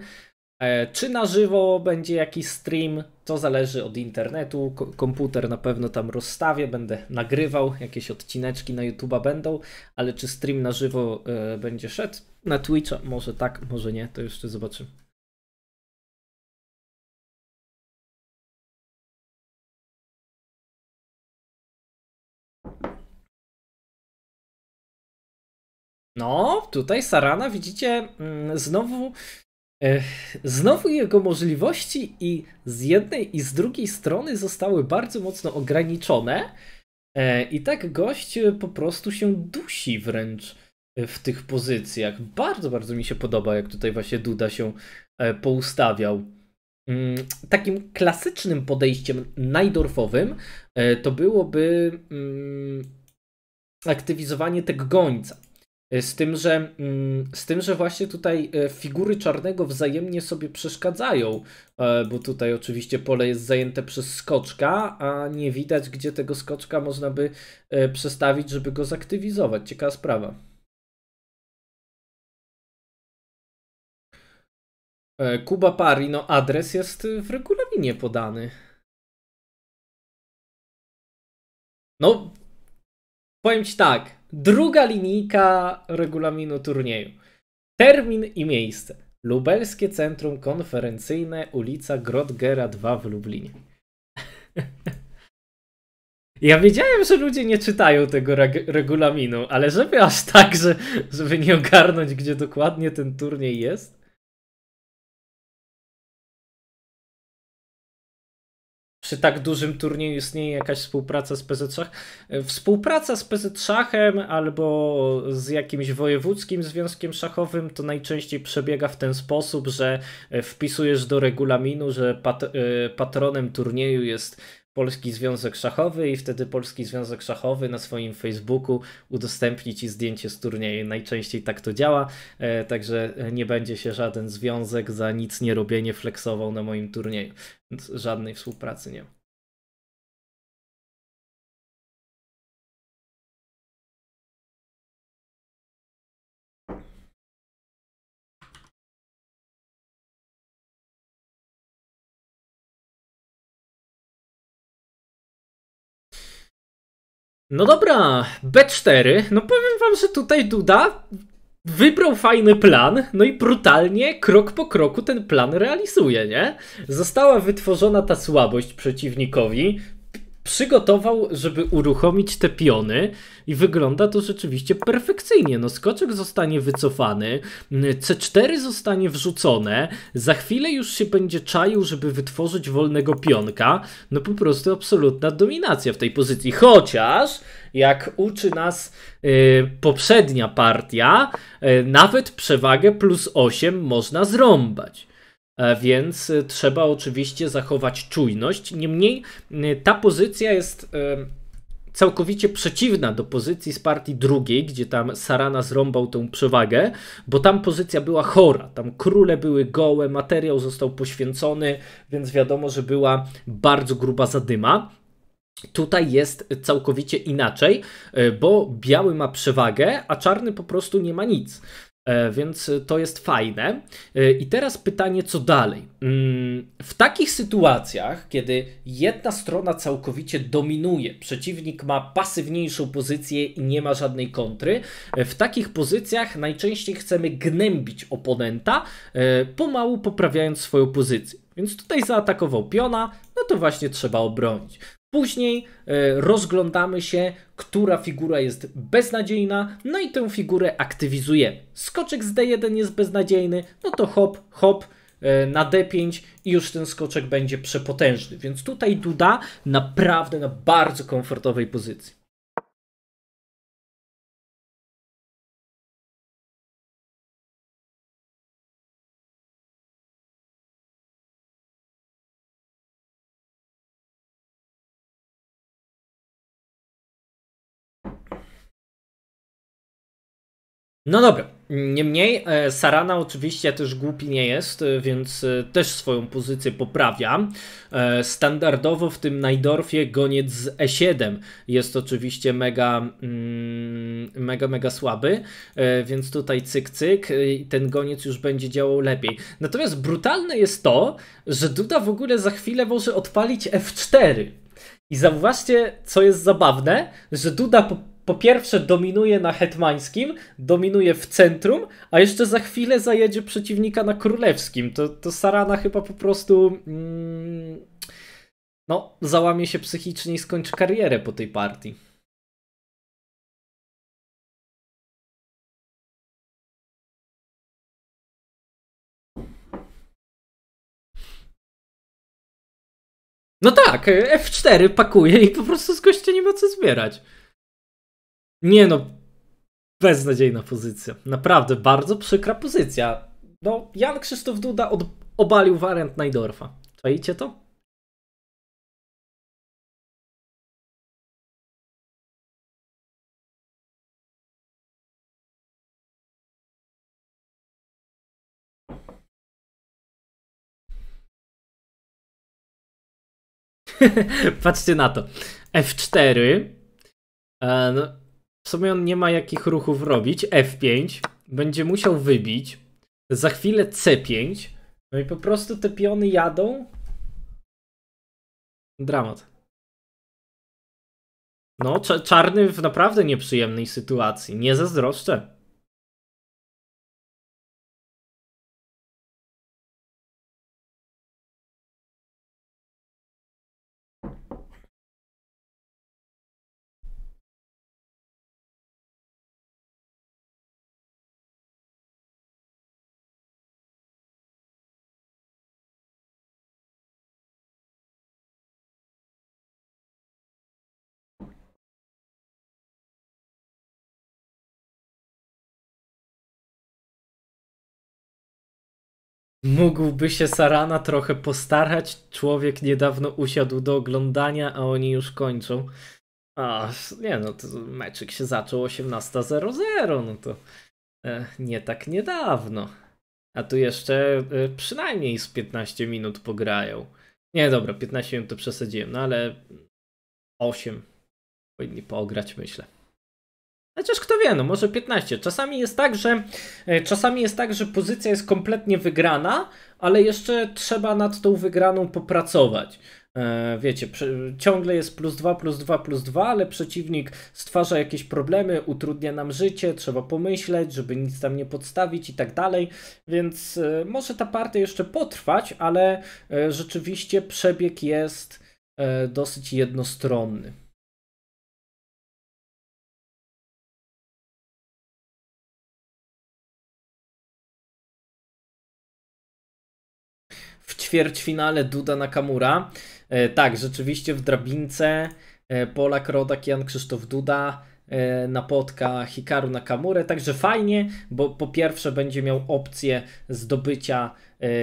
E, czy na żywo będzie jakiś stream, to zależy od internetu. Komputer na pewno tam rozstawię, będę nagrywał, jakieś odcineczki na YouTube'a będą, ale czy stream na żywo e, będzie szedł? Na Twitcha może tak, może nie, to jeszcze zobaczymy. No, tutaj Sarana widzicie mm, znowu eh, Znowu jego możliwości i z jednej i z drugiej strony zostały bardzo mocno ograniczone. Eh, I tak gość po prostu się dusi wręcz eh, w tych pozycjach. Bardzo, bardzo mi się podoba, jak tutaj właśnie Duda się poustawiał. Mm, takim klasycznym podejściem najdorfowym to byłoby mm, aktywizowanie tego gońca. Y, z tym, że, mm, z tym, że właśnie tutaj y, figury czarnego wzajemnie sobie przeszkadzają, e, bo tutaj oczywiście pole jest zajęte przez skoczka, a nie widać, gdzie tego skoczka można by e, przestawić, żeby go zaktywizować. Ciekawa sprawa. E, Kuba Pari, no adres jest w regulaminie podany. No, powiem ci tak, Druga linijka regulaminu turnieju. Termin i miejsce. Lubelskie Centrum Konferencyjne, ulica Grodgera 2 w Lublinie. <laughs> Ja wiedziałem, że ludzie nie czytają tego reg regulaminu, ale żeby aż tak, że, żeby nie ogarnąć, gdzie dokładnie ten turniej jest, przy tak dużym turnieju istnieje jakaś współpraca z PZSZ. E, współpraca z PZSzachem albo z jakimś wojewódzkim związkiem szachowym to najczęściej przebiega w ten sposób, że e, wpisujesz do regulaminu, że pat e, patronem turnieju jest Polski Związek Szachowy i wtedy Polski Związek Szachowy na swoim Facebooku udostępni Ci zdjęcie z turnieju. Najczęściej tak to działa, e, także nie będzie się żaden związek za nic nie robienie flexował na moim turnieju. Żadnej współpracy nie ma. No dobra, B4. No powiem wam, że tutaj Duda wybrał fajny plan, no i brutalnie, krok po kroku ten plan realizuje, nie? Została wytworzona ta słabość przeciwnikowi, przygotował, żeby uruchomić te piony i wygląda to rzeczywiście perfekcyjnie. No skoczek zostanie wycofany, C4 zostanie wrzucone, za chwilę już się będzie czaił, żeby wytworzyć wolnego pionka. No po prostu absolutna dominacja w tej pozycji. Chociaż, jak uczy nas yy, poprzednia partia, yy, nawet przewagę plus 8 można zrąbać. E, więc y, trzeba oczywiście zachować czujność. Niemniej y, ta pozycja jest y, całkowicie przeciwna do pozycji z partii drugiej, gdzie tam Sarana zrąbał tą przewagę, bo tam pozycja była chora, tam króle były gołe, materiał został poświęcony, więc wiadomo, że była bardzo gruba zadyma. Tutaj jest całkowicie inaczej, bo biały ma przewagę, a czarny po prostu nie ma nic. E, więc to jest fajne. E, I teraz pytanie, co dalej? Mm, w takich sytuacjach, kiedy jedna strona całkowicie dominuje, przeciwnik ma pasywniejszą pozycję i nie ma żadnej kontry, e, w takich pozycjach najczęściej chcemy gnębić oponenta, pomału poprawiając swoją pozycję. Więc tutaj zaatakował piona, no to właśnie trzeba obronić. Później e, rozglądamy się, która figura jest beznadziejna, no i tę figurę aktywizujemy. Skoczek z D1 jest beznadziejny, no to hop, hop e, na D5 i już ten skoczek będzie przepotężny. Więc tutaj Duda naprawdę na bardzo komfortowej pozycji. No dobra. Niemniej e, Sarana oczywiście też głupi nie jest, e, więc e, też swoją pozycję poprawia. Standardowo w tym Najdorfie goniec z E7 jest oczywiście mega, mm, mega, mega słaby, więc tutaj cyk, cyk i ten goniec już będzie działał lepiej. Natomiast brutalne jest to, że Duda w ogóle za chwilę może odpalić F4. I zauważcie, co jest zabawne, że Duda po po pierwsze dominuje na hetmańskim, dominuje w centrum, a jeszcze za chwilę zajedzie przeciwnika na królewskim. To, to Sarana chyba po prostu mm, no, załamie się psychicznie i skończy karierę po tej partii. No tak, F4 pakuje i po prostu z gościa nie ma co zbierać. Nie no, beznadziejna pozycja. Naprawdę bardzo przykra pozycja. No, Jan Krzysztof Duda od, obalił wariant Najdorfa. Czajcie to? <laughs> Patrzcie na to. F4. E, no. Sobie sumie on nie ma jakich ruchów robić. F5 będzie musiał wybić. Za chwilę C5. No i po prostu te piony jadą. Dramat. No, czarny w naprawdę nieprzyjemnej sytuacji. Nie zazdroszczę. mógłby się Sarana trochę postarać. Człowiek niedawno usiadł do oglądania, a oni już kończą. A, nie no, to meczyk się zaczął 18.00, no to e, nie tak niedawno. A tu jeszcze e, przynajmniej z 15 minut pograją. Nie, dobra, 15 minut to przesadziłem, no ale 8 powinni pograć, myślę. Chociaż kto wie, no może 15. Czasami jest tak, że e, czasami jest tak, że pozycja jest kompletnie wygrana, ale jeszcze trzeba nad tą wygraną popracować. E, wiecie, ciągle jest plus 2, plus 2, plus 2, ale przeciwnik stwarza jakieś problemy, utrudnia nam życie, trzeba pomyśleć, żeby nic tam nie podstawić i tak dalej. Więc e, może ta partia jeszcze potrwać, ale rzeczywiście przebieg jest dosyć jednostronny. w ćwierćfinale Duda Nakamura. E, tak, rzeczywiście w drabince e, Polak, Rodak, Jan Krzysztof Duda e, napotka Hikaru Nakamurę, także fajnie, bo po pierwsze będzie miał opcję zdobycia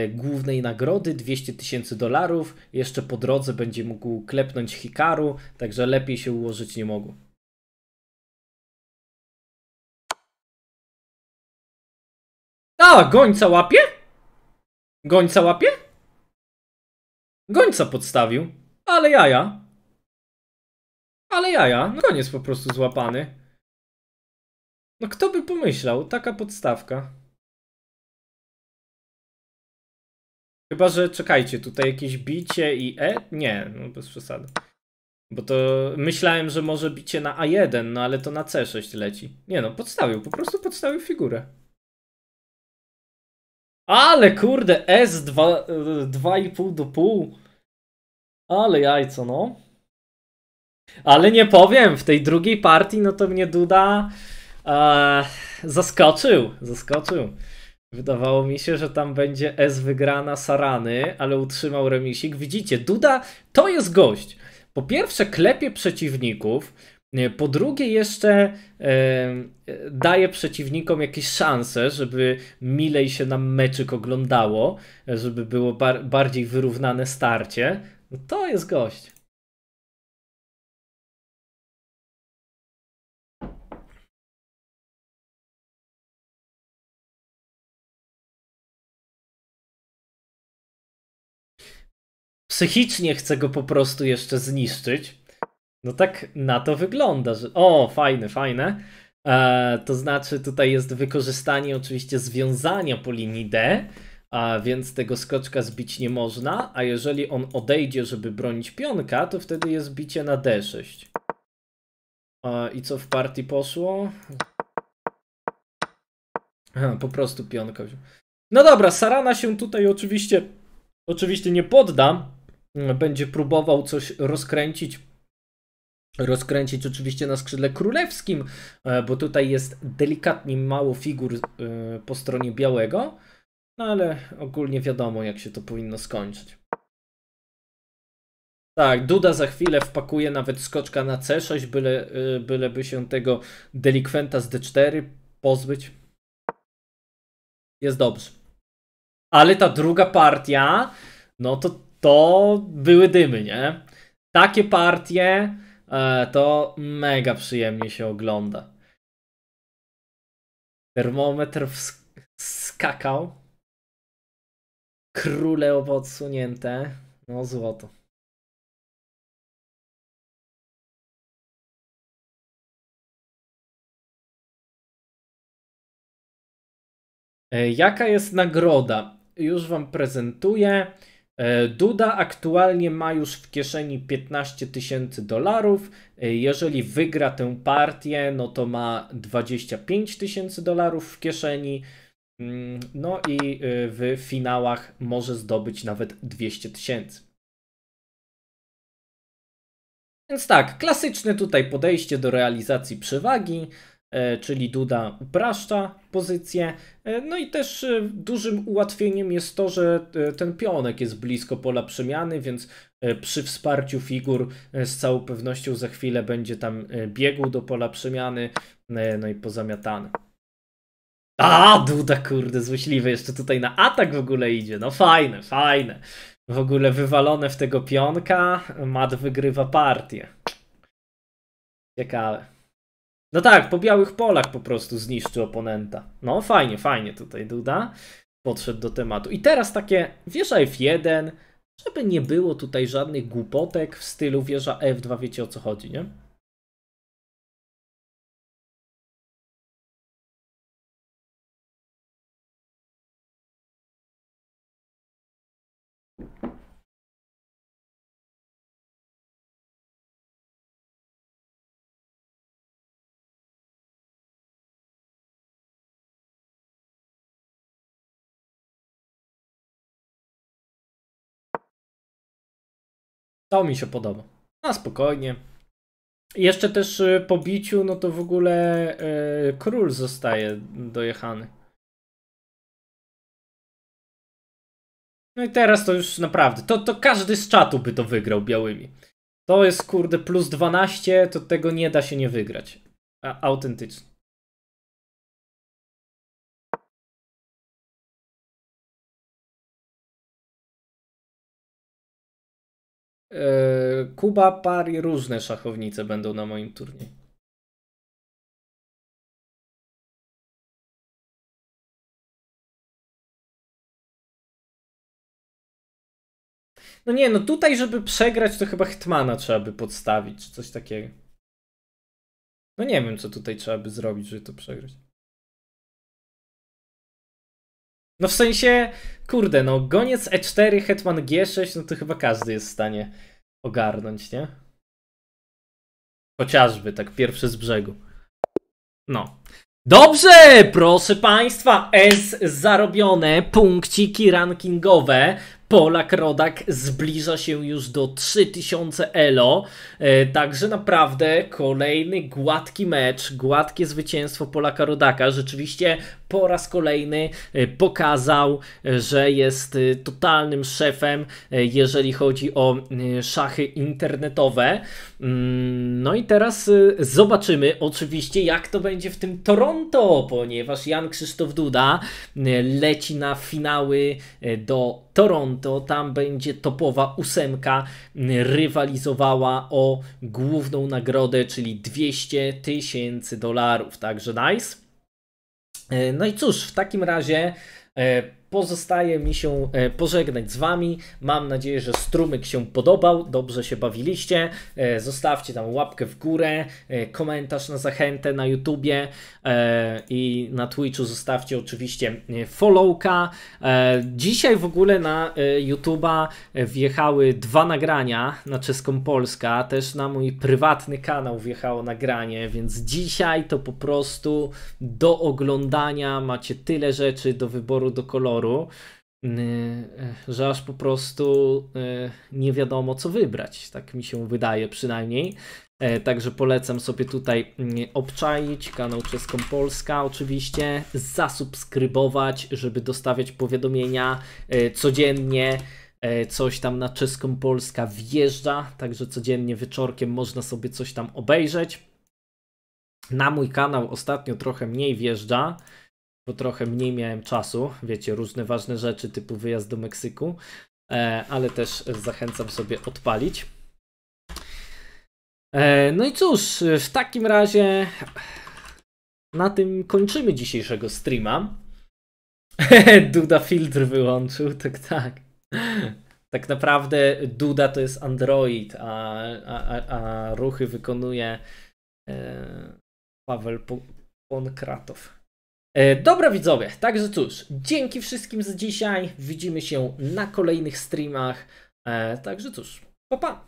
głównej nagrody 200 tysięcy dolarów, jeszcze po drodze będzie mógł klepnąć Hikaru, także lepiej się ułożyć nie mogło. A, gońca łapie? Gońca łapie? Gońca podstawił. Ale jaja. Ale jaja. No koniec po prostu złapany. No kto by pomyślał? Taka podstawka. Chyba, że czekajcie, tutaj jakieś bicie i E? Nie, no bez przesady. Bo to myślałem, że może bicie na A1, no ale to na C6 leci. Nie no, podstawił, po prostu podstawił figurę. Ale kurde, S 2,5 do pół. Ale jajco, no. Ale nie powiem, w tej drugiej partii, no to mnie Duda e, zaskoczył. Zaskoczył. Wydawało mi się, że tam będzie S wygrana Sarany, ale utrzymał remisik. Widzicie, Duda to jest gość. Po pierwsze, klepie przeciwników. Po drugie, jeszcze daje przeciwnikom jakieś szanse, żeby milej się nam meczyk oglądało, żeby było bar bardziej wyrównane starcie. No to jest gość. Psychicznie chcę go po prostu jeszcze zniszczyć no tak na to wygląda, że. O, fajne, fajne. E, to znaczy, tutaj jest wykorzystanie oczywiście związania po linii D, a więc tego skoczka zbić nie można, a jeżeli on odejdzie, żeby bronić pionka, to wtedy jest bicie na D6. E, I co w partii poszło? po prostu pionka. No dobra, Sarana się tutaj oczywiście, oczywiście nie podda. Będzie próbował coś rozkręcić rozkręcić oczywiście na skrzydle królewskim, e, bo tutaj jest delikatnie mało figur e, po stronie białego, no ale ogólnie wiadomo, jak się to powinno skończyć. Tak, Duda za chwilę wpakuje nawet skoczka na C6, byle, e, byleby się tego delikwenta z D4 pozbyć. Jest dobrze. Ale ta druga partia, no to to były dymy, nie? Takie partie, E, to mega przyjemnie się ogląda. Termometr skakał. Króle odsunięte. No złoto. E, jaka jest nagroda? Już Wam prezentuję. E, Duda aktualnie ma już w kieszeni 15 tysięcy dolarów. E, jeżeli wygra tę partię, no to ma 25 tysięcy dolarów w kieszeni. Mm, no i e, w finałach może zdobyć nawet 200 tysięcy. Więc tak, klasyczne tutaj podejście do realizacji przewagi. E, czyli Duda upraszcza pozycję. E, no i też e, dużym ułatwieniem jest to, że ten pionek jest blisko pola przemiany, więc przy wsparciu figur z całą pewnością za chwilę będzie tam biegł do pola przemiany, no i pozamiatany. A, Duda, kurde, złośliwy, jeszcze tutaj na atak w ogóle idzie. No fajne, fajne. W ogóle wywalone w tego pionka, Mad wygrywa partię. Ciekawe. No tak, po białych polach po prostu zniszczy oponenta. No fajnie, fajnie tutaj Duda podszedł do tematu. I teraz takie wieża F1, żeby nie było tutaj żadnych głupotek w stylu wieża F2, wiecie o co chodzi, nie? To mi się podoba. Na spokojnie. Jeszcze też y, po biciu, no to w ogóle yy, król zostaje dojechany. No i teraz to już naprawdę, to, to każdy z czatu by to wygrał białymi. To jest kurde plus 12, to tego nie da się nie wygrać. A, autentycznie. E, Kuba, pari różne szachownice będą na moim turnieju. No nie, no tutaj, żeby przegrać, to chyba Hetmana trzeba by podstawić, czy coś takiego. No nie wiem, co tutaj trzeba by zrobić, żeby to przegrać. No w sensie, kurde, no goniec E4, hetman G6, no to chyba każdy jest w stanie ogarnąć, nie? Chociażby, tak pierwszy z brzegu. No. Dobrze, proszę Państwa, S zarobione, punkciki rankingowe. Polak Rodak zbliża się już do 3000 elo, e, także naprawdę kolejny gładki mecz, gładkie zwycięstwo Polaka Rodaka. Rzeczywiście po raz kolejny e, pokazał, e, że jest totalnym szefem, jeżeli chodzi o szachy internetowe. Mm, no i teraz zobaczymy oczywiście, jak to będzie w tym Toronto, ponieważ Jan Krzysztof Duda leci na finały do Toronto to tam będzie topowa ósemka mm, rywalizowała o główną nagrodę, czyli 200 tysięcy dolarów. Także nice. E, no i cóż, w takim razie e, pozostaje mi się e, pożegnać z Wami. Mam nadzieję, że strumyk się podobał, dobrze się bawiliście. E, zostawcie tam łapkę w górę, e, komentarz na zachętę na YouTubie i na Twitchu zostawcie oczywiście followka. Dzisiaj w ogóle na YouTuba wjechały dwa nagrania na czeską Polska, też na mój prywatny kanał wjechało nagranie, więc dzisiaj to po prostu do oglądania macie tyle rzeczy do wyboru, do koloru humoru, y, y, że aż po prostu y, nie wiadomo co wybrać, tak mi się wydaje przynajmniej. E, także polecam sobie tutaj obczaić kanał Czeską Polska oczywiście, zasubskrybować, żeby dostawiać powiadomienia codziennie. E, coś tam na Czeską Polska wjeżdża, także codziennie wieczorkiem można sobie coś tam obejrzeć. Na mój kanał ostatnio trochę mniej wjeżdża, bo trochę mniej miałem czasu, wiecie, różne ważne rzeczy typu wyjazd do Meksyku, e, ale też zachęcam sobie odpalić. E, no i cóż, w takim razie na tym kończymy dzisiejszego streama. <laughs> Duda filtr wyłączył, tak, tak. Tak naprawdę Duda to jest Android, a, a, a ruchy wykonuje e, Paweł Ponkratow. E, dobra widzowie, także cóż, dzięki wszystkim za dzisiaj. Widzimy się na kolejnych streamach. E, także cóż, pa pa!